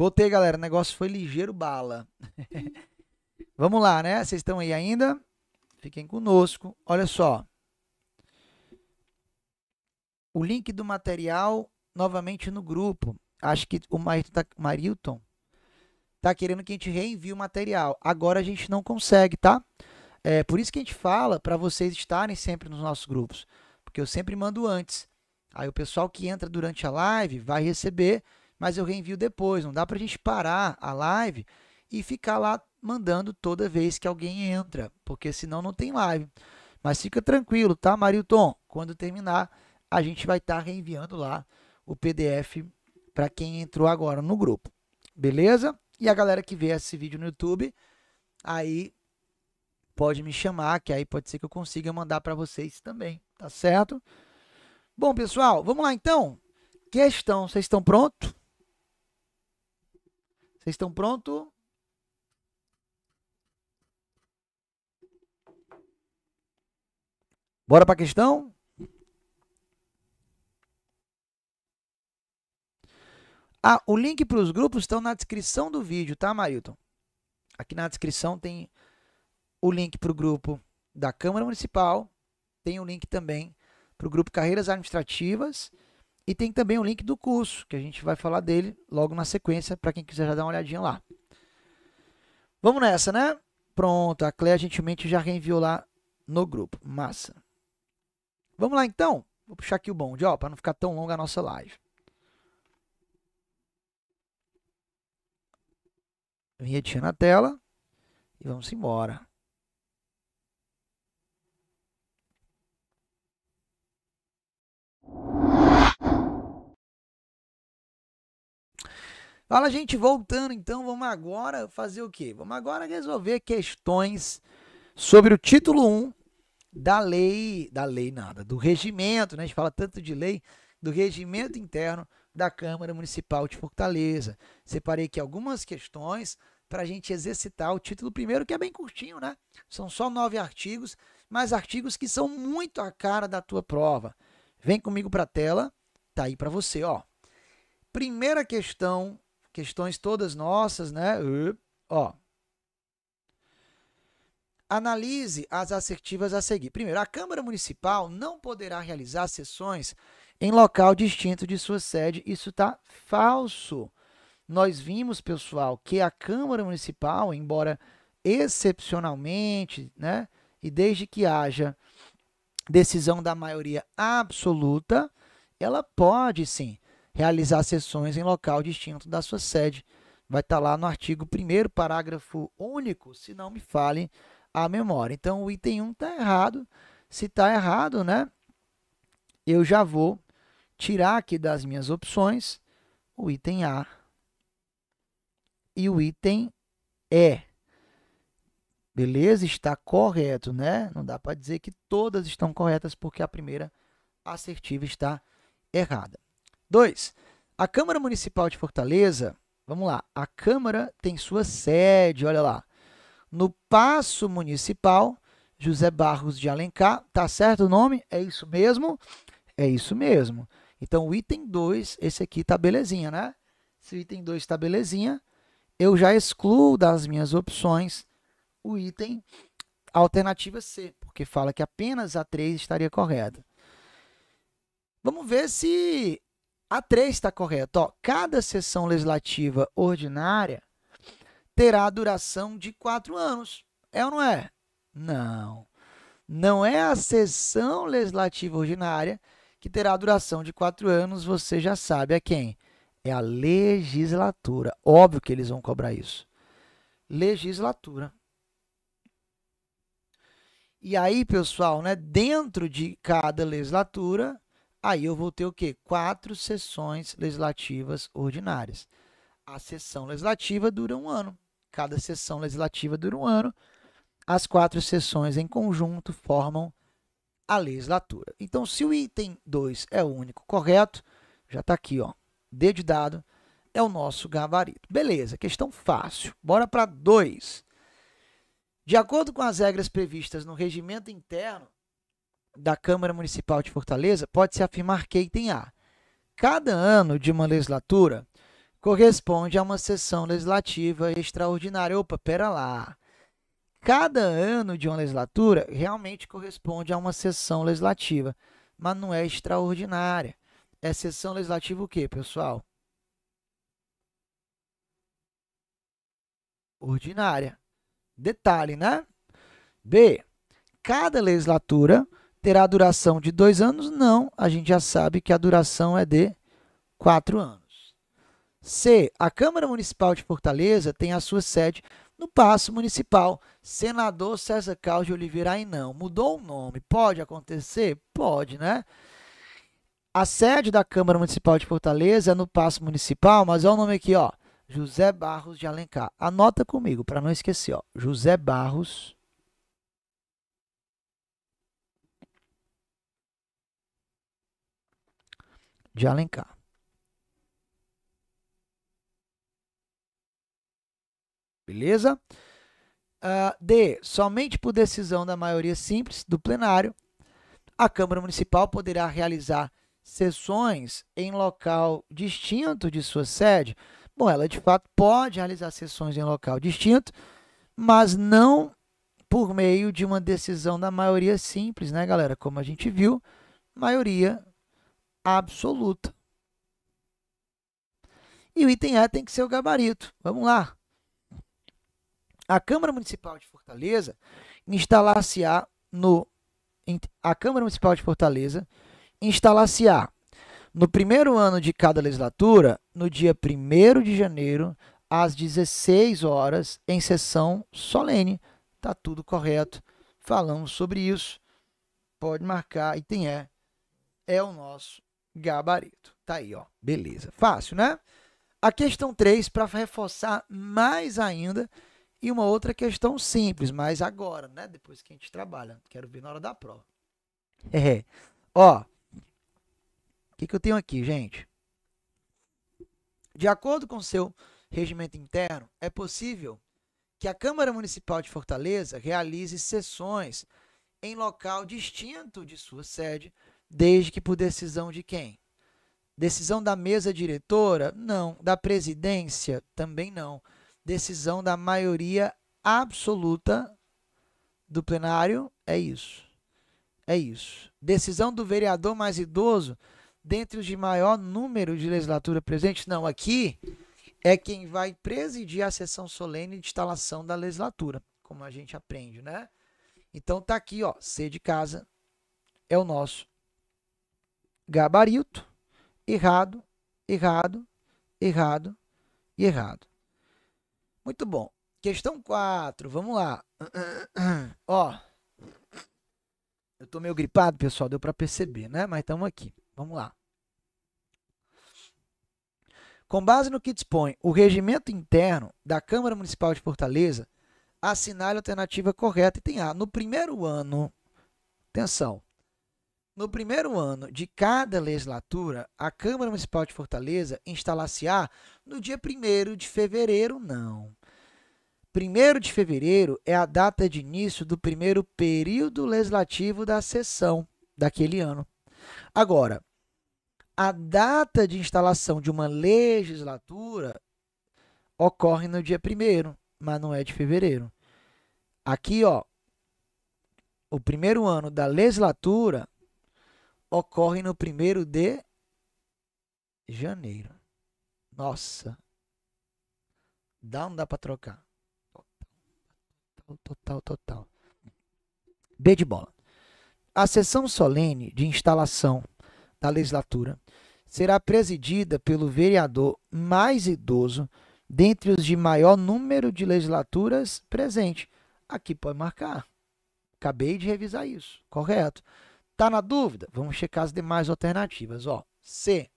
Voltei, galera. O negócio foi ligeiro bala. Vamos lá, né? Vocês estão aí ainda? Fiquem conosco. Olha só. O link do material novamente no grupo. Acho que o tá, Marilton tá querendo que a gente reenvie o material. Agora a gente não consegue, tá? É por isso que a gente fala para vocês estarem sempre nos nossos grupos, porque eu sempre mando antes. Aí o pessoal que entra durante a live vai receber mas eu reenvio depois. Não dá para a gente parar a live e ficar lá mandando toda vez que alguém entra, porque senão não tem live. Mas fica tranquilo, tá, Marilton? Quando terminar, a gente vai estar tá reenviando lá o PDF para quem entrou agora no grupo. Beleza? E a galera que vê esse vídeo no YouTube, aí pode me chamar, que aí pode ser que eu consiga mandar para vocês também, tá certo? Bom, pessoal, vamos lá então. Questão, vocês estão prontos? Vocês estão prontos? Bora para a questão? Ah, o link para os grupos estão na descrição do vídeo, tá, Marilton? Aqui na descrição tem o link para o grupo da Câmara Municipal, tem o link também para o grupo Carreiras Administrativas e tem também o link do curso, que a gente vai falar dele logo na sequência, para quem quiser já dar uma olhadinha lá. Vamos nessa, né? Pronto, a Cléa gentilmente já reenviou lá no grupo. Massa. Vamos lá então? Vou puxar aqui o bonde, ó, para não ficar tão longa a nossa live. Vinhetinha na tela e vamos embora. Fala, gente, voltando então, vamos agora fazer o quê? Vamos agora resolver questões sobre o título 1 da lei, da lei nada, do regimento, né? A gente fala tanto de lei, do regimento interno da Câmara Municipal de Fortaleza. Separei aqui algumas questões para a gente exercitar o título primeiro, que é bem curtinho, né? São só nove artigos, mas artigos que são muito a cara da tua prova. Vem comigo para a tela, tá aí para você, ó. Primeira questão questões todas nossas, né? Uh, ó. Analise as assertivas a seguir. Primeiro, a Câmara Municipal não poderá realizar sessões em local distinto de sua sede. Isso está falso. Nós vimos, pessoal, que a Câmara Municipal, embora excepcionalmente, né, e desde que haja decisão da maioria absoluta, ela pode sim realizar sessões em local distinto da sua sede. Vai estar tá lá no artigo 1 parágrafo único, se não me falem a memória. Então, o item 1 está errado. Se está errado, né, eu já vou tirar aqui das minhas opções o item A e o item E. Beleza? Está correto, né? Não dá para dizer que todas estão corretas, porque a primeira assertiva está errada. 2. A Câmara Municipal de Fortaleza, vamos lá, a Câmara tem sua sede, olha lá, no Passo Municipal José Barros de Alencar, tá certo o nome? É isso mesmo? É isso mesmo. Então, o item 2, esse aqui tá belezinha, né? Se o item 2 está belezinha, eu já excluo das minhas opções o item alternativa C, porque fala que apenas a 3 estaria correta. Vamos ver se a 3 está correta Ó, cada sessão legislativa ordinária terá duração de quatro anos. É ou não é? Não. Não é a sessão legislativa ordinária que terá duração de quatro anos, você já sabe a é quem? É a legislatura. Óbvio que eles vão cobrar isso. Legislatura. E aí, pessoal, né, dentro de cada legislatura, Aí eu vou ter o quê? Quatro sessões legislativas ordinárias. A sessão legislativa dura um ano. Cada sessão legislativa dura um ano. As quatro sessões em conjunto formam a legislatura. Então, se o item 2 é o único correto, já está aqui, ó, D de dado, é o nosso gabarito. Beleza, questão fácil. Bora para 2. De acordo com as regras previstas no regimento interno, da Câmara Municipal de Fortaleza, pode-se afirmar que item A. Cada ano de uma legislatura corresponde a uma sessão legislativa extraordinária. Opa, pera lá. Cada ano de uma legislatura realmente corresponde a uma sessão legislativa, mas não é extraordinária. É sessão legislativa o quê, pessoal? Ordinária. Detalhe, né? B. Cada legislatura terá duração de dois anos? Não, a gente já sabe que a duração é de quatro anos. C. A Câmara Municipal de Fortaleza tem a sua sede no Paço Municipal Senador César Carlos de Oliveira não, Mudou o nome, pode acontecer? Pode, né? A sede da Câmara Municipal de Fortaleza é no Paço Municipal, mas olha o nome aqui, ó. José Barros de Alencar. Anota comigo para não esquecer, ó. José Barros de Alencar. Beleza? Uh, D. Somente por decisão da maioria simples do plenário, a Câmara Municipal poderá realizar sessões em local distinto de sua sede. Bom, ela de fato pode realizar sessões em local distinto, mas não por meio de uma decisão da maioria simples, né, galera? Como a gente viu, maioria absoluta. E o item A tem que ser o gabarito. Vamos lá. A Câmara Municipal de Fortaleza instalar-se-á no a Câmara Municipal de Fortaleza instalar-se-á no primeiro ano de cada legislatura, no dia 1 de janeiro, às 16 horas, em sessão solene. Tá tudo correto. Falamos sobre isso. Pode marcar, item E. É o nosso gabarito. Tá aí, ó. Beleza. Fácil, né? A questão 3 para reforçar mais ainda e uma outra questão simples, mas agora, né? Depois que a gente trabalha. Quero ver na hora da prova. É. Ó. O que, que eu tenho aqui, gente? De acordo com seu regimento interno, é possível que a Câmara Municipal de Fortaleza realize sessões em local distinto de sua sede desde que por decisão de quem? Decisão da mesa diretora? Não. Da presidência? Também não. Decisão da maioria absoluta do plenário? É isso. É isso. Decisão do vereador mais idoso dentre os de maior número de legislatura presente? Não. Aqui é quem vai presidir a sessão solene de instalação da legislatura, como a gente aprende, né? Então tá aqui, ó, C de casa é o nosso gabarito, errado, errado, errado e errado. Muito bom. Questão 4, vamos lá. Ó, eu tô meio gripado, pessoal, deu para perceber, né? Mas estamos aqui. Vamos lá. Com base no que dispõe o regimento interno da Câmara Municipal de Fortaleza, assinale a alternativa correta e tem A. No primeiro ano, atenção, no primeiro ano de cada legislatura, a Câmara Municipal de Fortaleza instalar-se-á no dia 1 de fevereiro, não. 1 de fevereiro é a data de início do primeiro período legislativo da sessão daquele ano. Agora, a data de instalação de uma legislatura ocorre no dia 1 mas não é de fevereiro. Aqui, ó, o primeiro ano da legislatura ocorre no primeiro de janeiro. Nossa. Dá ou não dá para trocar? Total, total, total. B de bola. A sessão solene de instalação da legislatura será presidida pelo vereador mais idoso dentre os de maior número de legislaturas presente. Aqui pode marcar. Acabei de revisar isso. Correto. Está na dúvida? Vamos checar as demais alternativas. Ó, C.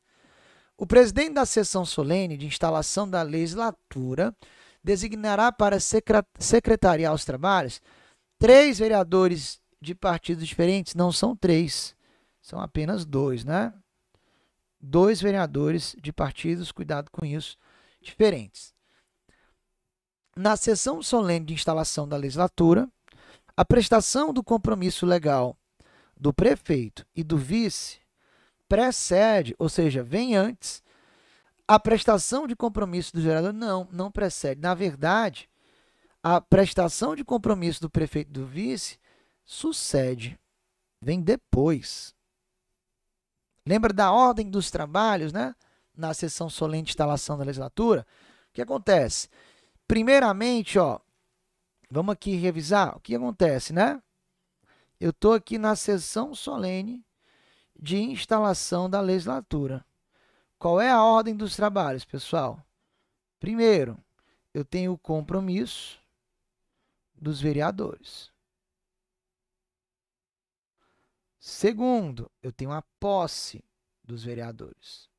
O presidente da sessão solene de instalação da legislatura designará para secretariar os trabalhos três vereadores de partidos diferentes. Não são três, são apenas dois, né? Dois vereadores de partidos, cuidado com isso, diferentes. Na sessão solene de instalação da legislatura, a prestação do compromisso legal do prefeito e do vice precede, ou seja, vem antes, a prestação de compromisso do gerador Não, não precede. Na verdade, a prestação de compromisso do prefeito e do vice sucede, vem depois. Lembra da ordem dos trabalhos, né? Na sessão solene de instalação da legislatura? O que acontece? Primeiramente, ó, vamos aqui revisar o que acontece, né? Eu estou aqui na sessão solene de instalação da legislatura. Qual é a ordem dos trabalhos, pessoal? Primeiro, eu tenho o compromisso dos vereadores. Segundo, eu tenho a posse dos vereadores.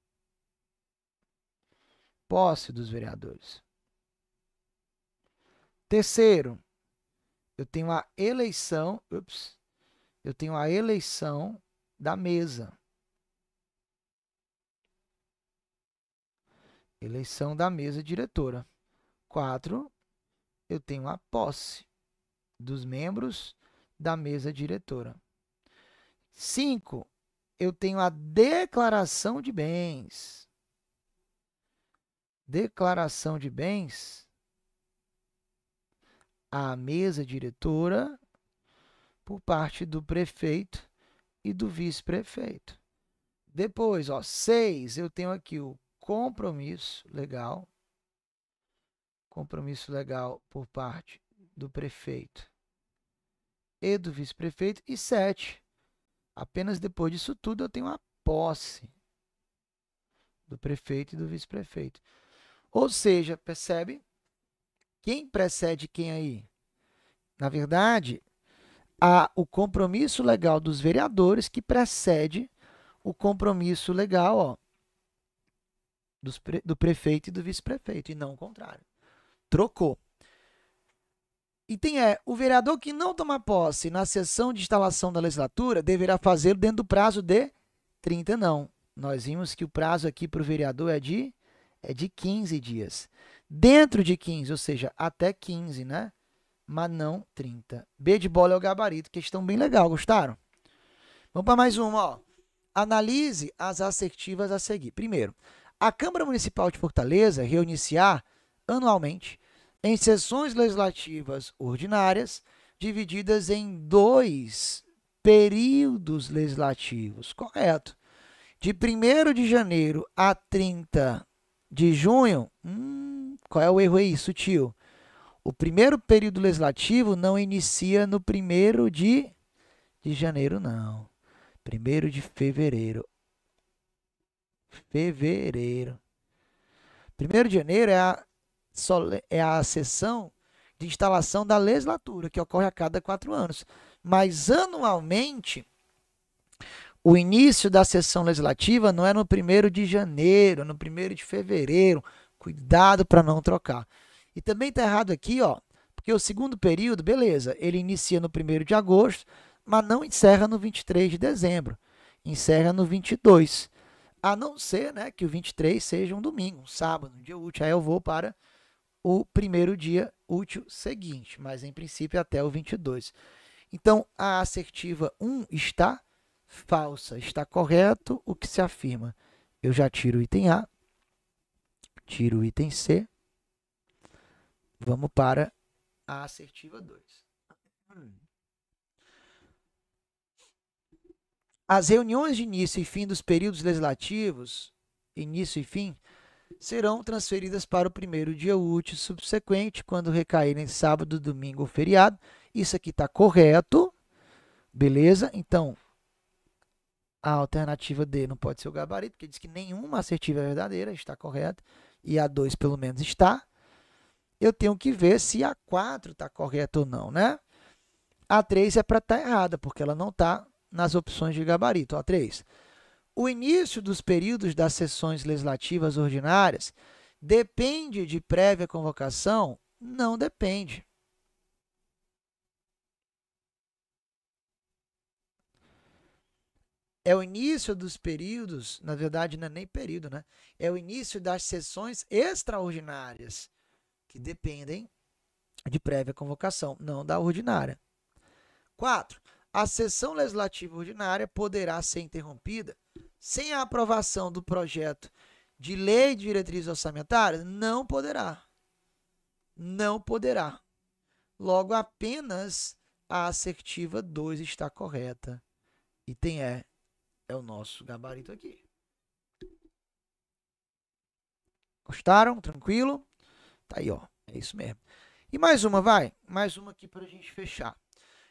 Posse dos vereadores. Terceiro, eu tenho a eleição. Ups, eu tenho a eleição da mesa. Eleição da mesa diretora. 4. Eu tenho a posse dos membros da mesa diretora. 5. Eu tenho a declaração de bens. Declaração de bens. A mesa diretora por parte do prefeito e do vice-prefeito. Depois, ó, seis, eu tenho aqui o compromisso legal, compromisso legal por parte do prefeito e do vice-prefeito. E sete, apenas depois disso tudo eu tenho a posse do prefeito e do vice-prefeito. Ou seja, percebe? Quem precede quem aí? Na verdade, há o compromisso legal dos vereadores que precede o compromisso legal ó, dos, do prefeito e do vice-prefeito, e não o contrário. Trocou. E tem é, o vereador que não tomar posse na sessão de instalação da legislatura deverá fazê-lo dentro do prazo de 30 não. Nós vimos que o prazo aqui para o vereador é de, é de 15 dias. Dentro de 15, ou seja, até 15, né? mas não 30. B de bola é o gabarito, questão bem legal, gostaram? Vamos para mais uma, ó. Analise as assertivas a seguir. Primeiro, a Câmara Municipal de Fortaleza reunir-se-á anualmente em sessões legislativas ordinárias, divididas em dois períodos legislativos, correto? De 1 de janeiro a 30 de junho, hum, qual é o erro aí, sutil? O primeiro período legislativo não inicia no primeiro de, de janeiro, não. Primeiro de fevereiro. Fevereiro. Primeiro de janeiro é a, é a sessão de instalação da legislatura, que ocorre a cada quatro anos. Mas anualmente, o início da sessão legislativa não é no primeiro de janeiro, é no primeiro de fevereiro. Cuidado para não trocar. E também está errado aqui, ó, porque o segundo período, beleza, ele inicia no 1 de agosto, mas não encerra no 23 de dezembro. Encerra no 22. A não ser né, que o 23 seja um domingo, um sábado, um dia útil. Aí eu vou para o primeiro dia útil seguinte, mas em princípio até o 22. Então, a assertiva 1 está falsa. Está correto o que se afirma. Eu já tiro o item A, tiro o item C Vamos para a assertiva 2. As reuniões de início e fim dos períodos legislativos, início e fim, serão transferidas para o primeiro dia útil subsequente, quando recaírem sábado, domingo ou feriado. Isso aqui está correto, beleza? Então, a alternativa D não pode ser o gabarito, porque diz que nenhuma assertiva é verdadeira, está correta, e a 2 pelo menos está eu tenho que ver se a 4 está correta ou não, né? A 3 é para estar tá errada, porque ela não está nas opções de gabarito. A 3. O início dos períodos das sessões legislativas ordinárias depende de prévia convocação? Não depende. é o início dos períodos, na verdade não é nem período, né? É o início das sessões extraordinárias que dependem de prévia convocação, não da ordinária. 4. A sessão legislativa ordinária poderá ser interrompida sem a aprovação do projeto de lei de diretrizes orçamentárias? Não poderá. Não poderá. Logo, apenas a assertiva 2 está correta. Item E é o nosso gabarito aqui. Gostaram? Tranquilo? Tá aí, ó. É isso mesmo. E mais uma, vai. Mais uma aqui para a gente fechar.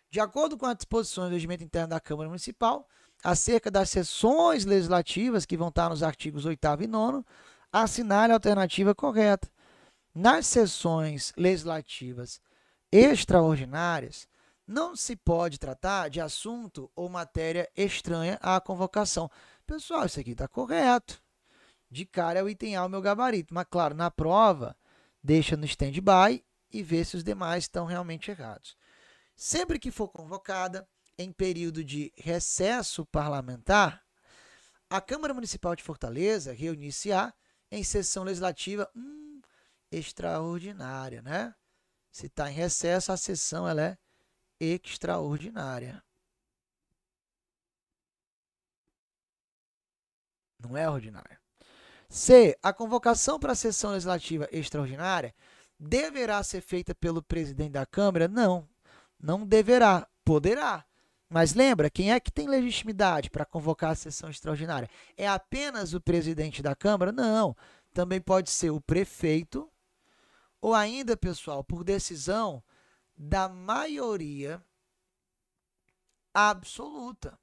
De acordo com as disposições do regimento interno da Câmara Municipal, acerca das sessões legislativas que vão estar nos artigos 8 e 9, assinale a alternativa correta. Nas sessões legislativas extraordinárias, não se pode tratar de assunto ou matéria estranha à convocação. Pessoal, isso aqui está correto. De cara eu é item A o meu gabarito, mas claro, na prova deixa no stand-by e vê se os demais estão realmente errados. Sempre que for convocada, em período de recesso parlamentar, a Câmara Municipal de Fortaleza reunir-se-á em sessão legislativa hum, extraordinária, né? Se está em recesso, a sessão ela é extraordinária. Não é ordinária. C. A convocação para a sessão legislativa extraordinária deverá ser feita pelo presidente da Câmara? Não, não deverá, poderá. Mas lembra, quem é que tem legitimidade para convocar a sessão extraordinária? É apenas o presidente da Câmara? Não. Também pode ser o prefeito, ou ainda, pessoal, por decisão da maioria absoluta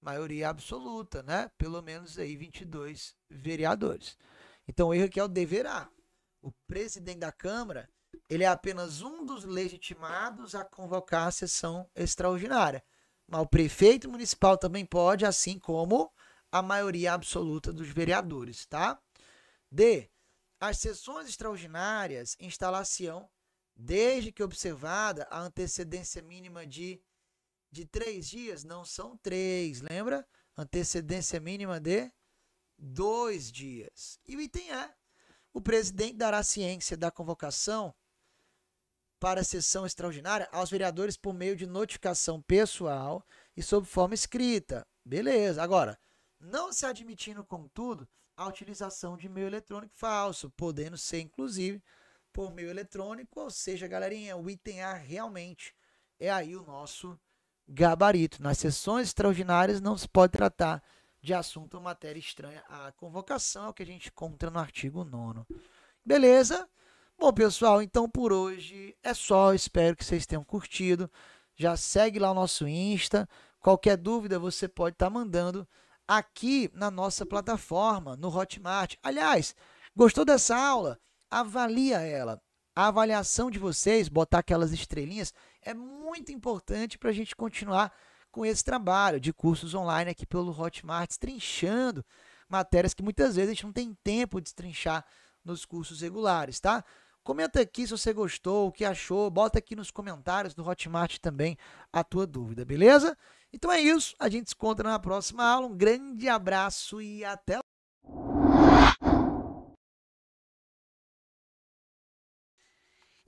maioria absoluta, né? Pelo menos aí 22 vereadores. Então o erro aqui é o deverá. O presidente da Câmara, ele é apenas um dos legitimados a convocar a sessão extraordinária. Mas o prefeito municipal também pode, assim como a maioria absoluta dos vereadores, tá? D. As sessões extraordinárias instalação desde que observada a antecedência mínima de de três dias não são três, lembra? Antecedência mínima de dois dias. E o item A é, o presidente dará ciência da convocação para a sessão extraordinária aos vereadores por meio de notificação pessoal e sob forma escrita. Beleza. Agora, não se admitindo, contudo, a utilização de meio eletrônico falso, podendo ser, inclusive, por meio eletrônico, ou seja, galerinha, o item A realmente é aí o nosso gabarito. Nas sessões extraordinárias não se pode tratar de assunto ou matéria estranha à convocação, é o que a gente encontra no artigo 9. Beleza? Bom, pessoal, então por hoje é só. Espero que vocês tenham curtido. Já segue lá o nosso Insta. Qualquer dúvida você pode estar tá mandando aqui na nossa plataforma, no Hotmart. Aliás, gostou dessa aula? Avalia ela. A avaliação de vocês, botar aquelas estrelinhas, é muito importante para a gente continuar com esse trabalho de cursos online aqui pelo Hotmart, trinchando matérias que muitas vezes a gente não tem tempo de trinchar nos cursos regulares, tá? Comenta aqui se você gostou, o que achou, bota aqui nos comentários do Hotmart também a tua dúvida, beleza? Então é isso, a gente se encontra na próxima aula. Um grande abraço e até lá.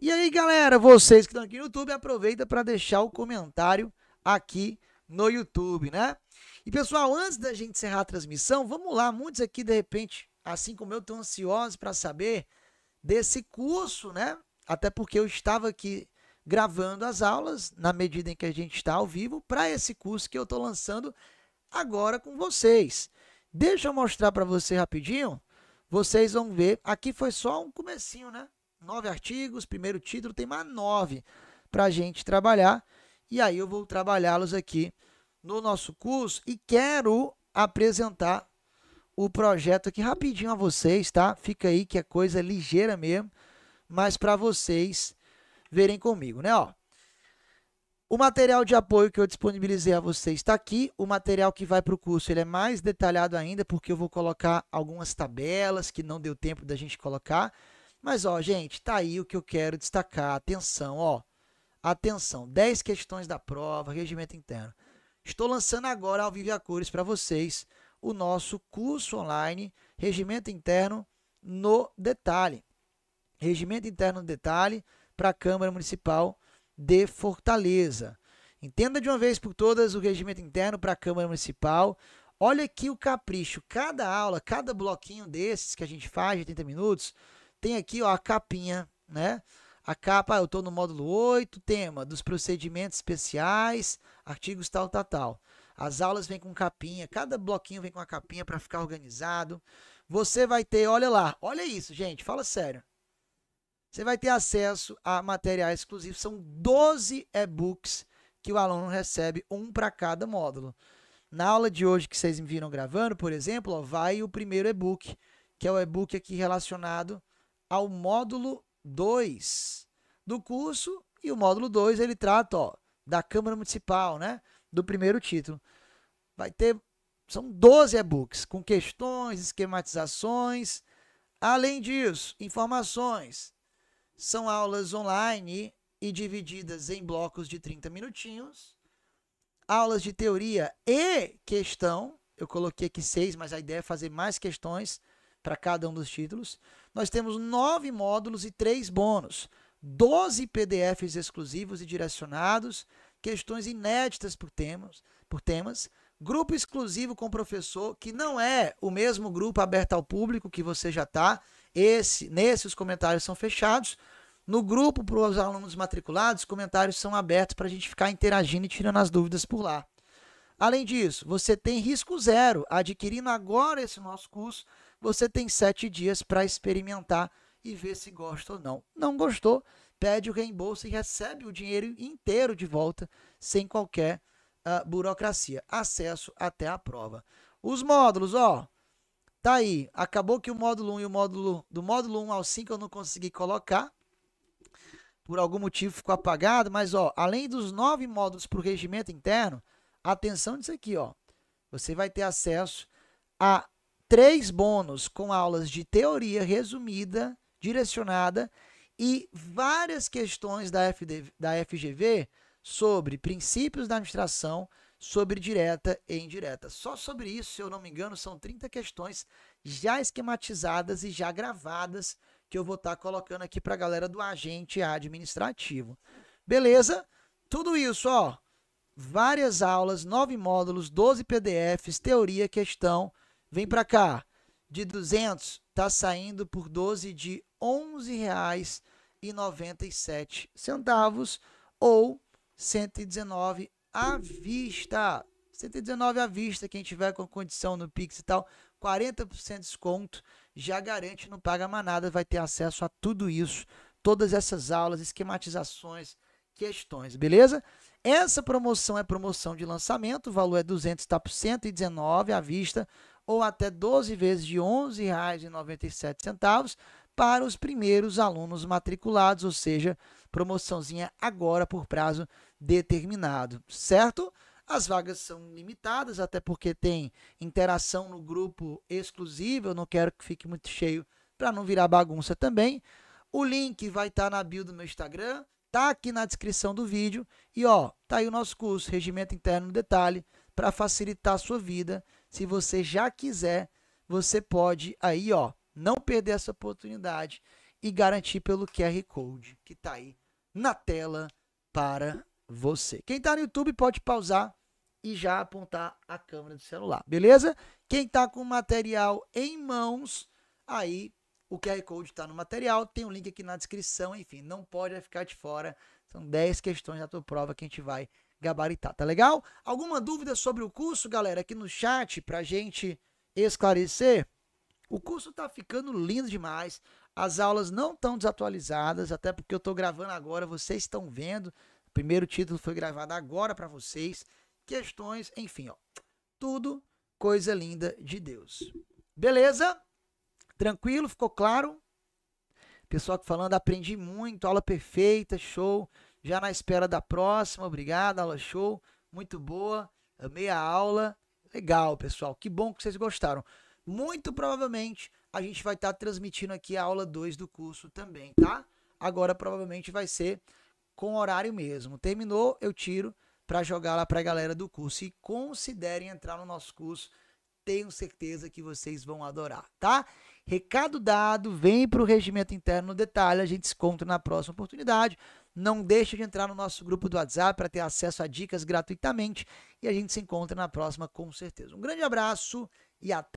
E aí, galera, vocês que estão aqui no YouTube, aproveita para deixar o comentário aqui no YouTube, né? E pessoal, antes da gente encerrar a transmissão, vamos lá, muitos aqui de repente, assim como eu, estão ansiosos para saber desse curso, né? Até porque eu estava aqui gravando as aulas na medida em que a gente está ao vivo para esse curso que eu estou lançando agora com vocês. Deixa eu mostrar para você rapidinho. Vocês vão ver. Aqui foi só um comecinho, né? nove artigos, primeiro título, tem mais nove para a gente trabalhar. E aí eu vou trabalhá-los aqui no nosso curso e quero apresentar o projeto aqui rapidinho a vocês, tá? Fica aí que é coisa ligeira mesmo, mas para vocês verem comigo, né? Ó, o material de apoio que eu disponibilizei a vocês está aqui. O material que vai para o curso ele é mais detalhado ainda, porque eu vou colocar algumas tabelas que não deu tempo da gente colocar. Mas, ó, gente, está aí o que eu quero destacar. Atenção, ó. Atenção, 10 questões da prova, regimento interno. Estou lançando agora ao vivo a cores para vocês o nosso curso online Regimento Interno no Detalhe. Regimento Interno no Detalhe para a Câmara Municipal de Fortaleza. Entenda de uma vez por todas o regimento interno para a Câmara Municipal. Olha aqui o capricho. Cada aula, cada bloquinho desses que a gente faz de 30 minutos, tem aqui ó, a capinha, né? A capa, eu estou no módulo 8, tema dos procedimentos especiais, artigos tal, tal, tal. As aulas vêm com capinha, cada bloquinho vem com a capinha para ficar organizado. Você vai ter, olha lá, olha isso, gente, fala sério. Você vai ter acesso a materiais exclusivos. São 12 e-books que o aluno recebe, um para cada módulo. Na aula de hoje que vocês me viram gravando, por exemplo, ó, vai o primeiro e-book, que é o e-book aqui relacionado ao módulo 2 do curso e o módulo 2 ele trata ó, da Câmara Municipal, né? Do primeiro título. Vai ter, são 12 e-books com questões, esquematizações. Além disso, informações. São aulas online e divididas em blocos de 30 minutinhos. Aulas de teoria e questão. Eu coloquei aqui seis, mas a ideia é fazer mais questões para cada um dos títulos. Nós temos nove módulos e três bônus, 12 PDFs exclusivos e direcionados, questões inéditas por temas, por temas, grupo exclusivo com professor, que não é o mesmo grupo aberto ao público que você já está. Esse, nesse os comentários são fechados. No grupo para os alunos matriculados, comentários são abertos para a gente ficar interagindo e tirando as dúvidas por lá. Além disso, você tem risco zero adquirindo agora esse nosso curso você tem sete dias para experimentar e ver se gosta ou não. Não gostou, pede o reembolso e recebe o dinheiro inteiro de volta, sem qualquer uh, burocracia. Acesso até a prova. Os módulos, ó. Tá aí. Acabou que o módulo 1 e o módulo. Do módulo 1 ao 5 eu não consegui colocar. Por algum motivo ficou apagado. Mas, ó, além dos nove módulos para o regimento interno, atenção nisso aqui, ó. Você vai ter acesso a três bônus com aulas de teoria resumida, direcionada e várias questões da, FD, da FGV sobre princípios da administração, sobre direta e indireta. Só sobre isso, se eu não me engano, são 30 questões já esquematizadas e já gravadas que eu vou estar tá colocando aqui para a galera do agente administrativo. Beleza? Tudo isso, ó. Várias aulas, nove módulos, 12 PDFs, teoria, questão, Vem para cá. De 200 tá saindo por 12 de R$ 11,97 ou 119 à vista. 119 à vista, quem tiver com condição no Pix e tal, 40% de desconto, já garante, não paga mais nada, vai ter acesso a tudo isso, todas essas aulas, esquematizações, questões, beleza? Essa promoção é promoção de lançamento, o valor é 200, está por 119 à vista, ou até 12 vezes de R$ 11,97 para os primeiros alunos matriculados, ou seja, promoçãozinha agora por prazo determinado, certo? As vagas são limitadas, até porque tem interação no grupo exclusivo, eu não quero que fique muito cheio para não virar bagunça também. O link vai estar tá na bio do meu Instagram, tá aqui na descrição do vídeo e ó, tá aí o nosso curso Regimento Interno no Detalhe para facilitar a sua vida se você já quiser, você pode aí, ó, não perder essa oportunidade e garantir pelo QR Code que está aí na tela para você. Quem está no YouTube pode pausar e já apontar a câmera do celular, beleza? Quem está com o material em mãos, aí o QR Code está no material, tem um link aqui na descrição, enfim, não pode ficar de fora. São 10 questões da tua prova que a gente vai gabaritar, tá legal? Alguma dúvida sobre o curso, galera, aqui no chat a gente esclarecer? O curso tá ficando lindo demais. As aulas não estão desatualizadas, até porque eu estou gravando agora, vocês estão vendo. O primeiro título foi gravado agora para vocês. Questões, enfim, ó. Tudo coisa linda de Deus. Beleza? Tranquilo? Ficou claro? Pessoal que falando, aprendi muito, aula perfeita, show já na espera da próxima. Obrigado, aula show, muito boa. Amei a aula. Legal, pessoal. Que bom que vocês gostaram. Muito provavelmente a gente vai estar tá transmitindo aqui a aula 2 do curso também, tá? Agora provavelmente vai ser com horário mesmo. Terminou, eu tiro para jogar lá para a galera do curso. E considerem entrar no nosso curso. Tenho certeza que vocês vão adorar, tá? Recado dado, vem para o regimento interno no detalhe. A gente se encontra na próxima oportunidade. Não deixe de entrar no nosso grupo do WhatsApp para ter acesso a dicas gratuitamente e a gente se encontra na próxima com certeza. Um grande abraço e até